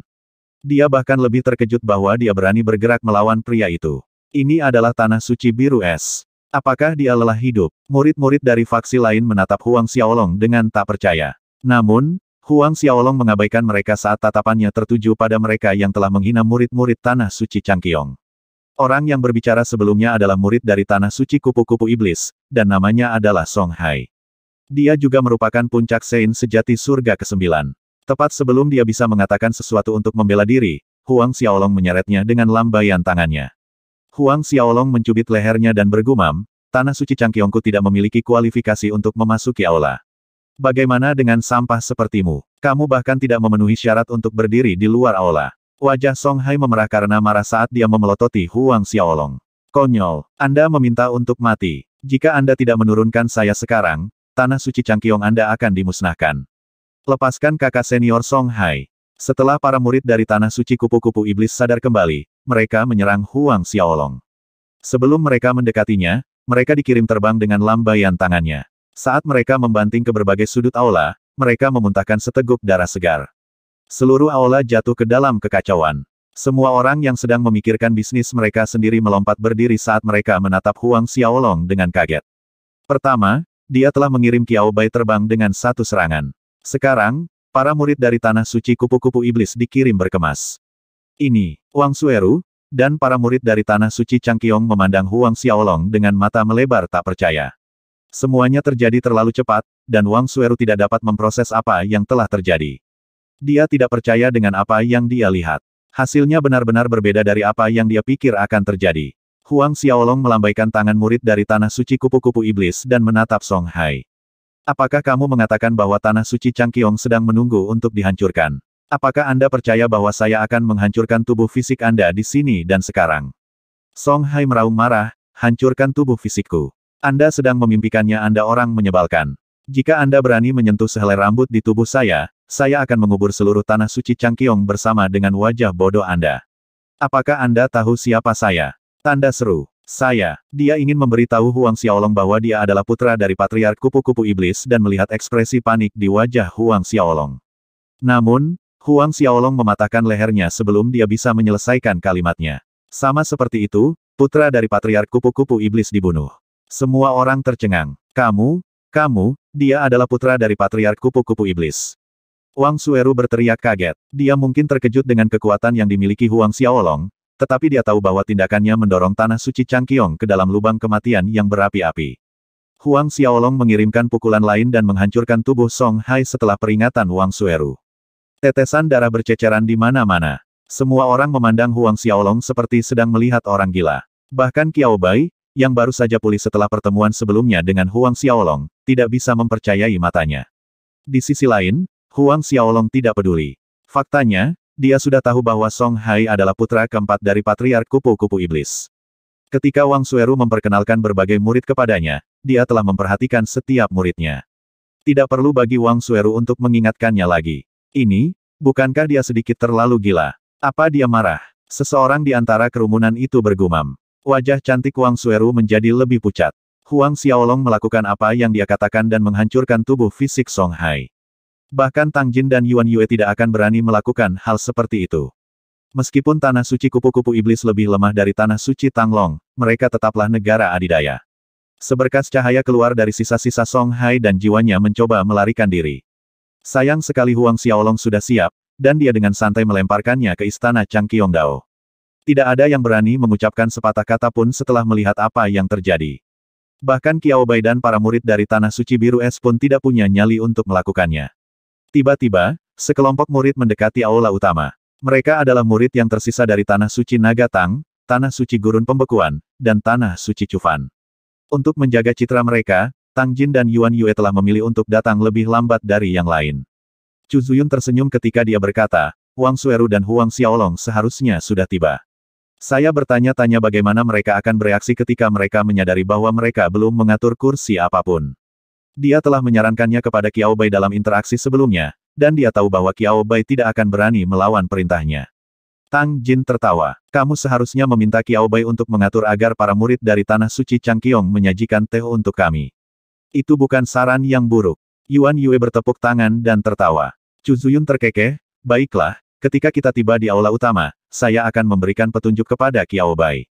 Dia bahkan lebih terkejut bahwa dia berani bergerak melawan pria itu. Ini adalah tanah suci biru es. Apakah dia lelah hidup? Murid-murid dari faksi lain menatap Huang Xiaolong dengan tak percaya. Namun, Huang Xiaolong mengabaikan mereka saat tatapannya tertuju pada mereka yang telah menghina murid-murid Tanah Suci Changqiong. Orang yang berbicara sebelumnya adalah murid dari Tanah Suci Kupu-Kupu Iblis, dan namanya adalah Song Hai. Dia juga merupakan puncak Sein sejati surga ke-9. Tepat sebelum dia bisa mengatakan sesuatu untuk membela diri, Huang Xiaolong menyeretnya dengan lambaian tangannya. Huang Xiaolong mencubit lehernya dan bergumam, Tanah Suci Changkyongku tidak memiliki kualifikasi untuk memasuki aula. Bagaimana dengan sampah sepertimu? Kamu bahkan tidak memenuhi syarat untuk berdiri di luar aula. Wajah Song Hai memerah karena marah saat dia memelototi Huang Xiaolong. Konyol, Anda meminta untuk mati. Jika Anda tidak menurunkan saya sekarang, Tanah Suci Changkyong Anda akan dimusnahkan. Lepaskan kakak senior Song Hai. Setelah para murid dari Tanah Suci Kupu-Kupu Iblis sadar kembali, mereka menyerang Huang Xiaolong. Sebelum mereka mendekatinya, mereka dikirim terbang dengan lambaian tangannya. Saat mereka membanting ke berbagai sudut aula, mereka memuntahkan seteguk darah segar. Seluruh aula jatuh ke dalam kekacauan. Semua orang yang sedang memikirkan bisnis mereka sendiri melompat berdiri saat mereka menatap Huang Xiaolong dengan kaget. Pertama, dia telah mengirim Qiao Bai terbang dengan satu serangan. Sekarang, para murid dari Tanah Suci Kupu-Kupu Iblis dikirim berkemas. Ini, Wang Sueru, dan para murid dari Tanah Suci Changqiong memandang Huang Xiaolong dengan mata melebar tak percaya. Semuanya terjadi terlalu cepat, dan Wang Sueru tidak dapat memproses apa yang telah terjadi. Dia tidak percaya dengan apa yang dia lihat. Hasilnya benar-benar berbeda dari apa yang dia pikir akan terjadi. Huang Xiaolong melambaikan tangan murid dari Tanah Suci Kupu-Kupu Iblis dan menatap Song Hai. Apakah kamu mengatakan bahwa Tanah Suci Changqiong sedang menunggu untuk dihancurkan? Apakah Anda percaya bahwa saya akan menghancurkan tubuh fisik Anda di sini dan sekarang? Song Hai meraung marah, hancurkan tubuh fisikku. Anda sedang memimpikannya Anda orang menyebalkan. Jika Anda berani menyentuh sehelai rambut di tubuh saya, saya akan mengubur seluruh tanah suci Changqiong bersama dengan wajah bodoh Anda. Apakah Anda tahu siapa saya? Tanda seru. Saya. Dia ingin memberitahu Huang Xiaolong bahwa dia adalah putra dari Patriark Kupu-Kupu Iblis dan melihat ekspresi panik di wajah Huang Xiaolong. Namun, Huang Xiaolong mematahkan lehernya sebelum dia bisa menyelesaikan kalimatnya. Sama seperti itu, putra dari Patriark Kupu-Kupu Iblis dibunuh. Semua orang tercengang. Kamu, kamu, dia adalah putra dari Patriark Kupu-Kupu Iblis. Wang Sueru berteriak kaget. Dia mungkin terkejut dengan kekuatan yang dimiliki Huang Xiaolong, tetapi dia tahu bahwa tindakannya mendorong tanah suci Changqiong ke dalam lubang kematian yang berapi-api. Huang Xiaolong mengirimkan pukulan lain dan menghancurkan tubuh Song Hai setelah peringatan Wang Sueru. Tetesan darah berceceran di mana-mana. Semua orang memandang Huang Xiaolong seperti sedang melihat orang gila. Bahkan Kiao Bai, yang baru saja pulih setelah pertemuan sebelumnya dengan Huang Xiaolong, tidak bisa mempercayai matanya. Di sisi lain, Huang Xiaolong tidak peduli. Faktanya, dia sudah tahu bahwa Song Hai adalah putra keempat dari Patriark Kupu-Kupu Iblis. Ketika Wang Sueru memperkenalkan berbagai murid kepadanya, dia telah memperhatikan setiap muridnya. Tidak perlu bagi Wang Sueru untuk mengingatkannya lagi. Ini, bukankah dia sedikit terlalu gila? Apa dia marah? Seseorang di antara kerumunan itu bergumam. Wajah cantik Wang Sueru menjadi lebih pucat. Huang Xiaolong melakukan apa yang dia katakan dan menghancurkan tubuh fisik Song Hai. Bahkan Tang Jin dan Yuan Yue tidak akan berani melakukan hal seperti itu. Meskipun tanah suci kupu-kupu iblis lebih lemah dari tanah suci Tang Long, mereka tetaplah negara adidaya. Seberkas cahaya keluar dari sisa-sisa Song Hai dan jiwanya mencoba melarikan diri. Sayang sekali Huang Xiaolong sudah siap, dan dia dengan santai melemparkannya ke istana Chang Qiongdao. Tidak ada yang berani mengucapkan sepatah kata pun setelah melihat apa yang terjadi. Bahkan Kiao Bai dan para murid dari Tanah Suci Biru Es pun tidak punya nyali untuk melakukannya. Tiba-tiba, sekelompok murid mendekati aula utama. Mereka adalah murid yang tersisa dari Tanah Suci Naga Tang, Tanah Suci Gurun Pembekuan, dan Tanah Suci Cufan. Untuk menjaga citra mereka, Tang Jin dan Yuan Yue telah memilih untuk datang lebih lambat dari yang lain. Chu Zuyun tersenyum ketika dia berkata, Wang Sueru dan Huang Xiaolong seharusnya sudah tiba. Saya bertanya-tanya bagaimana mereka akan bereaksi ketika mereka menyadari bahwa mereka belum mengatur kursi apapun. Dia telah menyarankannya kepada Kiao Bai dalam interaksi sebelumnya, dan dia tahu bahwa Kiao Bai tidak akan berani melawan perintahnya. Tang Jin tertawa. Kamu seharusnya meminta Kiao Bai untuk mengatur agar para murid dari Tanah Suci Chang Changqiong menyajikan teh untuk kami. Itu bukan saran yang buruk. Yuan Yue bertepuk tangan dan tertawa. Chu Zuyun terkekeh, baiklah, ketika kita tiba di aula utama, saya akan memberikan petunjuk kepada Kiao Bai.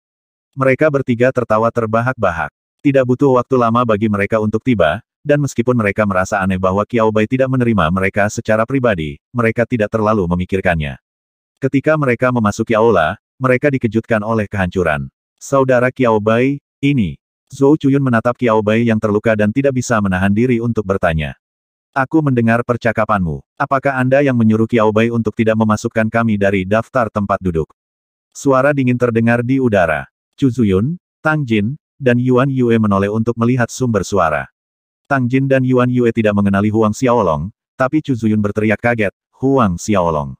Mereka bertiga tertawa terbahak-bahak. Tidak butuh waktu lama bagi mereka untuk tiba, dan meskipun mereka merasa aneh bahwa Kiao Bai tidak menerima mereka secara pribadi, mereka tidak terlalu memikirkannya. Ketika mereka memasuki aula, mereka dikejutkan oleh kehancuran. Saudara Kiao Bai, ini, Zhou Chuyun menatap Kiao Bai yang terluka dan tidak bisa menahan diri untuk bertanya. Aku mendengar percakapanmu. Apakah Anda yang menyuruh Kiao Bai untuk tidak memasukkan kami dari daftar tempat duduk? Suara dingin terdengar di udara. Chu Zuyun, Tang Jin, dan Yuan Yue menoleh untuk melihat sumber suara. Tang Jin dan Yuan Yue tidak mengenali Huang Xiaolong, tapi Chu Zuyun berteriak kaget, Huang Xiaolong.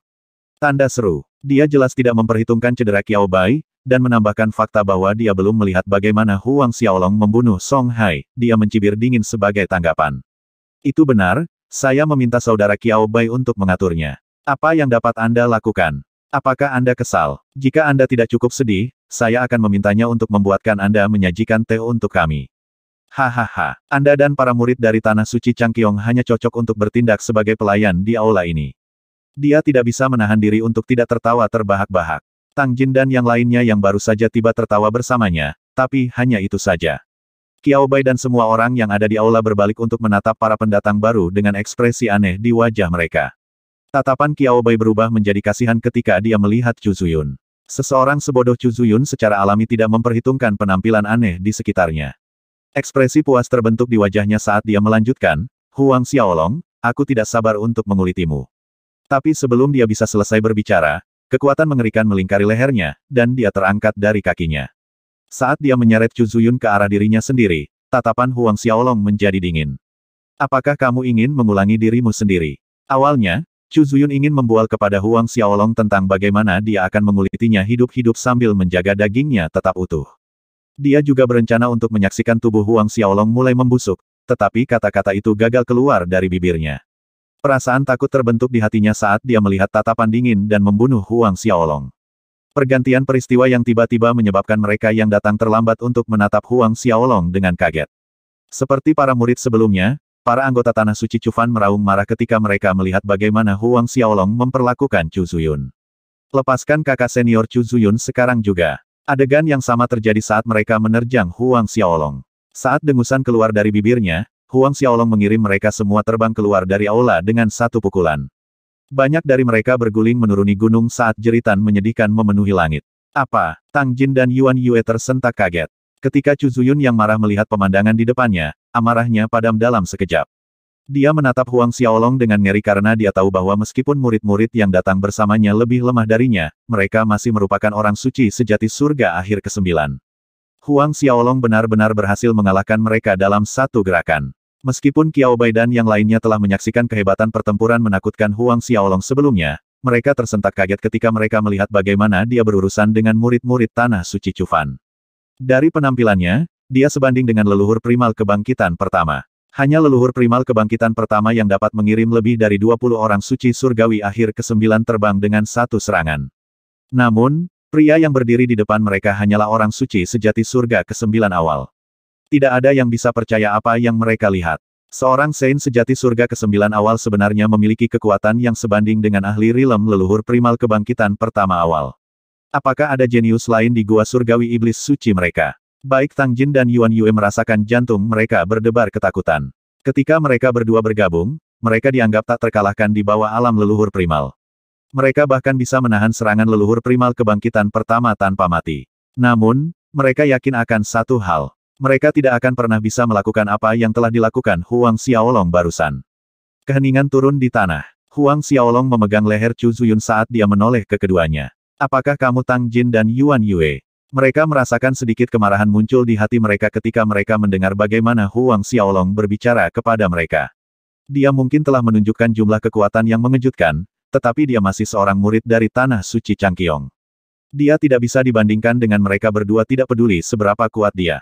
Tanda seru. Dia jelas tidak memperhitungkan cedera Kiao Bai, dan menambahkan fakta bahwa dia belum melihat bagaimana Huang Xiaolong membunuh Song Hai, dia mencibir dingin sebagai tanggapan. Itu benar, saya meminta saudara Kiao Bai untuk mengaturnya. Apa yang dapat Anda lakukan? Apakah Anda kesal? Jika Anda tidak cukup sedih, saya akan memintanya untuk membuatkan Anda menyajikan teh untuk kami. Hahaha, Anda dan para murid dari Tanah Suci Changqiong hanya cocok untuk bertindak sebagai pelayan di aula ini. Dia tidak bisa menahan diri untuk tidak tertawa terbahak-bahak. Tang Jin dan yang lainnya yang baru saja tiba tertawa bersamanya, tapi hanya itu saja. Kiao Bai dan semua orang yang ada di aula berbalik untuk menatap para pendatang baru dengan ekspresi aneh di wajah mereka. Tatapan Kiao Bai berubah menjadi kasihan ketika dia melihat Chu Zuyun. Seseorang sebodoh Chu Zuyun secara alami tidak memperhitungkan penampilan aneh di sekitarnya. Ekspresi puas terbentuk di wajahnya saat dia melanjutkan, Huang Xiaolong, aku tidak sabar untuk mengulitimu. Tapi sebelum dia bisa selesai berbicara, Kekuatan mengerikan melingkari lehernya, dan dia terangkat dari kakinya. Saat dia menyeret Chu Zuyun ke arah dirinya sendiri, tatapan Huang Xiaolong menjadi dingin. Apakah kamu ingin mengulangi dirimu sendiri? Awalnya, Chu Zuyun ingin membual kepada Huang Xiaolong tentang bagaimana dia akan mengulitinya hidup-hidup sambil menjaga dagingnya tetap utuh. Dia juga berencana untuk menyaksikan tubuh Huang Xiaolong mulai membusuk, tetapi kata-kata itu gagal keluar dari bibirnya. Perasaan takut terbentuk di hatinya saat dia melihat tatapan dingin dan membunuh Huang Xiaolong. Pergantian peristiwa yang tiba-tiba menyebabkan mereka yang datang terlambat untuk menatap Huang Xiaolong dengan kaget. Seperti para murid sebelumnya, para anggota Tanah Suci Cufan meraung marah ketika mereka melihat bagaimana Huang Xiaolong memperlakukan Chu Zuyun. Lepaskan kakak senior Chu Zuyun sekarang juga. Adegan yang sama terjadi saat mereka menerjang Huang Xiaolong. Saat dengusan keluar dari bibirnya, Huang Xiaolong mengirim mereka semua terbang keluar dari aula dengan satu pukulan. Banyak dari mereka berguling menuruni gunung saat jeritan menyedihkan memenuhi langit. Apa? Tang Jin dan Yuan Yue tersentak kaget. Ketika Chu Zuyun yang marah melihat pemandangan di depannya, amarahnya padam dalam sekejap. Dia menatap Huang Xiaolong dengan ngeri karena dia tahu bahwa meskipun murid-murid yang datang bersamanya lebih lemah darinya, mereka masih merupakan orang suci sejati surga akhir kesembilan. Huang Xiaolong benar-benar berhasil mengalahkan mereka dalam satu gerakan. Meskipun Kiao Bai dan yang lainnya telah menyaksikan kehebatan pertempuran menakutkan Huang Xiaolong sebelumnya, mereka tersentak kaget ketika mereka melihat bagaimana dia berurusan dengan murid-murid Tanah Suci Cufan. Dari penampilannya, dia sebanding dengan leluhur primal kebangkitan pertama. Hanya leluhur primal kebangkitan pertama yang dapat mengirim lebih dari 20 orang suci surgawi akhir ke-9 terbang dengan satu serangan. Namun, Pria yang berdiri di depan mereka hanyalah orang suci sejati surga ke kesembilan awal. Tidak ada yang bisa percaya apa yang mereka lihat. Seorang Saint sejati surga ke kesembilan awal sebenarnya memiliki kekuatan yang sebanding dengan ahli rilem leluhur primal kebangkitan pertama awal. Apakah ada jenius lain di gua surgawi iblis suci mereka? Baik Tang Jin dan Yuan Yue merasakan jantung mereka berdebar ketakutan. Ketika mereka berdua bergabung, mereka dianggap tak terkalahkan di bawah alam leluhur primal. Mereka bahkan bisa menahan serangan leluhur primal kebangkitan pertama tanpa mati. Namun, mereka yakin akan satu hal. Mereka tidak akan pernah bisa melakukan apa yang telah dilakukan Huang Xiaolong barusan. Keheningan turun di tanah. Huang Xiaolong memegang leher Chu Zuyun saat dia menoleh ke keduanya. Apakah kamu Tang Jin dan Yuan Yue? Mereka merasakan sedikit kemarahan muncul di hati mereka ketika mereka mendengar bagaimana Huang Xiaolong berbicara kepada mereka. Dia mungkin telah menunjukkan jumlah kekuatan yang mengejutkan, tetapi dia masih seorang murid dari tanah suci Changqiong. Dia tidak bisa dibandingkan dengan mereka berdua tidak peduli seberapa kuat dia.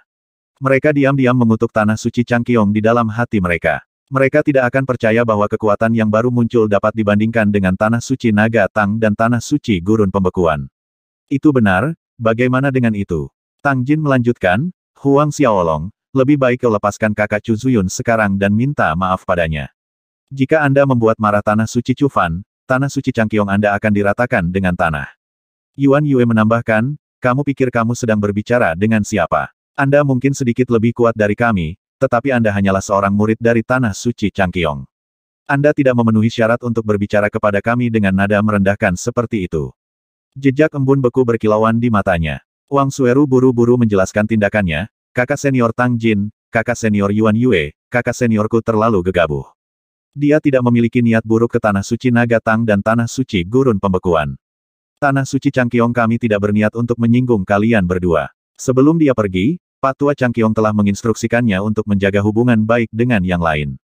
Mereka diam-diam mengutuk tanah suci Changqiong di dalam hati mereka. Mereka tidak akan percaya bahwa kekuatan yang baru muncul dapat dibandingkan dengan tanah suci Naga Tang dan tanah suci gurun pembekuan. Itu benar, bagaimana dengan itu? Tang Jin melanjutkan, Huang Xiaolong, lebih baik kau lepaskan kakak Chu Zuyun sekarang dan minta maaf padanya. Jika Anda membuat marah tanah suci Cufan, tanah suci Cangkiong Anda akan diratakan dengan tanah. Yuan Yue menambahkan, kamu pikir kamu sedang berbicara dengan siapa? Anda mungkin sedikit lebih kuat dari kami, tetapi Anda hanyalah seorang murid dari tanah suci Cangkiong. Anda tidak memenuhi syarat untuk berbicara kepada kami dengan nada merendahkan seperti itu. Jejak embun beku berkilauan di matanya. Wang Sueru buru-buru menjelaskan tindakannya, kakak senior Tang Jin, kakak senior Yuan Yue, kakak seniorku terlalu gegabah. Dia tidak memiliki niat buruk ke Tanah Suci Nagatang dan Tanah Suci Gurun Pembekuan. Tanah Suci Cangkiong kami tidak berniat untuk menyinggung kalian berdua. Sebelum dia pergi, Patua Cangkiong telah menginstruksikannya untuk menjaga hubungan baik dengan yang lain.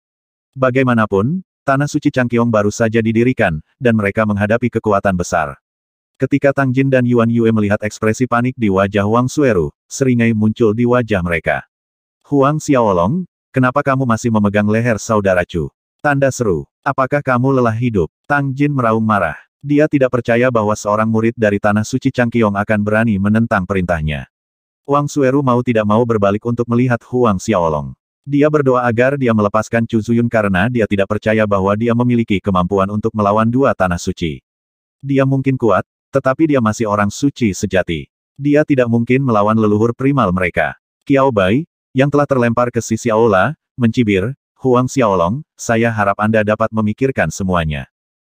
Bagaimanapun, Tanah Suci Cangkiong baru saja didirikan, dan mereka menghadapi kekuatan besar. Ketika Tang Jin dan Yuan Yue melihat ekspresi panik di wajah Wang Sueru, seringai muncul di wajah mereka. Huang Xiaolong, kenapa kamu masih memegang leher saudara Chu? Tanda seru. Apakah kamu lelah hidup? Tang Jin meraung marah. Dia tidak percaya bahwa seorang murid dari Tanah Suci Changqiong akan berani menentang perintahnya. Wang Sueru mau tidak mau berbalik untuk melihat Huang Xiaolong. Dia berdoa agar dia melepaskan Chu Zuyun karena dia tidak percaya bahwa dia memiliki kemampuan untuk melawan dua tanah suci. Dia mungkin kuat, tetapi dia masih orang suci sejati. Dia tidak mungkin melawan leluhur primal mereka. Kiao Bai, yang telah terlempar ke sisi Aula, mencibir, Huang Xiaolong, saya harap Anda dapat memikirkan semuanya.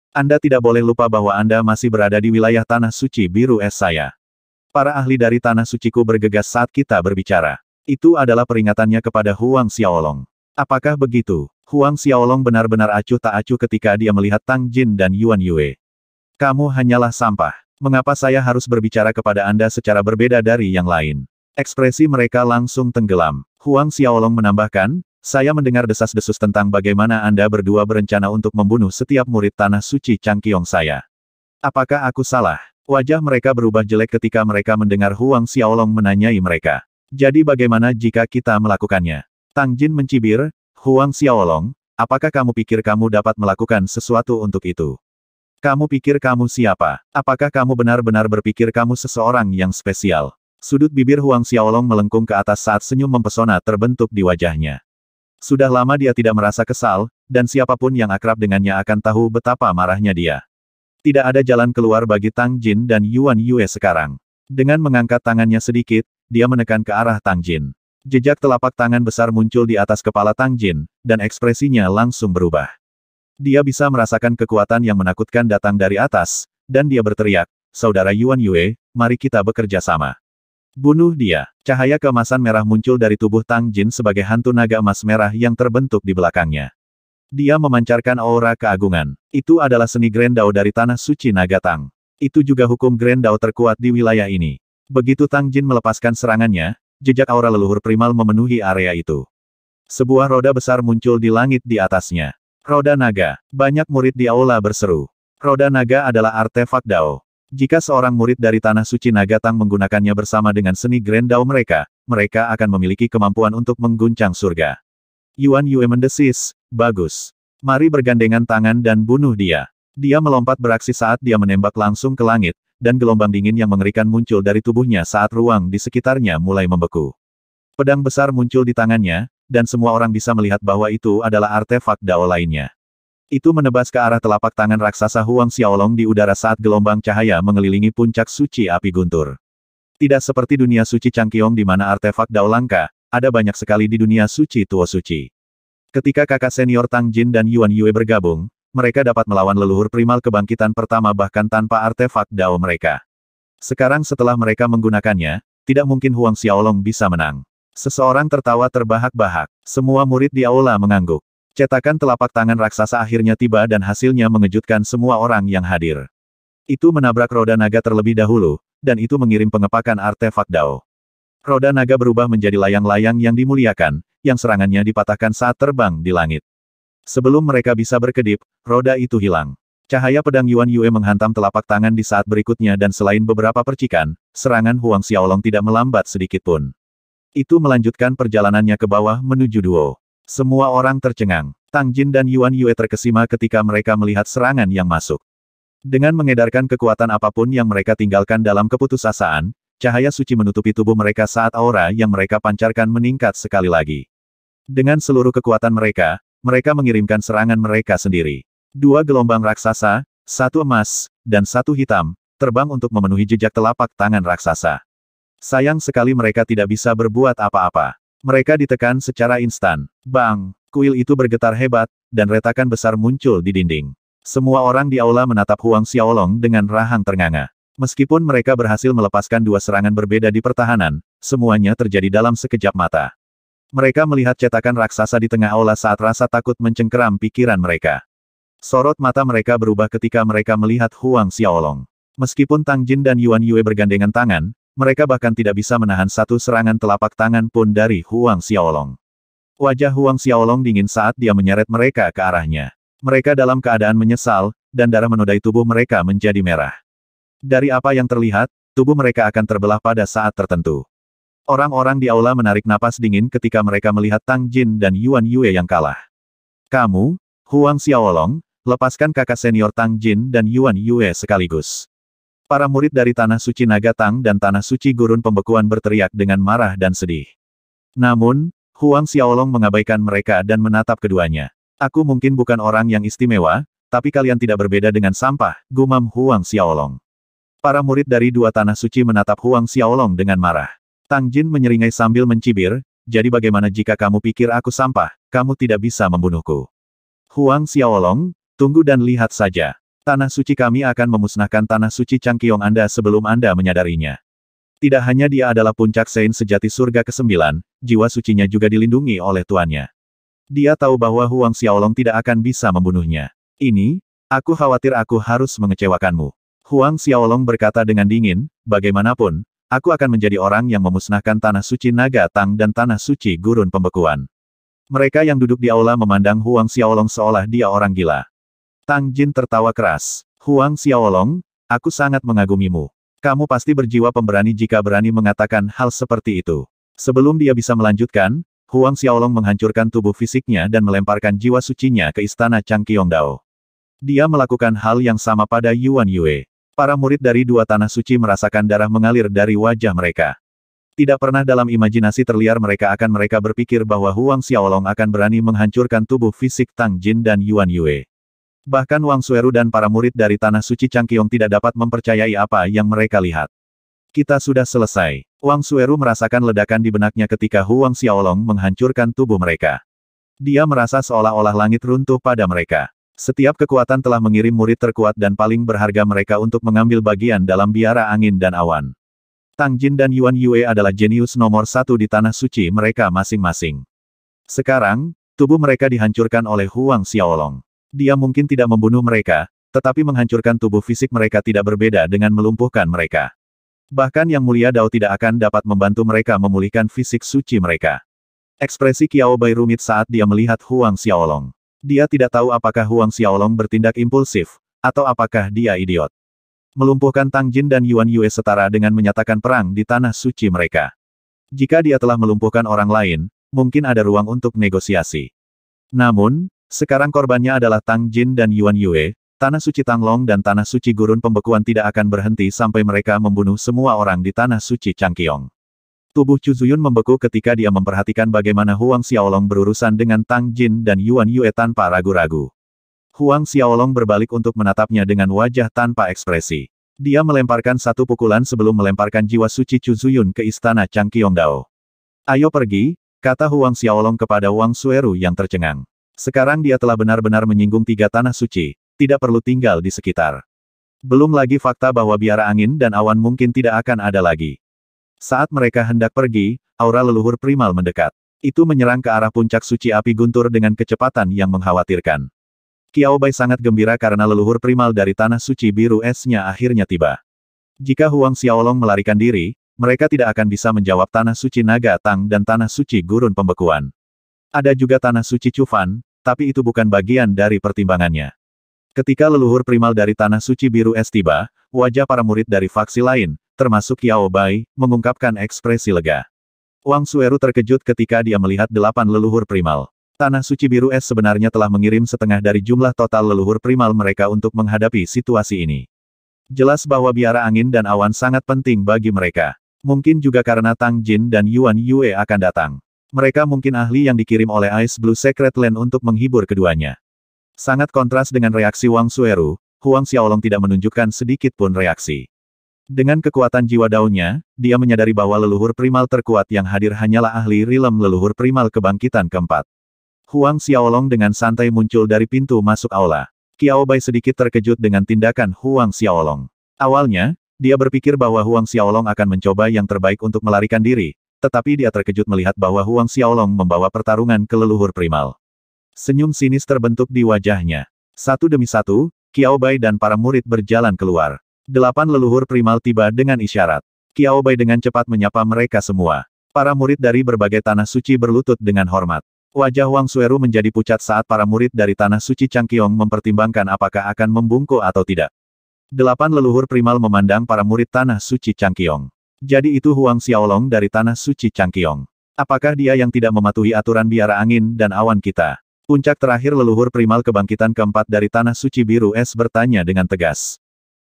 Anda tidak boleh lupa bahwa Anda masih berada di wilayah Tanah Suci Biru Es saya. Para ahli dari Tanah Suciku bergegas saat kita berbicara. Itu adalah peringatannya kepada Huang Xiaolong. Apakah begitu? Huang Xiaolong benar-benar acuh tak acuh ketika dia melihat Tang Jin dan Yuan Yue. Kamu hanyalah sampah. Mengapa saya harus berbicara kepada Anda secara berbeda dari yang lain? Ekspresi mereka langsung tenggelam. Huang Xiaolong menambahkan, saya mendengar desas-desus tentang bagaimana Anda berdua berencana untuk membunuh setiap murid tanah suci Changqiong saya. Apakah aku salah? Wajah mereka berubah jelek ketika mereka mendengar Huang Xiaolong menanyai mereka. Jadi bagaimana jika kita melakukannya? Tang Jin mencibir, Huang Xiaolong, apakah kamu pikir kamu dapat melakukan sesuatu untuk itu? Kamu pikir kamu siapa? Apakah kamu benar-benar berpikir kamu seseorang yang spesial? Sudut bibir Huang Xiaolong melengkung ke atas saat senyum mempesona terbentuk di wajahnya. Sudah lama dia tidak merasa kesal, dan siapapun yang akrab dengannya akan tahu betapa marahnya dia. Tidak ada jalan keluar bagi Tang Jin dan Yuan Yue sekarang. Dengan mengangkat tangannya sedikit, dia menekan ke arah Tang Jin. Jejak telapak tangan besar muncul di atas kepala Tang Jin, dan ekspresinya langsung berubah. Dia bisa merasakan kekuatan yang menakutkan datang dari atas, dan dia berteriak, Saudara Yuan Yue, mari kita bekerja sama. Bunuh dia. Cahaya kemasan merah muncul dari tubuh Tang Jin sebagai hantu naga emas merah yang terbentuk di belakangnya. Dia memancarkan aura keagungan. Itu adalah seni dao dari Tanah Suci Naga Tang. Itu juga hukum dao terkuat di wilayah ini. Begitu Tang Jin melepaskan serangannya, jejak aura leluhur primal memenuhi area itu. Sebuah roda besar muncul di langit di atasnya. Roda naga. Banyak murid di aula berseru. Roda naga adalah artefak Dao. Jika seorang murid dari Tanah Suci Nagatang menggunakannya bersama dengan seni Grand Dao mereka, mereka akan memiliki kemampuan untuk mengguncang surga. Yuan Yue mendesis, bagus. Mari bergandengan tangan dan bunuh dia. Dia melompat beraksi saat dia menembak langsung ke langit, dan gelombang dingin yang mengerikan muncul dari tubuhnya saat ruang di sekitarnya mulai membeku. Pedang besar muncul di tangannya, dan semua orang bisa melihat bahwa itu adalah artefak Dao lainnya. Itu menebas ke arah telapak tangan raksasa Huang Xiaolong di udara saat gelombang cahaya mengelilingi puncak suci api guntur. Tidak seperti dunia suci Changqiong di mana artefak Dao Langka, ada banyak sekali di dunia suci Tuo Suci. Ketika kakak senior Tang Jin dan Yuan Yue bergabung, mereka dapat melawan leluhur primal kebangkitan pertama bahkan tanpa artefak Dao mereka. Sekarang setelah mereka menggunakannya, tidak mungkin Huang Xiaolong bisa menang. Seseorang tertawa terbahak-bahak. Semua murid di aula mengangguk. Cetakan telapak tangan raksasa akhirnya tiba dan hasilnya mengejutkan semua orang yang hadir. Itu menabrak roda naga terlebih dahulu, dan itu mengirim pengepakan artefak Dao. Roda naga berubah menjadi layang-layang yang dimuliakan, yang serangannya dipatahkan saat terbang di langit. Sebelum mereka bisa berkedip, roda itu hilang. Cahaya pedang Yuan Yue menghantam telapak tangan di saat berikutnya dan selain beberapa percikan, serangan Huang Xiaolong tidak melambat sedikit pun. Itu melanjutkan perjalanannya ke bawah menuju duo. Semua orang tercengang. Tang Jin dan Yuan Yue terkesima ketika mereka melihat serangan yang masuk. Dengan mengedarkan kekuatan apapun yang mereka tinggalkan dalam keputusasaan, cahaya suci menutupi tubuh mereka saat aura yang mereka pancarkan meningkat sekali lagi. Dengan seluruh kekuatan mereka, mereka mengirimkan serangan mereka sendiri. Dua gelombang raksasa, satu emas, dan satu hitam, terbang untuk memenuhi jejak telapak tangan raksasa. Sayang sekali mereka tidak bisa berbuat apa-apa. Mereka ditekan secara instan. Bang! Kuil itu bergetar hebat, dan retakan besar muncul di dinding. Semua orang di aula menatap Huang Xiaolong dengan rahang ternganga. Meskipun mereka berhasil melepaskan dua serangan berbeda di pertahanan, semuanya terjadi dalam sekejap mata. Mereka melihat cetakan raksasa di tengah aula saat rasa takut mencengkeram pikiran mereka. Sorot mata mereka berubah ketika mereka melihat Huang Xiaolong. Meskipun Tang Jin dan Yuan Yue bergandengan tangan, mereka bahkan tidak bisa menahan satu serangan telapak tangan pun dari Huang Xiaolong. Wajah Huang Xiaolong dingin saat dia menyeret mereka ke arahnya. Mereka dalam keadaan menyesal, dan darah menodai tubuh mereka menjadi merah. Dari apa yang terlihat, tubuh mereka akan terbelah pada saat tertentu. Orang-orang di aula menarik napas dingin ketika mereka melihat Tang Jin dan Yuan Yue yang kalah. Kamu, Huang Xiaolong, lepaskan kakak senior Tang Jin dan Yuan Yue sekaligus. Para murid dari Tanah Suci Nagatang dan Tanah Suci Gurun Pembekuan berteriak dengan marah dan sedih. Namun, Huang Xiaolong mengabaikan mereka dan menatap keduanya. Aku mungkin bukan orang yang istimewa, tapi kalian tidak berbeda dengan sampah, gumam Huang Xiaolong. Para murid dari dua tanah suci menatap Huang Xiaolong dengan marah. Tang Jin menyeringai sambil mencibir, jadi bagaimana jika kamu pikir aku sampah, kamu tidak bisa membunuhku. Huang Xiaolong, tunggu dan lihat saja. Tanah suci kami akan memusnahkan tanah suci Changqiong Anda sebelum Anda menyadarinya. Tidak hanya dia adalah puncak Sein sejati surga ke-9, jiwa sucinya juga dilindungi oleh tuannya. Dia tahu bahwa Huang Xiaolong tidak akan bisa membunuhnya. Ini, aku khawatir aku harus mengecewakanmu. Huang Xiaolong berkata dengan dingin, bagaimanapun, aku akan menjadi orang yang memusnahkan tanah suci naga Tang dan tanah suci gurun pembekuan. Mereka yang duduk di aula memandang Huang Xiaolong seolah dia orang gila. Tang Jin tertawa keras. Huang Xiaolong, aku sangat mengagumimu. Kamu pasti berjiwa pemberani jika berani mengatakan hal seperti itu. Sebelum dia bisa melanjutkan, Huang Xiaolong menghancurkan tubuh fisiknya dan melemparkan jiwa sucinya ke istana Chang Changqiongdao. Dia melakukan hal yang sama pada Yuan Yue. Para murid dari dua tanah suci merasakan darah mengalir dari wajah mereka. Tidak pernah dalam imajinasi terliar mereka akan mereka berpikir bahwa Huang Xiaolong akan berani menghancurkan tubuh fisik Tang Jin dan Yuan Yue. Bahkan Wang Sueru dan para murid dari Tanah Suci Changqiong tidak dapat mempercayai apa yang mereka lihat. Kita sudah selesai. Wang Sueru merasakan ledakan di benaknya ketika Huang Xiaolong menghancurkan tubuh mereka. Dia merasa seolah-olah langit runtuh pada mereka. Setiap kekuatan telah mengirim murid terkuat dan paling berharga mereka untuk mengambil bagian dalam biara angin dan awan. Tang Jin dan Yuan Yue adalah jenius nomor satu di Tanah Suci mereka masing-masing. Sekarang, tubuh mereka dihancurkan oleh Huang Xiaolong. Dia mungkin tidak membunuh mereka, tetapi menghancurkan tubuh fisik mereka tidak berbeda dengan melumpuhkan mereka. Bahkan Yang Mulia Dao tidak akan dapat membantu mereka memulihkan fisik suci mereka. Ekspresi Kiao Bai rumit saat dia melihat Huang Xiaolong. Dia tidak tahu apakah Huang Xiaolong bertindak impulsif, atau apakah dia idiot. Melumpuhkan Tang Jin dan Yuan Yue setara dengan menyatakan perang di tanah suci mereka. Jika dia telah melumpuhkan orang lain, mungkin ada ruang untuk negosiasi. Namun, sekarang korbannya adalah Tang Jin dan Yuan Yue, Tanah Suci Tang Long dan Tanah Suci Gurun pembekuan tidak akan berhenti sampai mereka membunuh semua orang di Tanah Suci Changqiong. Tubuh Chu Zuyun membeku ketika dia memperhatikan bagaimana Huang Xiaolong berurusan dengan Tang Jin dan Yuan Yue tanpa ragu-ragu. Huang Xiaolong berbalik untuk menatapnya dengan wajah tanpa ekspresi. Dia melemparkan satu pukulan sebelum melemparkan jiwa suci Chu Zuyun ke istana Changqiong Dao. Ayo pergi, kata Huang Xiaolong kepada Wang Sueru yang tercengang. Sekarang dia telah benar-benar menyinggung tiga tanah suci, tidak perlu tinggal di sekitar. Belum lagi fakta bahwa biara angin dan awan mungkin tidak akan ada lagi. Saat mereka hendak pergi, aura leluhur primal mendekat. Itu menyerang ke arah puncak suci api guntur dengan kecepatan yang mengkhawatirkan. Kiao Bai sangat gembira karena leluhur primal dari tanah suci biru esnya akhirnya tiba. Jika Huang Xiaolong melarikan diri, mereka tidak akan bisa menjawab tanah suci naga tang dan tanah suci gurun pembekuan. Ada juga tanah suci Cufan, tapi itu bukan bagian dari pertimbangannya. Ketika leluhur primal dari tanah suci biru es tiba, wajah para murid dari faksi lain, termasuk Yao Bai, mengungkapkan ekspresi lega. Wang Sueru terkejut ketika dia melihat delapan leluhur primal. Tanah suci biru es sebenarnya telah mengirim setengah dari jumlah total leluhur primal mereka untuk menghadapi situasi ini. Jelas bahwa biara angin dan awan sangat penting bagi mereka. Mungkin juga karena Tang Jin dan Yuan Yue akan datang. Mereka mungkin ahli yang dikirim oleh Ice Blue Secret Land untuk menghibur keduanya. Sangat kontras dengan reaksi Wang Sueru, Huang Xiaolong tidak menunjukkan sedikit pun reaksi. Dengan kekuatan jiwa daunnya, dia menyadari bahwa leluhur primal terkuat yang hadir hanyalah ahli rilem leluhur primal kebangkitan keempat. Huang Xiaolong dengan santai muncul dari pintu masuk aula. Kiao Bai sedikit terkejut dengan tindakan Huang Xiaolong. Awalnya, dia berpikir bahwa Huang Xiaolong akan mencoba yang terbaik untuk melarikan diri, tetapi dia terkejut melihat bahwa Huang Xiaolong membawa pertarungan ke leluhur primal. Senyum sinis terbentuk di wajahnya. Satu demi satu, Bai dan para murid berjalan keluar. Delapan leluhur primal tiba dengan isyarat. Bai dengan cepat menyapa mereka semua. Para murid dari berbagai tanah suci berlutut dengan hormat. Wajah Wang Sueru menjadi pucat saat para murid dari tanah suci Changqiong mempertimbangkan apakah akan membungkuk atau tidak. Delapan leluhur primal memandang para murid tanah suci Changqiong. Jadi itu Huang Xiaolong dari Tanah Suci Changqiong. Apakah dia yang tidak mematuhi aturan biara angin dan awan kita? Puncak terakhir leluhur primal kebangkitan keempat dari Tanah Suci Biru Es bertanya dengan tegas.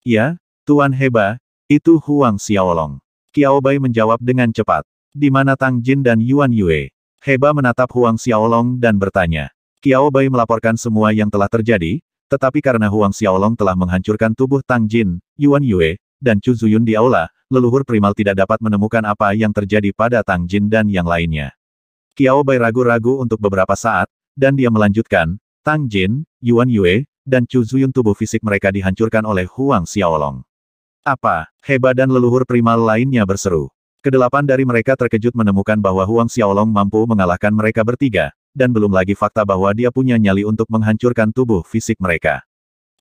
Ya, Tuan Heba, itu Huang Xiaolong. Bai menjawab dengan cepat. Di mana Tang Jin dan Yuan Yue? Heba menatap Huang Xiaolong dan bertanya. Bai melaporkan semua yang telah terjadi, tetapi karena Huang Xiaolong telah menghancurkan tubuh Tang Jin, Yuan Yue, dan Chu Zuyun di aula, leluhur primal tidak dapat menemukan apa yang terjadi pada Tang Jin dan yang lainnya. Kiao Bai ragu-ragu untuk beberapa saat, dan dia melanjutkan, Tang Jin, Yuan Yue, dan Chu Zuyun tubuh fisik mereka dihancurkan oleh Huang Xiaolong. Apa? Heba dan leluhur primal lainnya berseru. Kedelapan dari mereka terkejut menemukan bahwa Huang Xiaolong mampu mengalahkan mereka bertiga, dan belum lagi fakta bahwa dia punya nyali untuk menghancurkan tubuh fisik mereka.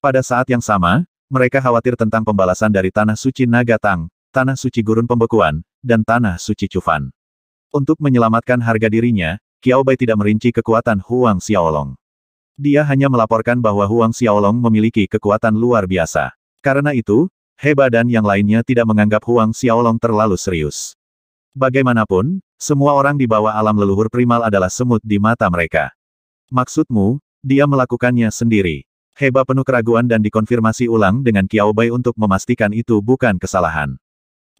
Pada saat yang sama, mereka khawatir tentang pembalasan dari Tanah Suci Naga Tang, Tanah Suci Gurun Pembekuan, dan Tanah Suci Cufan. Untuk menyelamatkan harga dirinya, Kiao Bai tidak merinci kekuatan Huang Xiaolong. Dia hanya melaporkan bahwa Huang Xiaolong memiliki kekuatan luar biasa. Karena itu, Heba dan yang lainnya tidak menganggap Huang Xiaolong terlalu serius. Bagaimanapun, semua orang di bawah alam leluhur primal adalah semut di mata mereka. Maksudmu, dia melakukannya sendiri. Heba penuh keraguan dan dikonfirmasi ulang dengan Kiao Bai untuk memastikan itu bukan kesalahan.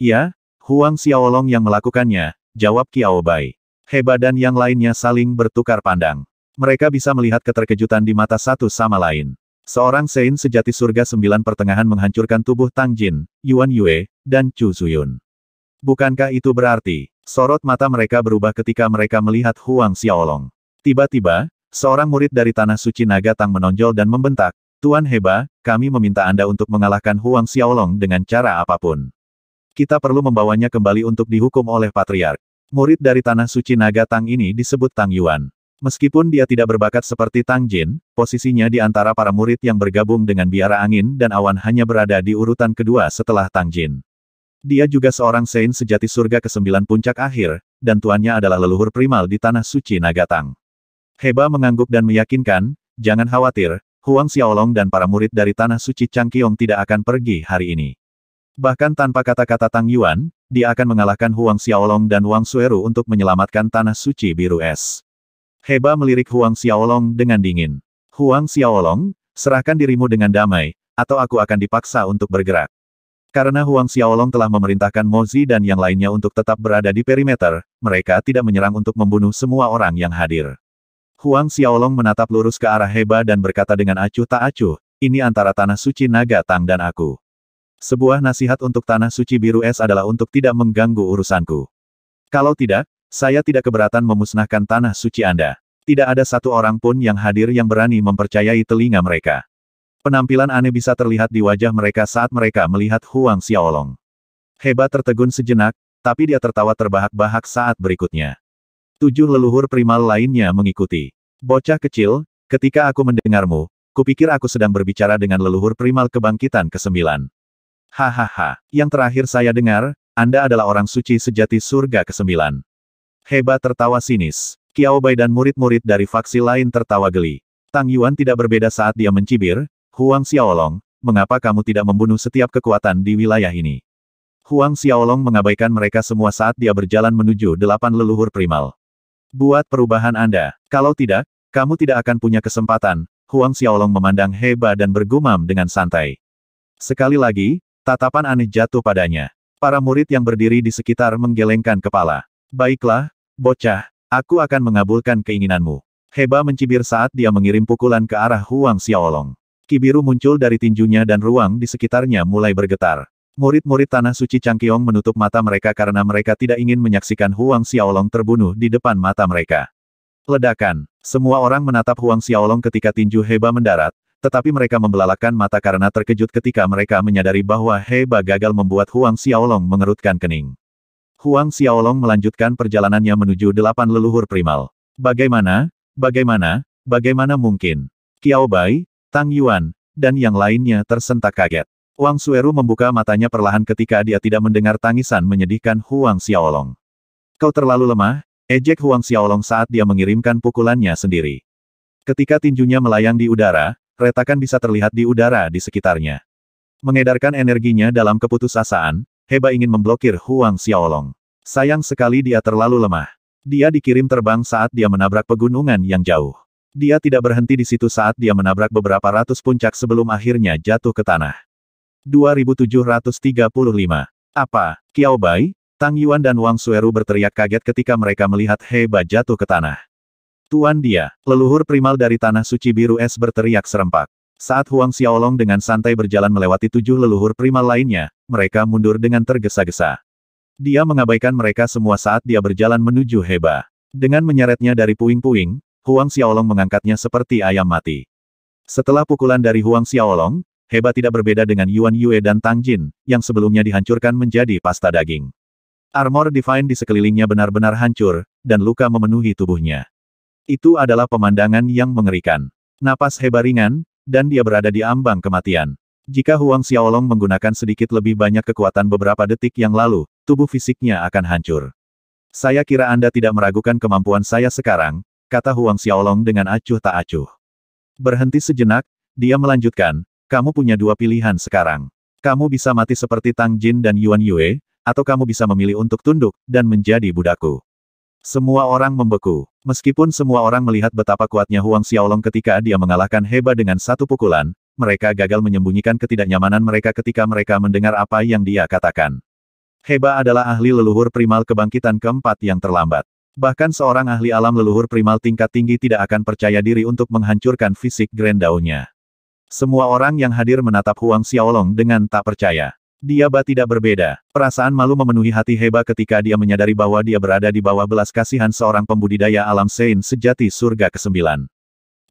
Ya, Huang Xiaolong yang melakukannya, jawab Kiao Bai. Heba dan yang lainnya saling bertukar pandang. Mereka bisa melihat keterkejutan di mata satu sama lain. Seorang Sein sejati surga sembilan pertengahan menghancurkan tubuh Tang Jin, Yuan Yue, dan Chu Zuyun. Bukankah itu berarti, sorot mata mereka berubah ketika mereka melihat Huang Xiaolong. Tiba-tiba, seorang murid dari Tanah Suci Naga Tang menonjol dan membentak, Tuan Heba, kami meminta Anda untuk mengalahkan Huang Xiaolong dengan cara apapun. Kita perlu membawanya kembali untuk dihukum oleh Patriark. Murid dari Tanah Suci Naga Tang ini disebut Tang Yuan. Meskipun dia tidak berbakat seperti Tang Jin, posisinya di antara para murid yang bergabung dengan biara angin dan awan hanya berada di urutan kedua setelah Tang Jin. Dia juga seorang Saint sejati surga ke-9 puncak akhir, dan tuannya adalah leluhur primal di Tanah Suci Naga Tang. Heba mengangguk dan meyakinkan, jangan khawatir, Huang Xiaolong dan para murid dari Tanah Suci Chang Changqiong tidak akan pergi hari ini. Bahkan tanpa kata-kata Tang Yuan, dia akan mengalahkan Huang Xiaolong dan Wang Sueru untuk menyelamatkan Tanah Suci Biru Es. Heba melirik Huang Xiaolong dengan dingin. Huang Xiaolong, serahkan dirimu dengan damai, atau aku akan dipaksa untuk bergerak. Karena Huang Xiaolong telah memerintahkan Mozi dan yang lainnya untuk tetap berada di perimeter, mereka tidak menyerang untuk membunuh semua orang yang hadir. Huang Xiaolong menatap lurus ke arah Heba dan berkata dengan acuh tak acuh, ini antara tanah suci naga Tang dan aku. Sebuah nasihat untuk Tanah Suci Biru Es adalah untuk tidak mengganggu urusanku. Kalau tidak, saya tidak keberatan memusnahkan Tanah Suci Anda. Tidak ada satu orang pun yang hadir yang berani mempercayai telinga mereka. Penampilan aneh bisa terlihat di wajah mereka saat mereka melihat Huang Xiaolong. Hebat tertegun sejenak, tapi dia tertawa terbahak-bahak saat berikutnya. Tujuh leluhur primal lainnya mengikuti. Bocah kecil, ketika aku mendengarmu, kupikir aku sedang berbicara dengan leluhur primal kebangkitan ke-9. Hahaha, yang terakhir saya dengar, Anda adalah orang suci sejati surga ke-9. Hebat tertawa sinis. Kiao Bai dan murid-murid dari faksi lain tertawa geli. Tang Yuan tidak berbeda saat dia mencibir, Huang Xiaolong, mengapa kamu tidak membunuh setiap kekuatan di wilayah ini? Huang Xiaolong mengabaikan mereka semua saat dia berjalan menuju delapan leluhur primal. Buat perubahan Anda, kalau tidak, kamu tidak akan punya kesempatan, Huang Xiaolong memandang Heba dan bergumam dengan santai. Sekali lagi, Tatapan aneh jatuh padanya. Para murid yang berdiri di sekitar menggelengkan kepala. Baiklah, bocah, aku akan mengabulkan keinginanmu. Heba mencibir saat dia mengirim pukulan ke arah Huang Xiaolong. Kibiru muncul dari tinjunya dan ruang di sekitarnya mulai bergetar. Murid-murid Tanah Suci Changqiong menutup mata mereka karena mereka tidak ingin menyaksikan Huang Xiaolong terbunuh di depan mata mereka. Ledakan. Semua orang menatap Huang Xiaolong ketika tinju Heba mendarat, tetapi mereka membelalakan mata karena terkejut ketika mereka menyadari bahwa Heba gagal membuat Huang Xiaolong mengerutkan kening. Huang Xiaolong melanjutkan perjalanannya menuju delapan leluhur primal. Bagaimana, bagaimana, bagaimana mungkin? Kiao Bai, Tang Yuan, dan yang lainnya tersentak kaget. Wang Sueru membuka matanya perlahan ketika dia tidak mendengar tangisan menyedihkan Huang Xiaolong. Kau terlalu lemah, ejek Huang Xiaolong saat dia mengirimkan pukulannya sendiri. Ketika tinjunya melayang di udara, retakan bisa terlihat di udara di sekitarnya. Mengedarkan energinya dalam keputusasaan, Heba ingin memblokir Huang Xiaolong. Sayang sekali dia terlalu lemah. Dia dikirim terbang saat dia menabrak pegunungan yang jauh. Dia tidak berhenti di situ saat dia menabrak beberapa ratus puncak sebelum akhirnya jatuh ke tanah. 2735. Apa? Kiao Bai, Tang Yuan dan Wang Sueru berteriak kaget ketika mereka melihat Heba jatuh ke tanah. Tuan dia, leluhur primal dari tanah suci biru es berteriak serempak. Saat Huang Xiaolong dengan santai berjalan melewati tujuh leluhur primal lainnya, mereka mundur dengan tergesa-gesa. Dia mengabaikan mereka semua saat dia berjalan menuju Heba. Dengan menyeretnya dari puing-puing, Huang Xiaolong mengangkatnya seperti ayam mati. Setelah pukulan dari Huang Xiaolong, Heba tidak berbeda dengan Yuan Yue dan Tang Jin, yang sebelumnya dihancurkan menjadi pasta daging. Armor Divine di sekelilingnya benar-benar hancur, dan luka memenuhi tubuhnya. Itu adalah pemandangan yang mengerikan. Napas hebar ringan, dan dia berada di ambang kematian. Jika Huang Xiaolong menggunakan sedikit lebih banyak kekuatan beberapa detik yang lalu, tubuh fisiknya akan hancur. Saya kira Anda tidak meragukan kemampuan saya sekarang, kata Huang Xiaolong dengan acuh tak acuh. Berhenti sejenak, dia melanjutkan, kamu punya dua pilihan sekarang. Kamu bisa mati seperti Tang Jin dan Yuan Yue, atau kamu bisa memilih untuk tunduk, dan menjadi budakku. Semua orang membeku. Meskipun semua orang melihat betapa kuatnya Huang Xiaolong ketika dia mengalahkan Heba dengan satu pukulan, mereka gagal menyembunyikan ketidaknyamanan mereka ketika mereka mendengar apa yang dia katakan. Heba adalah ahli leluhur primal kebangkitan keempat yang terlambat. Bahkan seorang ahli alam leluhur primal tingkat tinggi tidak akan percaya diri untuk menghancurkan fisik Grand nya Semua orang yang hadir menatap Huang Xiaolong dengan tak percaya. Dia bah tidak berbeda. Perasaan malu memenuhi hati Heba ketika dia menyadari bahwa dia berada di bawah belas kasihan seorang pembudidaya alam Sein sejati surga ke-9.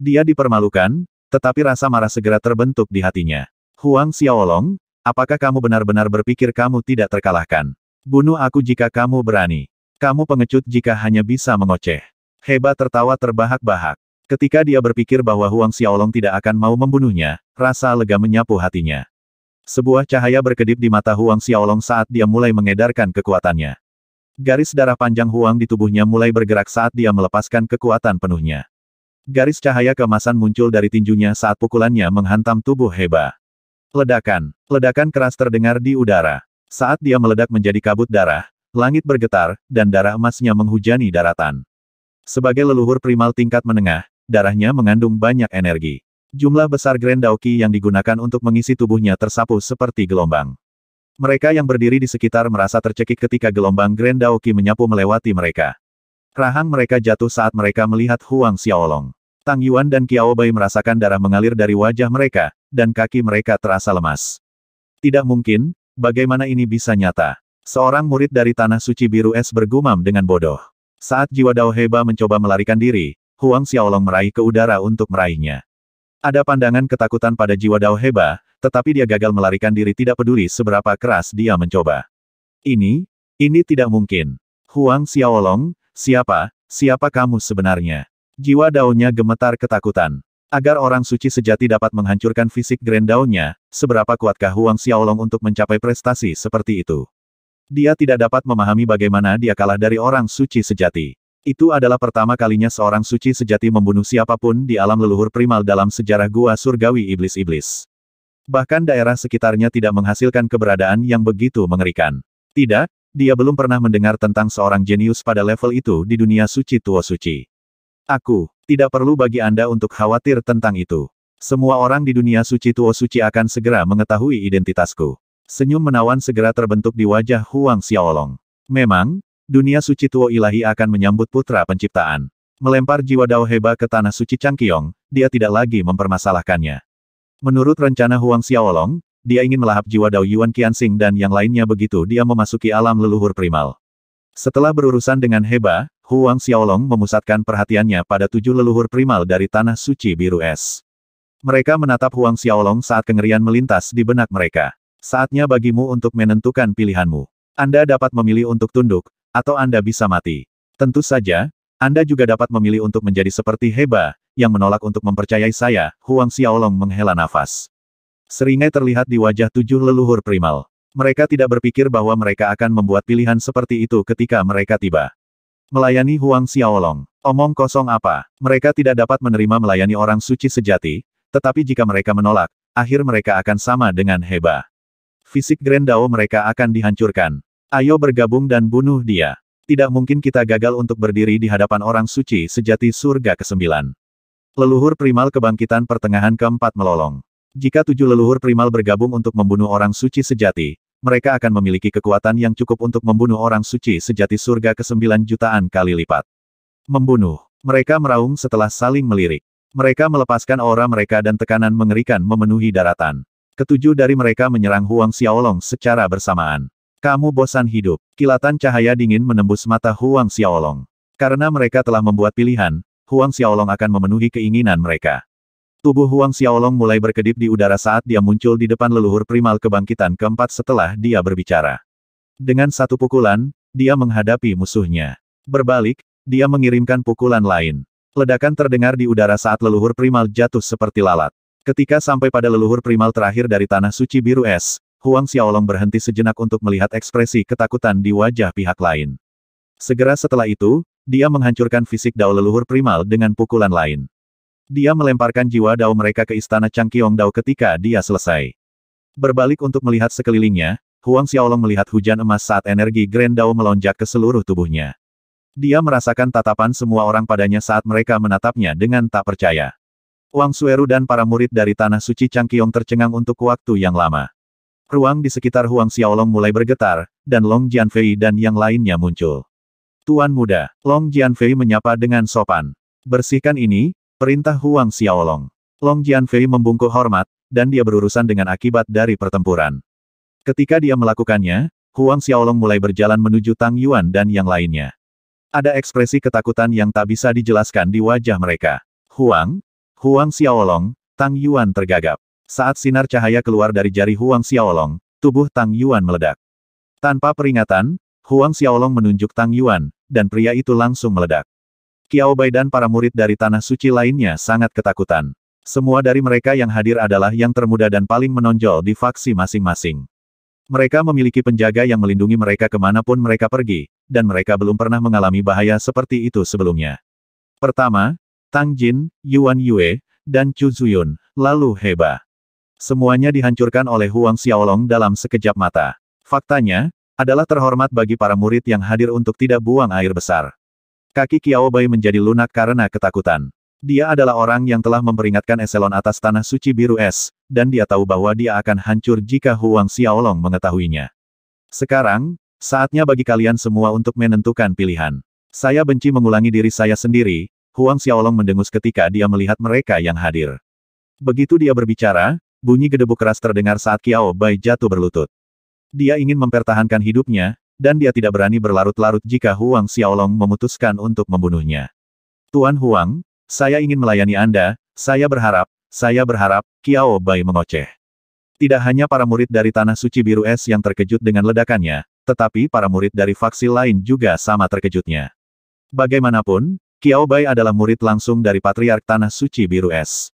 Dia dipermalukan, tetapi rasa marah segera terbentuk di hatinya. Huang Xiaolong, apakah kamu benar-benar berpikir kamu tidak terkalahkan? Bunuh aku jika kamu berani. Kamu pengecut jika hanya bisa mengoceh. Heba tertawa terbahak-bahak. Ketika dia berpikir bahwa Huang Xiaolong tidak akan mau membunuhnya, rasa lega menyapu hatinya. Sebuah cahaya berkedip di mata Huang Xiaolong saat dia mulai mengedarkan kekuatannya. Garis darah panjang Huang di tubuhnya mulai bergerak saat dia melepaskan kekuatan penuhnya. Garis cahaya kemasan muncul dari tinjunya saat pukulannya menghantam tubuh Heba. Ledakan. Ledakan keras terdengar di udara. Saat dia meledak menjadi kabut darah, langit bergetar, dan darah emasnya menghujani daratan. Sebagai leluhur primal tingkat menengah, darahnya mengandung banyak energi. Jumlah besar Grand Daoki yang digunakan untuk mengisi tubuhnya tersapu seperti gelombang. Mereka yang berdiri di sekitar merasa tercekik ketika gelombang Grand Daoki menyapu melewati mereka. Rahang mereka jatuh saat mereka melihat Huang Xiaolong. Tang Yuan dan Kiao Bai merasakan darah mengalir dari wajah mereka, dan kaki mereka terasa lemas. Tidak mungkin, bagaimana ini bisa nyata? Seorang murid dari Tanah Suci Biru Es bergumam dengan bodoh. Saat jiwa Dao Heba mencoba melarikan diri, Huang Xiaolong meraih ke udara untuk meraihnya. Ada pandangan ketakutan pada jiwa Dao Heba, tetapi dia gagal melarikan diri tidak peduli seberapa keras dia mencoba. Ini, ini tidak mungkin. Huang Xiaolong, siapa, siapa kamu sebenarnya? Jiwa daunnya gemetar ketakutan. Agar orang suci sejati dapat menghancurkan fisik Grand Daunnya, seberapa kuatkah Huang Xiaolong untuk mencapai prestasi seperti itu? Dia tidak dapat memahami bagaimana dia kalah dari orang suci sejati. Itu adalah pertama kalinya seorang suci sejati membunuh siapapun di alam leluhur primal dalam sejarah gua surgawi iblis-iblis. Bahkan daerah sekitarnya tidak menghasilkan keberadaan yang begitu mengerikan. Tidak, dia belum pernah mendengar tentang seorang jenius pada level itu di dunia suci tua suci. Aku, tidak perlu bagi Anda untuk khawatir tentang itu. Semua orang di dunia suci tua suci akan segera mengetahui identitasku. Senyum menawan segera terbentuk di wajah Huang Xiaolong. Memang, dunia suci Tuo Ilahi akan menyambut putra penciptaan. Melempar jiwa Dao Heba ke tanah suci Changqiong, dia tidak lagi mempermasalahkannya. Menurut rencana Huang Xiaolong, dia ingin melahap jiwa Dao Yuan Qianxing dan yang lainnya begitu dia memasuki alam leluhur primal. Setelah berurusan dengan Heba, Huang Xiaolong memusatkan perhatiannya pada tujuh leluhur primal dari tanah suci biru es. Mereka menatap Huang Xiaolong saat kengerian melintas di benak mereka. Saatnya bagimu untuk menentukan pilihanmu. Anda dapat memilih untuk tunduk, atau Anda bisa mati. Tentu saja, Anda juga dapat memilih untuk menjadi seperti Heba, yang menolak untuk mempercayai saya, Huang Xiaolong menghela nafas. Seringai terlihat di wajah tujuh leluhur primal. Mereka tidak berpikir bahwa mereka akan membuat pilihan seperti itu ketika mereka tiba. Melayani Huang Xiaolong. Omong kosong apa? Mereka tidak dapat menerima melayani orang suci sejati, tetapi jika mereka menolak, akhir mereka akan sama dengan heba. Fisik Grand Dao mereka akan dihancurkan. Ayo bergabung dan bunuh dia. Tidak mungkin kita gagal untuk berdiri di hadapan orang suci sejati surga ke-9. Leluhur primal kebangkitan pertengahan keempat melolong. Jika tujuh leluhur primal bergabung untuk membunuh orang suci sejati, mereka akan memiliki kekuatan yang cukup untuk membunuh orang suci sejati surga ke-9 jutaan kali lipat. Membunuh. Mereka meraung setelah saling melirik. Mereka melepaskan aura mereka dan tekanan mengerikan memenuhi daratan. Ketujuh dari mereka menyerang Huang Xiaolong secara bersamaan. Kamu bosan hidup. Kilatan cahaya dingin menembus mata Huang Xiaolong. Karena mereka telah membuat pilihan, Huang Xiaolong akan memenuhi keinginan mereka. Tubuh Huang Xiaolong mulai berkedip di udara saat dia muncul di depan leluhur primal kebangkitan keempat setelah dia berbicara. Dengan satu pukulan, dia menghadapi musuhnya. Berbalik, dia mengirimkan pukulan lain. Ledakan terdengar di udara saat leluhur primal jatuh seperti lalat. Ketika sampai pada leluhur primal terakhir dari Tanah Suci Biru Es, Huang Xiaolong berhenti sejenak untuk melihat ekspresi ketakutan di wajah pihak lain. Segera setelah itu, dia menghancurkan fisik dao leluhur primal dengan pukulan lain. Dia melemparkan jiwa dao mereka ke istana Changqiong Dao ketika dia selesai. Berbalik untuk melihat sekelilingnya, Huang Xiaolong melihat hujan emas saat energi Grand Dao melonjak ke seluruh tubuhnya. Dia merasakan tatapan semua orang padanya saat mereka menatapnya dengan tak percaya. Wang Sueru dan para murid dari Tanah Suci Changqiong tercengang untuk waktu yang lama. Ruang di sekitar Huang Xiaolong mulai bergetar, dan Long Jianfei dan yang lainnya muncul. Tuan muda, Long Jianfei menyapa dengan sopan. Bersihkan ini, perintah Huang Xiaolong. Long Jianfei membungkuk hormat, dan dia berurusan dengan akibat dari pertempuran. Ketika dia melakukannya, Huang Xiaolong mulai berjalan menuju Tang Yuan dan yang lainnya. Ada ekspresi ketakutan yang tak bisa dijelaskan di wajah mereka. Huang, Huang Xiaolong, Tang Yuan tergagap. Saat sinar cahaya keluar dari jari Huang Xiaolong, tubuh Tang Yuan meledak. Tanpa peringatan, Huang Xiaolong menunjuk Tang Yuan, dan pria itu langsung meledak. Kiao Bai dan para murid dari Tanah Suci lainnya sangat ketakutan. Semua dari mereka yang hadir adalah yang termuda dan paling menonjol di faksi masing-masing. Mereka memiliki penjaga yang melindungi mereka kemanapun mereka pergi, dan mereka belum pernah mengalami bahaya seperti itu sebelumnya. Pertama, Tang Jin, Yuan Yue, dan Chu Zuyun, lalu hebat. Semuanya dihancurkan oleh Huang Xiaolong dalam sekejap mata. Faktanya, adalah terhormat bagi para murid yang hadir untuk tidak buang air besar. Kaki Kiao Bai menjadi lunak karena ketakutan. Dia adalah orang yang telah memperingatkan eselon atas tanah suci biru es, dan dia tahu bahwa dia akan hancur jika Huang Xiaolong mengetahuinya. Sekarang, saatnya bagi kalian semua untuk menentukan pilihan. Saya benci mengulangi diri saya sendiri, Huang Xiaolong mendengus ketika dia melihat mereka yang hadir. Begitu dia berbicara, bunyi gedebuk keras terdengar saat Kiao Bai jatuh berlutut. Dia ingin mempertahankan hidupnya, dan dia tidak berani berlarut-larut jika Huang Xiaolong memutuskan untuk membunuhnya. Tuan Huang, saya ingin melayani Anda, saya berharap, saya berharap, Kiao Bai mengoceh. Tidak hanya para murid dari Tanah Suci Biru Es yang terkejut dengan ledakannya, tetapi para murid dari faksi lain juga sama terkejutnya. Bagaimanapun, Kiao Bai adalah murid langsung dari Patriark Tanah Suci Biru Es.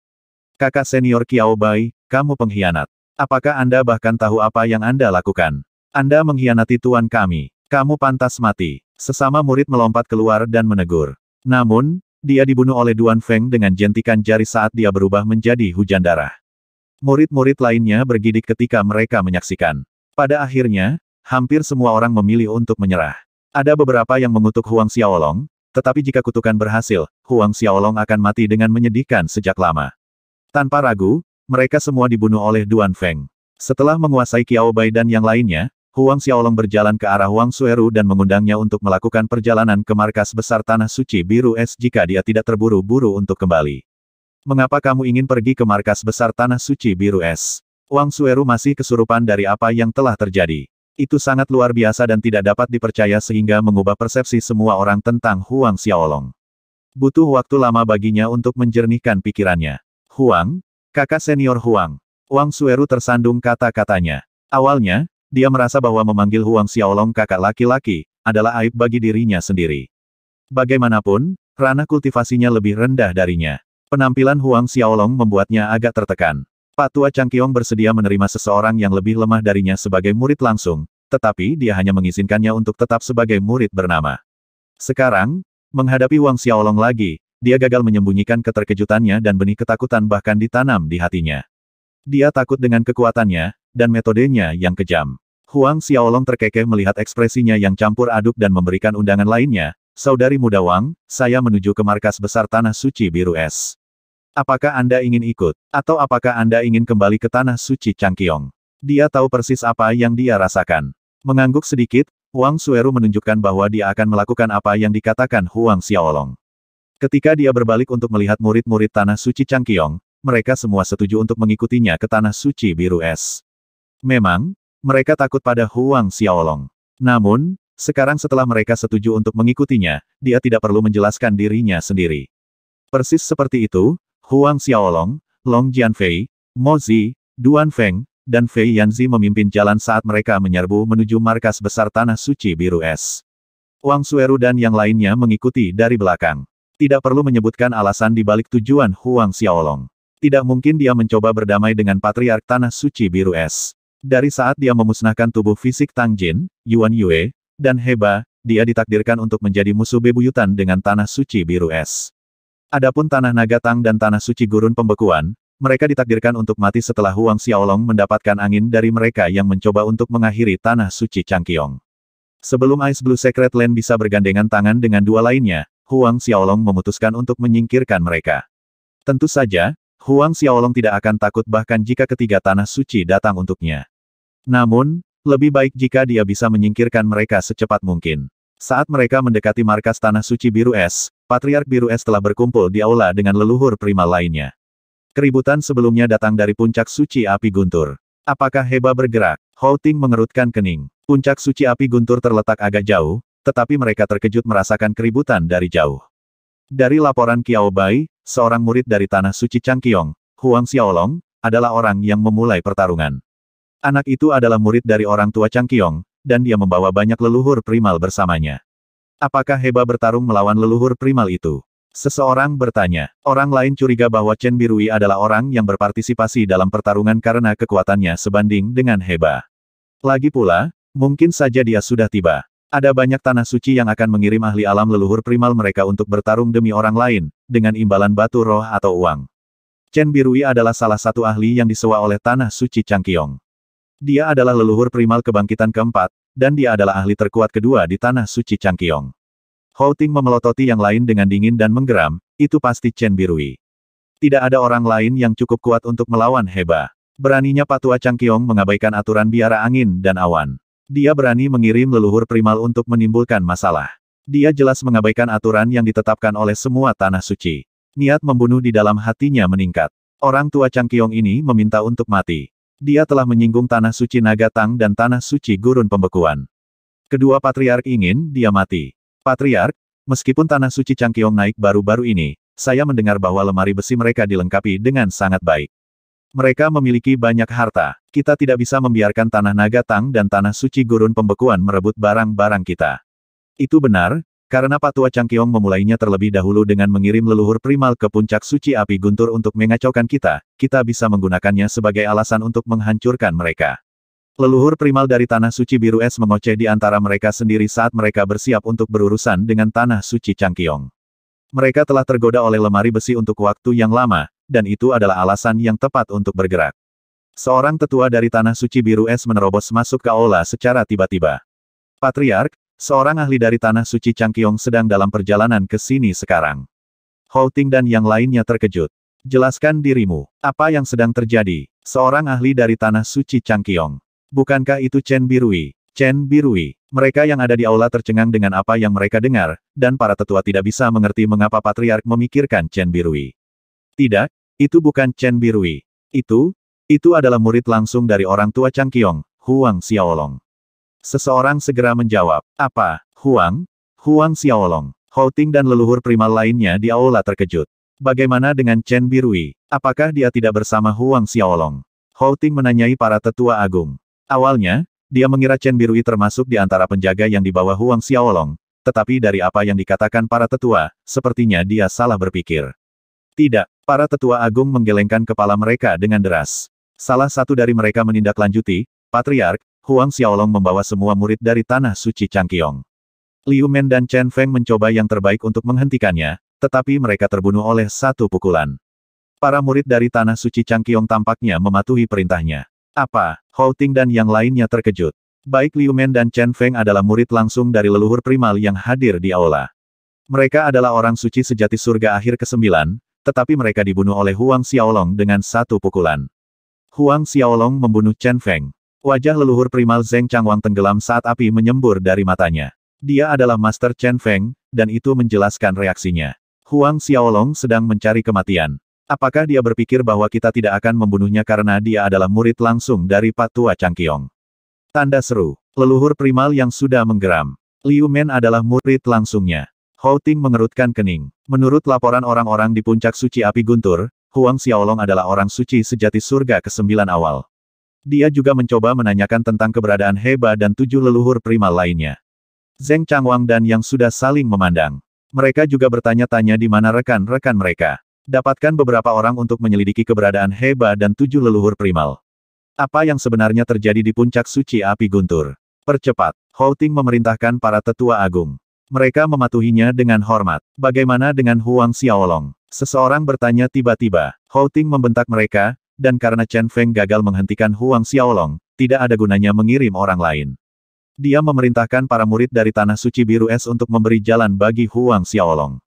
Kakak senior Kiao Bai, kamu pengkhianat. Apakah Anda bahkan tahu apa yang Anda lakukan? Anda mengkhianati tuan kami. Kamu pantas mati. Sesama murid melompat keluar dan menegur. Namun, dia dibunuh oleh Duan Feng dengan jentikan jari saat dia berubah menjadi hujan darah. Murid-murid lainnya bergidik ketika mereka menyaksikan. Pada akhirnya, hampir semua orang memilih untuk menyerah. Ada beberapa yang mengutuk Huang Xiaolong, tetapi jika kutukan berhasil, Huang Xiaolong akan mati dengan menyedihkan sejak lama. Tanpa ragu, mereka semua dibunuh oleh Duan Feng. Setelah menguasai Kiao Bai dan yang lainnya, Huang Xiaolong berjalan ke arah Huang Sueru dan mengundangnya untuk melakukan perjalanan ke markas besar Tanah Suci Biru Es jika dia tidak terburu-buru untuk kembali. Mengapa kamu ingin pergi ke markas besar Tanah Suci Biru Es? Huang Sueru masih kesurupan dari apa yang telah terjadi. Itu sangat luar biasa dan tidak dapat dipercaya sehingga mengubah persepsi semua orang tentang Huang Xiaolong. Butuh waktu lama baginya untuk menjernihkan pikirannya. Huang, Kakak senior Huang. Wang Sueru tersandung kata-katanya. Awalnya, dia merasa bahwa memanggil Huang Xiaolong kakak laki-laki, adalah aib bagi dirinya sendiri. Bagaimanapun, ranah kultivasinya lebih rendah darinya. Penampilan Huang Xiaolong membuatnya agak tertekan. Pak Tua Kiong bersedia menerima seseorang yang lebih lemah darinya sebagai murid langsung, tetapi dia hanya mengizinkannya untuk tetap sebagai murid bernama. Sekarang, menghadapi Wang Xiaolong lagi, dia gagal menyembunyikan keterkejutannya dan benih ketakutan bahkan ditanam di hatinya. Dia takut dengan kekuatannya, dan metodenya yang kejam. Huang Xiaolong terkekeh melihat ekspresinya yang campur aduk dan memberikan undangan lainnya, Saudari muda Wang, saya menuju ke markas besar Tanah Suci Biru Es. Apakah Anda ingin ikut, atau apakah Anda ingin kembali ke Tanah Suci Changqiong? Dia tahu persis apa yang dia rasakan. Mengangguk sedikit, Wang Sueru menunjukkan bahwa dia akan melakukan apa yang dikatakan Huang Xiaolong. Ketika dia berbalik untuk melihat murid-murid Tanah Suci Changqiong, mereka semua setuju untuk mengikutinya ke Tanah Suci Biru Es. Memang, mereka takut pada Huang Xiaolong. Namun, sekarang setelah mereka setuju untuk mengikutinya, dia tidak perlu menjelaskan dirinya sendiri. Persis seperti itu, Huang Xiaolong, Long Jianfei, Mo Zi, Duan Feng, dan Fei Yanzi memimpin jalan saat mereka menyerbu menuju markas besar Tanah Suci Biru Es. Wang Sueru dan yang lainnya mengikuti dari belakang. Tidak perlu menyebutkan alasan di balik tujuan Huang Xiaolong. Tidak mungkin dia mencoba berdamai dengan Patriark Tanah Suci Biru Es. Dari saat dia memusnahkan tubuh fisik Tang Jin, Yuan Yue, dan Heba, dia ditakdirkan untuk menjadi musuh bebuyutan dengan Tanah Suci Biru Es. Adapun Tanah Naga Tang dan Tanah Suci Gurun Pembekuan, mereka ditakdirkan untuk mati setelah Huang Xiaolong mendapatkan angin dari mereka yang mencoba untuk mengakhiri Tanah Suci Changqiong. Sebelum Ice Blue Secret Land bisa bergandengan tangan dengan dua lainnya, Huang Xiaolong memutuskan untuk menyingkirkan mereka. Tentu saja, Huang Xiaolong tidak akan takut bahkan jika ketiga tanah suci datang untuknya. Namun, lebih baik jika dia bisa menyingkirkan mereka secepat mungkin. Saat mereka mendekati markas Tanah Suci Biru Es, Patriark Biru Es telah berkumpul di aula dengan leluhur prima lainnya. Keributan sebelumnya datang dari puncak suci api guntur. Apakah Heba bergerak? Houting mengerutkan kening. Puncak suci api guntur terletak agak jauh, tetapi mereka terkejut merasakan keributan dari jauh. Dari laporan Kiao Bai, seorang murid dari Tanah Suci Changqiong, Huang Xiaolong, adalah orang yang memulai pertarungan. Anak itu adalah murid dari orang tua Changqiong, dan dia membawa banyak leluhur primal bersamanya. Apakah Heba bertarung melawan leluhur primal itu? Seseorang bertanya. Orang lain curiga bahwa Chen Birui adalah orang yang berpartisipasi dalam pertarungan karena kekuatannya sebanding dengan Heba. Lagi pula, mungkin saja dia sudah tiba. Ada banyak tanah suci yang akan mengirim ahli alam leluhur primal mereka untuk bertarung demi orang lain, dengan imbalan batu roh atau uang. Chen Birui adalah salah satu ahli yang disewa oleh tanah suci Changqiong. Dia adalah leluhur primal kebangkitan keempat, dan dia adalah ahli terkuat kedua di tanah suci Changqiong. Hou Ting memelototi yang lain dengan dingin dan menggeram, itu pasti Chen Birui. Tidak ada orang lain yang cukup kuat untuk melawan Heba. Beraninya Patua Changqiong mengabaikan aturan biara angin dan awan. Dia berani mengirim leluhur primal untuk menimbulkan masalah. Dia jelas mengabaikan aturan yang ditetapkan oleh semua tanah suci. Niat membunuh di dalam hatinya meningkat. Orang tua Chang Kiong ini meminta untuk mati. Dia telah menyinggung tanah suci Naga Tang dan tanah suci Gurun Pembekuan. Kedua patriark ingin dia mati. Patriark, meskipun tanah suci Chang Kiong naik baru-baru ini, saya mendengar bahwa lemari besi mereka dilengkapi dengan sangat baik. Mereka memiliki banyak harta. Kita tidak bisa membiarkan tanah naga Tang dan tanah suci gurun pembekuan merebut barang-barang kita. Itu benar, karena Patua Changkyong memulainya terlebih dahulu dengan mengirim leluhur primal ke puncak suci api guntur untuk mengacaukan kita, kita bisa menggunakannya sebagai alasan untuk menghancurkan mereka. Leluhur primal dari Tanah Suci Biru Es mengoceh di antara mereka sendiri saat mereka bersiap untuk berurusan dengan Tanah Suci Changkyong. Mereka telah tergoda oleh lemari besi untuk waktu yang lama, dan itu adalah alasan yang tepat untuk bergerak. Seorang tetua dari Tanah Suci Biru Es menerobos masuk ke aula secara tiba-tiba. Patriark, seorang ahli dari Tanah Suci Changkyong sedang dalam perjalanan ke sini sekarang. Houting dan yang lainnya terkejut. Jelaskan dirimu, apa yang sedang terjadi? Seorang ahli dari Tanah Suci Changkyong. Bukankah itu Chen Birui? Chen Birui. Mereka yang ada di aula tercengang dengan apa yang mereka dengar, dan para tetua tidak bisa mengerti mengapa Patriark memikirkan Chen Birui. Tidak, itu bukan Chen Birui. Itu, itu adalah murid langsung dari orang tua Chang Kiong, Huang Xiaolong. Seseorang segera menjawab, apa, Huang? Huang Xiaolong, Hou Ting dan leluhur primal lainnya di aula terkejut. Bagaimana dengan Chen Birui? Apakah dia tidak bersama Huang Xiaolong? Hou Ting menanyai para tetua agung. Awalnya, dia mengira Chen Birui termasuk di antara penjaga yang dibawa Huang Xiaolong, tetapi dari apa yang dikatakan para tetua, sepertinya dia salah berpikir. Tidak, Para tetua agung menggelengkan kepala mereka dengan deras. Salah satu dari mereka menindaklanjuti, Patriark, Huang Xiaolong membawa semua murid dari Tanah Suci Changqiong. Liu Men dan Chen Feng mencoba yang terbaik untuk menghentikannya, tetapi mereka terbunuh oleh satu pukulan. Para murid dari Tanah Suci Changqiong tampaknya mematuhi perintahnya. Apa? Hou Ting dan yang lainnya terkejut. Baik Liu Men dan Chen Feng adalah murid langsung dari leluhur primal yang hadir di aula. Mereka adalah orang suci sejati surga akhir ke-9, tetapi mereka dibunuh oleh Huang Xiaolong dengan satu pukulan. Huang Xiaolong membunuh Chen Feng. Wajah leluhur primal Zeng Changwang tenggelam saat api menyembur dari matanya. Dia adalah Master Chen Feng, dan itu menjelaskan reaksinya. Huang Xiaolong sedang mencari kematian. Apakah dia berpikir bahwa kita tidak akan membunuhnya karena dia adalah murid langsung dari Patua Changkiong? Tanda seru. Leluhur primal yang sudah menggeram. Liu Men adalah murid langsungnya. Hou Ting mengerutkan kening. Menurut laporan orang-orang di puncak suci api guntur, Huang Xiaolong adalah orang suci sejati surga ke-9 awal. Dia juga mencoba menanyakan tentang keberadaan Heba dan tujuh leluhur primal lainnya. Zeng Changwang dan yang sudah saling memandang. Mereka juga bertanya-tanya di mana rekan-rekan mereka. Dapatkan beberapa orang untuk menyelidiki keberadaan Heba dan tujuh leluhur primal. Apa yang sebenarnya terjadi di puncak suci api guntur? Percepat. Houting memerintahkan para tetua agung. Mereka mematuhinya dengan hormat. Bagaimana dengan Huang Xiaolong? Seseorang bertanya tiba-tiba. Hou Ting membentak mereka, dan karena Chen Feng gagal menghentikan Huang Xiaolong, tidak ada gunanya mengirim orang lain. Dia memerintahkan para murid dari Tanah Suci Biru Es untuk memberi jalan bagi Huang Xiaolong.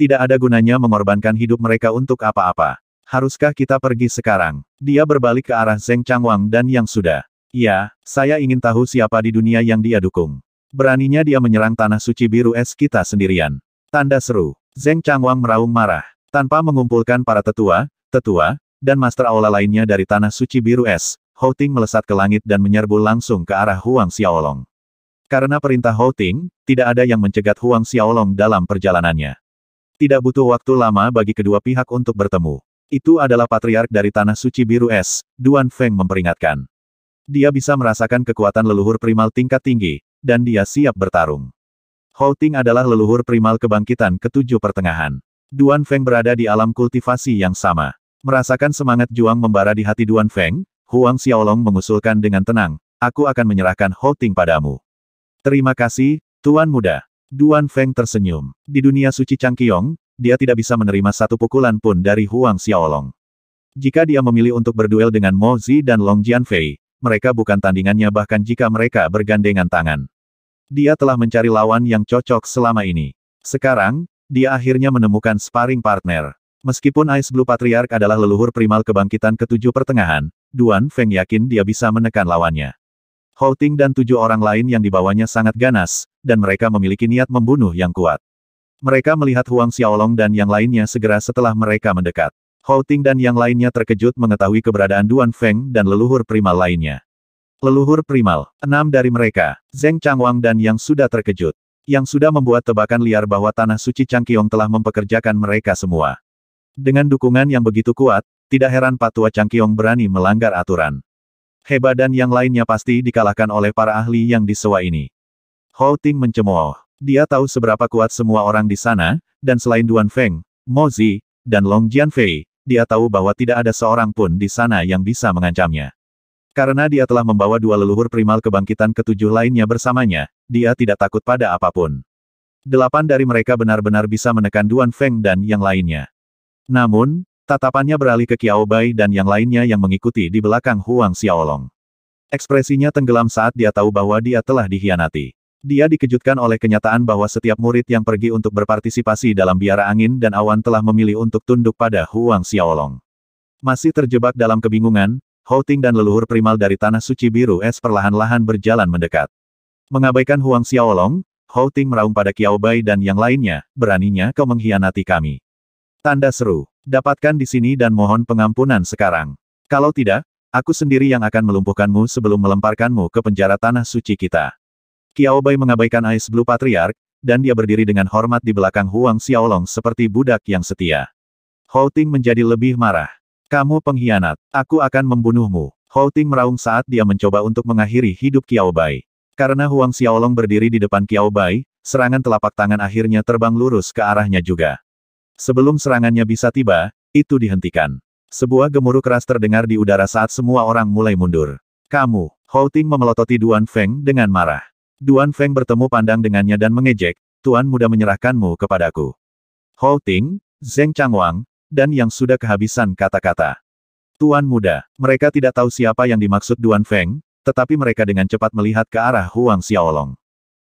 Tidak ada gunanya mengorbankan hidup mereka untuk apa-apa. Haruskah kita pergi sekarang? Dia berbalik ke arah Zeng Changwang dan yang sudah. Ya, saya ingin tahu siapa di dunia yang dia dukung. Beraninya dia menyerang tanah suci biru es kita sendirian. Tanda seru. Zeng Changwang meraung marah. Tanpa mengumpulkan para tetua, tetua, dan master aula lainnya dari tanah suci biru es, Hou Ting melesat ke langit dan menyerbu langsung ke arah Huang Xiaolong. Karena perintah Hou Ting, tidak ada yang mencegat Huang Xiaolong dalam perjalanannya. Tidak butuh waktu lama bagi kedua pihak untuk bertemu. Itu adalah patriark dari tanah suci biru es, Duan Feng memperingatkan. Dia bisa merasakan kekuatan leluhur primal tingkat tinggi, dan dia siap bertarung. Houting adalah leluhur primal kebangkitan ketujuh pertengahan. Duan Feng berada di alam kultivasi yang sama. Merasakan semangat juang membara di hati Duan Feng, Huang Xiaolong mengusulkan dengan tenang, aku akan menyerahkan Houting padamu. Terima kasih, Tuan Muda. Duan Feng tersenyum. Di dunia suci Changqiong, dia tidak bisa menerima satu pukulan pun dari Huang Xiaolong. Jika dia memilih untuk berduel dengan Mo Zi dan Long Jianfei, mereka bukan tandingannya bahkan jika mereka bergandengan tangan. Dia telah mencari lawan yang cocok selama ini. Sekarang, dia akhirnya menemukan sparring partner. Meskipun Ice Blue Patriarch adalah leluhur primal kebangkitan ketujuh pertengahan, Duan Feng yakin dia bisa menekan lawannya. Houting dan tujuh orang lain yang dibawanya sangat ganas, dan mereka memiliki niat membunuh yang kuat. Mereka melihat Huang Xiaolong dan yang lainnya segera setelah mereka mendekat. Hou Ting dan yang lainnya terkejut mengetahui keberadaan Duan Feng dan leluhur primal lainnya. Leluhur primal, enam dari mereka, Zeng Changwang dan yang sudah terkejut. Yang sudah membuat tebakan liar bahwa Tanah Suci Changqiong telah mempekerjakan mereka semua. Dengan dukungan yang begitu kuat, tidak heran Patua Changqiong berani melanggar aturan. Heba dan yang lainnya pasti dikalahkan oleh para ahli yang disewa ini. Hou Ting mencemooh. Dia tahu seberapa kuat semua orang di sana, dan selain Duan Feng, Mozi, dan Long Jianfei, dia tahu bahwa tidak ada seorang pun di sana yang bisa mengancamnya. Karena dia telah membawa dua leluhur primal kebangkitan ketujuh lainnya bersamanya, dia tidak takut pada apapun. Delapan dari mereka benar-benar bisa menekan Duan Feng dan yang lainnya. Namun, tatapannya beralih ke Kiao Bai dan yang lainnya yang mengikuti di belakang Huang Xiaolong. Ekspresinya tenggelam saat dia tahu bahwa dia telah dihianati. Dia dikejutkan oleh kenyataan bahwa setiap murid yang pergi untuk berpartisipasi dalam biara angin dan awan telah memilih untuk tunduk pada Huang Xiaolong. Masih terjebak dalam kebingungan, Houting dan leluhur primal dari Tanah Suci Biru Es perlahan-lahan berjalan mendekat. Mengabaikan Huang Xiaolong, Houting meraung pada Qiao Bai dan yang lainnya, beraninya kau mengkhianati kami. Tanda seru, dapatkan di sini dan mohon pengampunan sekarang. Kalau tidak, Aku sendiri yang akan melumpuhkanmu sebelum melemparkanmu ke penjara tanah suci kita. Kiaobai mengabaikan Ice Blue Patriarch, dan dia berdiri dengan hormat di belakang Huang Xiaolong seperti budak yang setia. Hou Ting menjadi lebih marah. Kamu pengkhianat, aku akan membunuhmu. Hou Ting meraung saat dia mencoba untuk mengakhiri hidup Kiaobai. Karena Huang Xiaolong berdiri di depan Kiaobai, serangan telapak tangan akhirnya terbang lurus ke arahnya juga. Sebelum serangannya bisa tiba, itu dihentikan. Sebuah gemuruh keras terdengar di udara saat semua orang mulai mundur. Kamu, Hou Ting memelototi Duan Feng dengan marah. Duan Feng bertemu pandang dengannya dan mengejek, Tuan muda menyerahkanmu kepadaku. Hou Ting, Zeng Changwang, dan yang sudah kehabisan kata-kata. Tuan muda, mereka tidak tahu siapa yang dimaksud Duan Feng, tetapi mereka dengan cepat melihat ke arah Huang Xiaolong.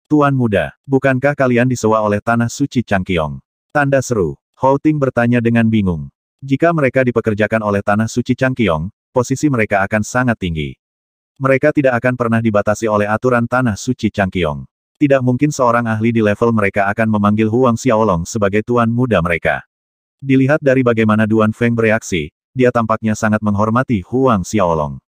Tuan muda, bukankah kalian disewa oleh tanah suci Changqiong? Tanda seru, Hou Ting bertanya dengan bingung. Jika mereka dipekerjakan oleh tanah suci Changqiong, posisi mereka akan sangat tinggi. Mereka tidak akan pernah dibatasi oleh aturan Tanah Suci Changqiong. Tidak mungkin seorang ahli di level mereka akan memanggil Huang Xiaolong sebagai tuan muda mereka. Dilihat dari bagaimana Duan Feng bereaksi, dia tampaknya sangat menghormati Huang Xiaolong.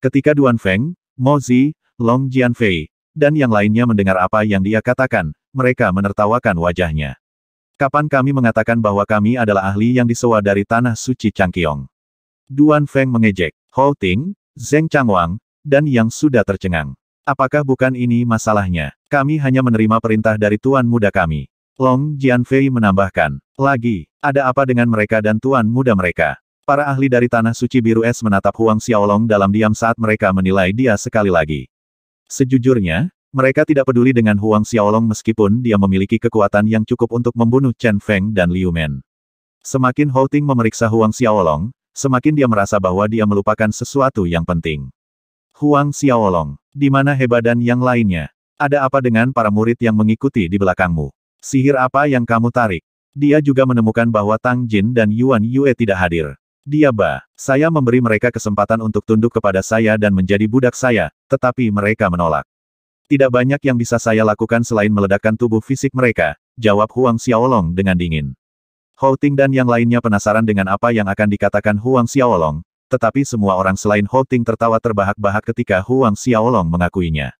Ketika Duan Feng, Mo Zi, Long Jianfei, dan yang lainnya mendengar apa yang dia katakan, mereka menertawakan wajahnya. Kapan kami mengatakan bahwa kami adalah ahli yang disewa dari tanah suci Changqiong? Duan Feng mengejek. Hou Ting, Zeng Changwang, dan yang sudah tercengang. Apakah bukan ini masalahnya? Kami hanya menerima perintah dari Tuan Muda kami. Long Jianfei menambahkan, lagi, ada apa dengan mereka dan Tuan Muda mereka? Para ahli dari Tanah Suci Biru Es menatap Huang Xiaolong dalam diam saat mereka menilai dia sekali lagi. Sejujurnya, mereka tidak peduli dengan Huang Xiaolong meskipun dia memiliki kekuatan yang cukup untuk membunuh Chen Feng dan Liu Men. Semakin Houting memeriksa Huang Xiaolong, semakin dia merasa bahwa dia melupakan sesuatu yang penting. Huang Xiaolong, di mana Heba dan yang lainnya? Ada apa dengan para murid yang mengikuti di belakangmu? Sihir apa yang kamu tarik? Dia juga menemukan bahwa Tang Jin dan Yuan Yue tidak hadir. Dia bah, saya memberi mereka kesempatan untuk tunduk kepada saya dan menjadi budak saya, tetapi mereka menolak. Tidak banyak yang bisa saya lakukan selain meledakkan tubuh fisik mereka, jawab Huang Xiaolong dengan dingin. Hou Ting dan yang lainnya penasaran dengan apa yang akan dikatakan Huang Xiaolong, tetapi semua orang selain Ho Ting tertawa terbahak-bahak ketika Huang Xiaolong mengakuinya.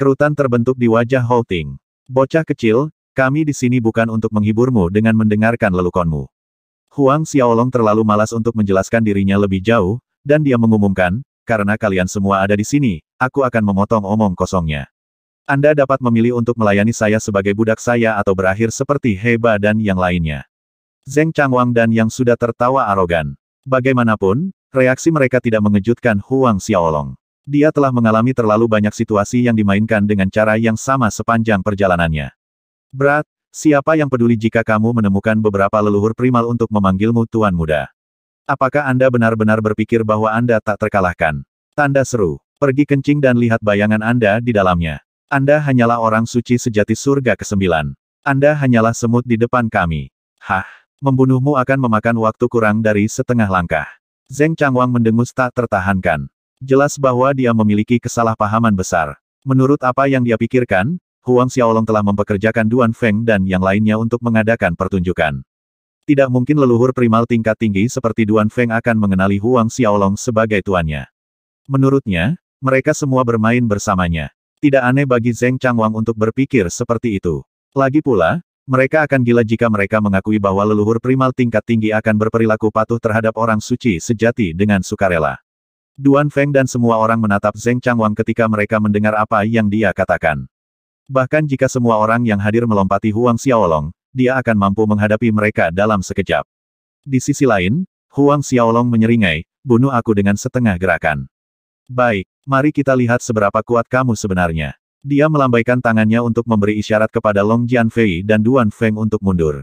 Kerutan terbentuk di wajah Ho Ting. Bocah kecil, kami di sini bukan untuk menghiburmu dengan mendengarkan lelukonmu. Huang Xiaolong terlalu malas untuk menjelaskan dirinya lebih jauh, dan dia mengumumkan, karena kalian semua ada di sini, aku akan memotong omong kosongnya. Anda dapat memilih untuk melayani saya sebagai budak saya atau berakhir seperti Heba dan yang lainnya. Zeng Changwang dan yang sudah tertawa arogan. Bagaimanapun, Reaksi mereka tidak mengejutkan Huang Xiaolong. Dia telah mengalami terlalu banyak situasi yang dimainkan dengan cara yang sama sepanjang perjalanannya. Berat, siapa yang peduli jika kamu menemukan beberapa leluhur primal untuk memanggilmu Tuan Muda? Apakah Anda benar-benar berpikir bahwa Anda tak terkalahkan? Tanda seru, pergi kencing dan lihat bayangan Anda di dalamnya. Anda hanyalah orang suci sejati surga kesembilan. Anda hanyalah semut di depan kami. Hah, membunuhmu akan memakan waktu kurang dari setengah langkah. Zeng Changwang mendengus tak tertahankan. Jelas bahwa dia memiliki kesalahpahaman besar. Menurut apa yang dia pikirkan, Huang Xiaolong telah mempekerjakan Duan Feng dan yang lainnya untuk mengadakan pertunjukan. Tidak mungkin leluhur primal tingkat tinggi seperti Duan Feng akan mengenali Huang Xiaolong sebagai tuannya. Menurutnya, mereka semua bermain bersamanya. Tidak aneh bagi Zeng Changwang untuk berpikir seperti itu. Lagi pula, mereka akan gila jika mereka mengakui bahwa leluhur primal tingkat tinggi akan berperilaku patuh terhadap orang suci sejati dengan sukarela. Duan Feng dan semua orang menatap Zeng Changwang ketika mereka mendengar apa yang dia katakan. Bahkan jika semua orang yang hadir melompati Huang Xiaolong, dia akan mampu menghadapi mereka dalam sekejap. Di sisi lain, Huang Xiaolong menyeringai, bunuh aku dengan setengah gerakan. Baik, mari kita lihat seberapa kuat kamu sebenarnya. Dia melambaikan tangannya untuk memberi isyarat kepada Long Jianfei dan Duan Feng untuk mundur.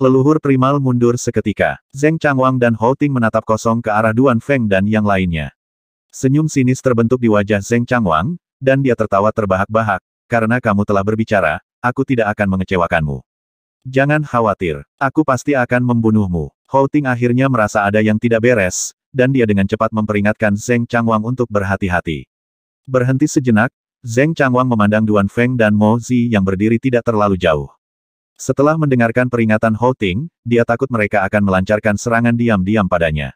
Leluhur primal mundur seketika. Zeng Changwang dan Hou Ting menatap kosong ke arah Duan Feng dan yang lainnya. Senyum sinis terbentuk di wajah Zeng Changwang, dan dia tertawa terbahak-bahak, karena kamu telah berbicara, aku tidak akan mengecewakanmu. Jangan khawatir, aku pasti akan membunuhmu. Hou Ting akhirnya merasa ada yang tidak beres, dan dia dengan cepat memperingatkan Zeng Changwang untuk berhati-hati. Berhenti sejenak, Zeng Changwang memandang Duan Feng dan Mo Zi yang berdiri tidak terlalu jauh. Setelah mendengarkan peringatan Hou Ting, dia takut mereka akan melancarkan serangan diam-diam padanya.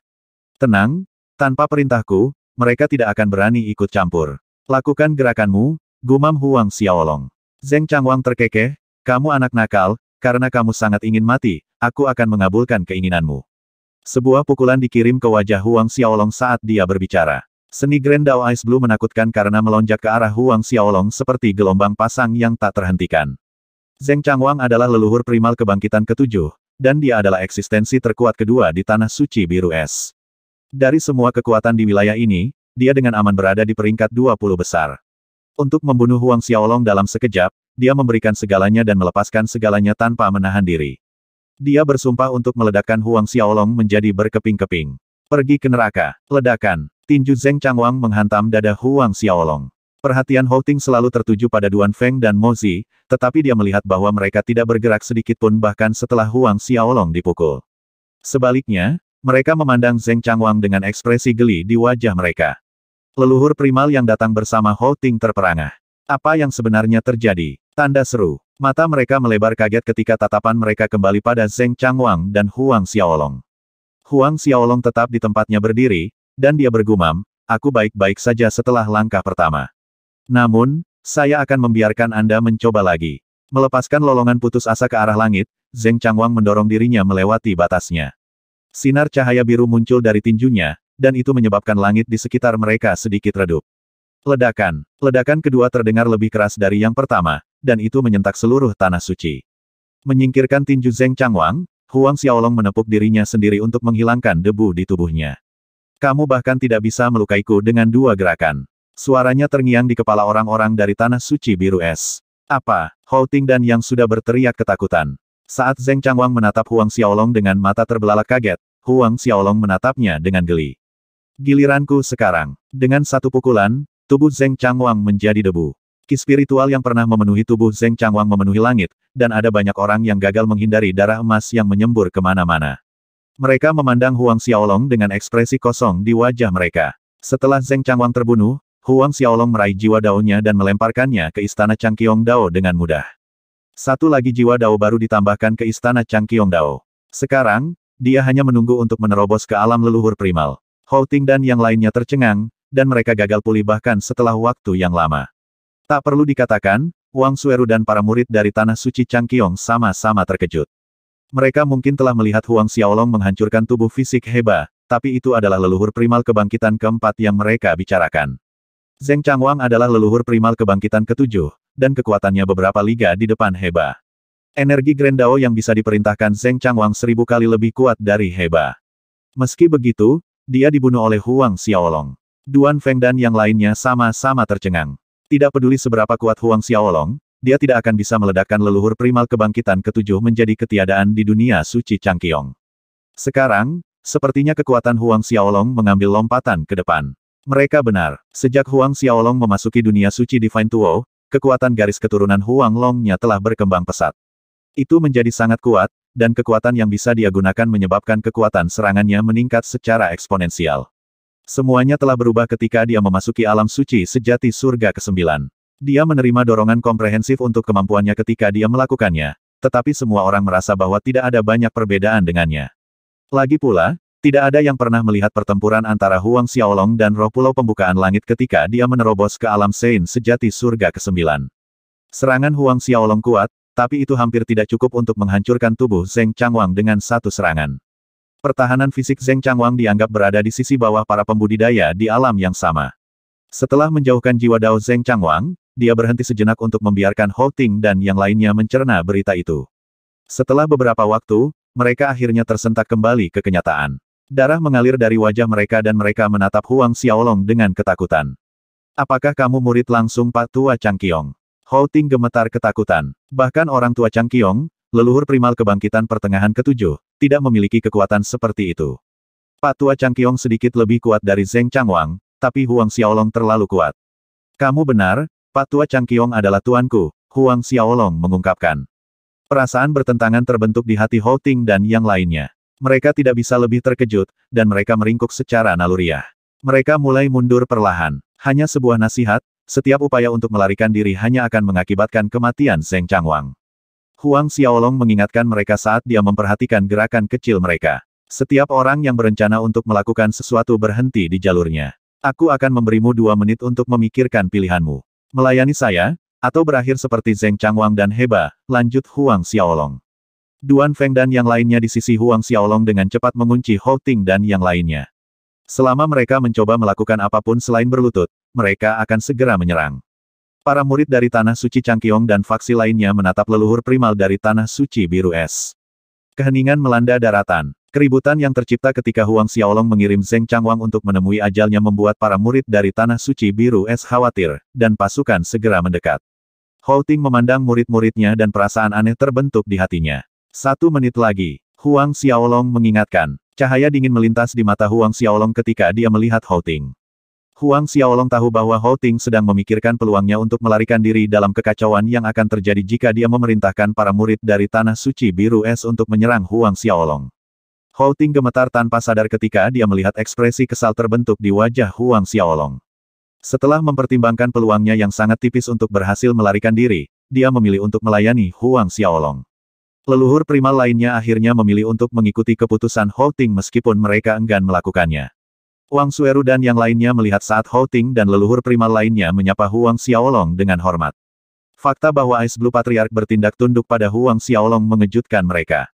Tenang, tanpa perintahku, mereka tidak akan berani ikut campur. Lakukan gerakanmu, gumam Huang Xiaolong. Zeng Changwang terkekeh, kamu anak nakal, karena kamu sangat ingin mati, aku akan mengabulkan keinginanmu. Sebuah pukulan dikirim ke wajah Huang Xiaolong saat dia berbicara. Seni Grand Dao Ice Blue menakutkan karena melonjak ke arah Huang Xiaolong seperti gelombang pasang yang tak terhentikan. Zeng Changwang adalah leluhur primal kebangkitan ketujuh, dan dia adalah eksistensi terkuat kedua di Tanah Suci Biru Es. Dari semua kekuatan di wilayah ini, dia dengan aman berada di peringkat 20 besar. Untuk membunuh Huang Xiaolong dalam sekejap, dia memberikan segalanya dan melepaskan segalanya tanpa menahan diri. Dia bersumpah untuk meledakkan Huang Xiaolong menjadi berkeping-keping. Pergi ke neraka, ledakan, Tinju Zeng Changwang menghantam dada Huang Xiaolong. Perhatian Hou Ting selalu tertuju pada Duan Feng dan Mo Zi, tetapi dia melihat bahwa mereka tidak bergerak sedikit pun bahkan setelah Huang Xiaolong dipukul. Sebaliknya, mereka memandang Zeng Changwang dengan ekspresi geli di wajah mereka. Leluhur primal yang datang bersama Hou Ting terperangah. Apa yang sebenarnya terjadi? Tanda seru. Mata mereka melebar kaget ketika tatapan mereka kembali pada Zeng Changwang dan Huang Xiaolong. Huang Xiaolong tetap di tempatnya berdiri, dan dia bergumam, aku baik-baik saja setelah langkah pertama. Namun, saya akan membiarkan Anda mencoba lagi. Melepaskan lolongan putus asa ke arah langit, Zeng Changwang mendorong dirinya melewati batasnya. Sinar cahaya biru muncul dari tinjunya, dan itu menyebabkan langit di sekitar mereka sedikit redup. Ledakan. Ledakan kedua terdengar lebih keras dari yang pertama, dan itu menyentak seluruh tanah suci. Menyingkirkan tinju Zeng Changwang, Huang Xiaolong menepuk dirinya sendiri untuk menghilangkan debu di tubuhnya. Kamu bahkan tidak bisa melukaiku dengan dua gerakan. Suaranya terngiang di kepala orang-orang dari Tanah Suci Biru Es. Apa? Hou Ting dan yang sudah berteriak ketakutan. Saat Zeng Changwang menatap Huang Xiaolong dengan mata terbelalak kaget, Huang Xiaolong menatapnya dengan geli. Giliranku sekarang. Dengan satu pukulan, tubuh Zeng Changwang menjadi debu. Ki spiritual yang pernah memenuhi tubuh Zeng Changwang memenuhi langit, dan ada banyak orang yang gagal menghindari darah emas yang menyembur kemana-mana. Mereka memandang Huang Xiaolong dengan ekspresi kosong di wajah mereka. Setelah Zeng Changwang terbunuh, Huang Xiaolong meraih jiwa daunnya dan melemparkannya ke istana Changqiong Dao dengan mudah. Satu lagi jiwa dao baru ditambahkan ke istana Changqiong Dao. Sekarang, dia hanya menunggu untuk menerobos ke alam leluhur primal. Hou Ting dan yang lainnya tercengang, dan mereka gagal pulih bahkan setelah waktu yang lama. Tak perlu dikatakan, Wang Sueru dan para murid dari Tanah Suci Changqiong sama-sama terkejut. Mereka mungkin telah melihat Huang Xiaolong menghancurkan tubuh fisik Heba, tapi itu adalah leluhur primal kebangkitan keempat yang mereka bicarakan. Zeng Changwang adalah leluhur primal kebangkitan ketujuh, dan kekuatannya beberapa liga di depan Heba. Energi Grand Dao yang bisa diperintahkan Zeng Changwang seribu kali lebih kuat dari Heba. Meski begitu, dia dibunuh oleh Huang Xiaolong. Duan Feng dan yang lainnya sama-sama tercengang. Tidak peduli seberapa kuat Huang Xiaolong, dia tidak akan bisa meledakkan leluhur primal kebangkitan ketujuh menjadi ketiadaan di dunia suci Changqiong. Sekarang, sepertinya kekuatan Huang Xiaolong mengambil lompatan ke depan. Mereka benar, sejak Huang Xiaolong memasuki dunia suci Divine Tuo, kekuatan garis keturunan Huang Longnya telah berkembang pesat. Itu menjadi sangat kuat, dan kekuatan yang bisa dia gunakan menyebabkan kekuatan serangannya meningkat secara eksponensial. Semuanya telah berubah ketika dia memasuki alam suci sejati surga ke-9. Dia menerima dorongan komprehensif untuk kemampuannya ketika dia melakukannya, tetapi semua orang merasa bahwa tidak ada banyak perbedaan dengannya. Lagi pula, tidak ada yang pernah melihat pertempuran antara Huang Xiaolong dan roh pulau pembukaan langit ketika dia menerobos ke alam Sein sejati surga ke-9. Serangan Huang Xiaolong kuat, tapi itu hampir tidak cukup untuk menghancurkan tubuh Zeng Changwang dengan satu serangan. Pertahanan fisik Zeng Changwang dianggap berada di sisi bawah para pembudidaya di alam yang sama. Setelah menjauhkan jiwa Dao Zeng Changwang, dia berhenti sejenak untuk membiarkan Ho Ting dan yang lainnya mencerna berita itu. Setelah beberapa waktu, mereka akhirnya tersentak kembali ke kenyataan. Darah mengalir dari wajah mereka dan mereka menatap Huang Xiaolong dengan ketakutan. Apakah kamu murid langsung Pak Tua Chang Ho Ting gemetar ketakutan. Bahkan orang tua Chang Kiong, leluhur primal kebangkitan pertengahan ketujuh, tidak memiliki kekuatan seperti itu. Pak Tua Chang Kiong sedikit lebih kuat dari Zeng Changwang, tapi Huang Xiaolong terlalu kuat. Kamu benar, Pak tua Chang Kiong adalah tuanku, Huang Xiaolong mengungkapkan. Perasaan bertentangan terbentuk di hati Hou Ting dan yang lainnya. Mereka tidak bisa lebih terkejut, dan mereka meringkuk secara naluriah. Mereka mulai mundur perlahan. Hanya sebuah nasihat, setiap upaya untuk melarikan diri hanya akan mengakibatkan kematian Zeng Changwang. Huang Xiaolong mengingatkan mereka saat dia memperhatikan gerakan kecil mereka. Setiap orang yang berencana untuk melakukan sesuatu berhenti di jalurnya. Aku akan memberimu dua menit untuk memikirkan pilihanmu. Melayani saya, atau berakhir seperti Zeng Changwang dan Heba, lanjut Huang Xiaolong. Duan Feng dan yang lainnya di sisi Huang Xiaolong dengan cepat mengunci Hou Ting dan yang lainnya. Selama mereka mencoba melakukan apapun selain berlutut, mereka akan segera menyerang. Para murid dari Tanah Suci Changqiong dan faksi lainnya menatap leluhur primal dari Tanah Suci Biru Es. Keheningan melanda daratan, Keributan yang tercipta ketika Huang Xiaolong mengirim Zeng Changwang untuk menemui ajalnya membuat para murid dari Tanah Suci Biru Es khawatir, dan pasukan segera mendekat. Hou Ting memandang murid-muridnya dan perasaan aneh terbentuk di hatinya. Satu menit lagi, Huang Xiaolong mengingatkan, cahaya dingin melintas di mata Huang Xiaolong ketika dia melihat Hou Ting. Huang Xiaolong tahu bahwa Hou Ting sedang memikirkan peluangnya untuk melarikan diri dalam kekacauan yang akan terjadi jika dia memerintahkan para murid dari Tanah Suci Biru Es untuk menyerang Huang Xiaolong. Hou Ting gemetar tanpa sadar ketika dia melihat ekspresi kesal terbentuk di wajah Huang Xiaolong. Setelah mempertimbangkan peluangnya yang sangat tipis untuk berhasil melarikan diri, dia memilih untuk melayani Huang Xiaolong. Leluhur primal lainnya akhirnya memilih untuk mengikuti keputusan Hou Ting meskipun mereka enggan melakukannya. Wang Sueru dan yang lainnya melihat saat Hou Ting dan leluhur primal lainnya menyapa Huang Xiaolong dengan hormat. Fakta bahwa Ice Blue Patriarch bertindak tunduk pada Huang Xiaolong mengejutkan mereka.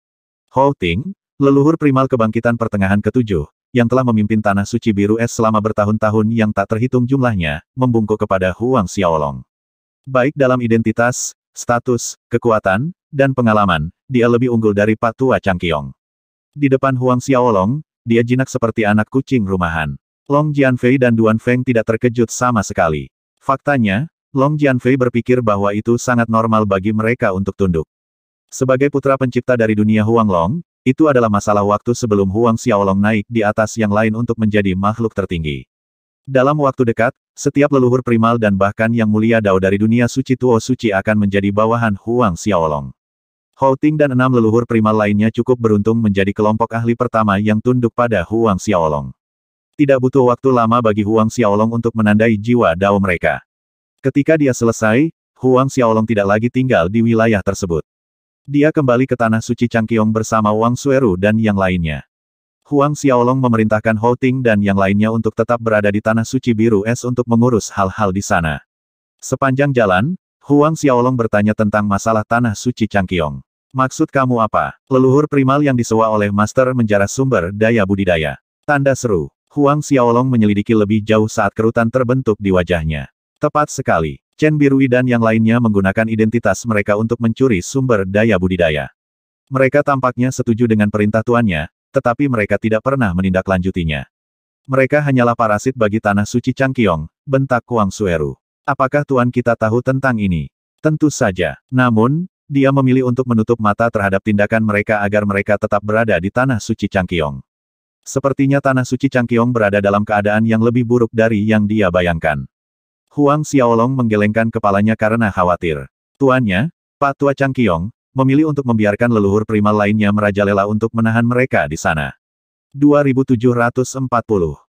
Hou Ting, Leluhur primal kebangkitan pertengahan ketujuh, yang telah memimpin Tanah Suci Biru Es selama bertahun-tahun yang tak terhitung jumlahnya, membungkuk kepada Huang Xiaolong. Baik dalam identitas, status, kekuatan, dan pengalaman, dia lebih unggul dari Patua Changqiong. Di depan Huang Xiaolong, dia jinak seperti anak kucing rumahan. Long Jianfei dan Duan Feng tidak terkejut sama sekali. Faktanya, Long Jianfei berpikir bahwa itu sangat normal bagi mereka untuk tunduk. Sebagai putra pencipta dari dunia Huang Long. Itu adalah masalah waktu sebelum Huang Xiaolong naik di atas yang lain untuk menjadi makhluk tertinggi. Dalam waktu dekat, setiap leluhur primal dan bahkan yang mulia Dao dari dunia suci Tuo Suci akan menjadi bawahan Huang Xiaolong. Hou Ting dan enam leluhur primal lainnya cukup beruntung menjadi kelompok ahli pertama yang tunduk pada Huang Xiaolong. Tidak butuh waktu lama bagi Huang Xiaolong untuk menandai jiwa Dao mereka. Ketika dia selesai, Huang Xiaolong tidak lagi tinggal di wilayah tersebut. Dia kembali ke Tanah Suci Changqiong bersama Wang Sueru dan yang lainnya. Huang Xiaolong memerintahkan Hou Ting dan yang lainnya untuk tetap berada di Tanah Suci Biru Es untuk mengurus hal-hal di sana. Sepanjang jalan, Huang Xiaolong bertanya tentang masalah Tanah Suci Changqiong. Maksud kamu apa? Leluhur primal yang disewa oleh Master menjara sumber daya budidaya. Tanda seru. Huang Xiaolong menyelidiki lebih jauh saat kerutan terbentuk di wajahnya. Tepat sekali. Chen Birui dan yang lainnya menggunakan identitas mereka untuk mencuri sumber daya budidaya. Mereka tampaknya setuju dengan perintah tuannya, tetapi mereka tidak pernah menindaklanjutinya. Mereka hanyalah parasit bagi tanah suci Changqiong, bentak Kuang Sueru. Apakah tuan kita tahu tentang ini? Tentu saja. Namun, dia memilih untuk menutup mata terhadap tindakan mereka agar mereka tetap berada di tanah suci Changqiong. Sepertinya tanah suci Changqiong berada dalam keadaan yang lebih buruk dari yang dia bayangkan. Huang Xiaolong menggelengkan kepalanya karena khawatir. Tuannya, Pak Tua Chang Kiong, memilih untuk membiarkan leluhur primal lainnya merajalela untuk menahan mereka di sana. 2740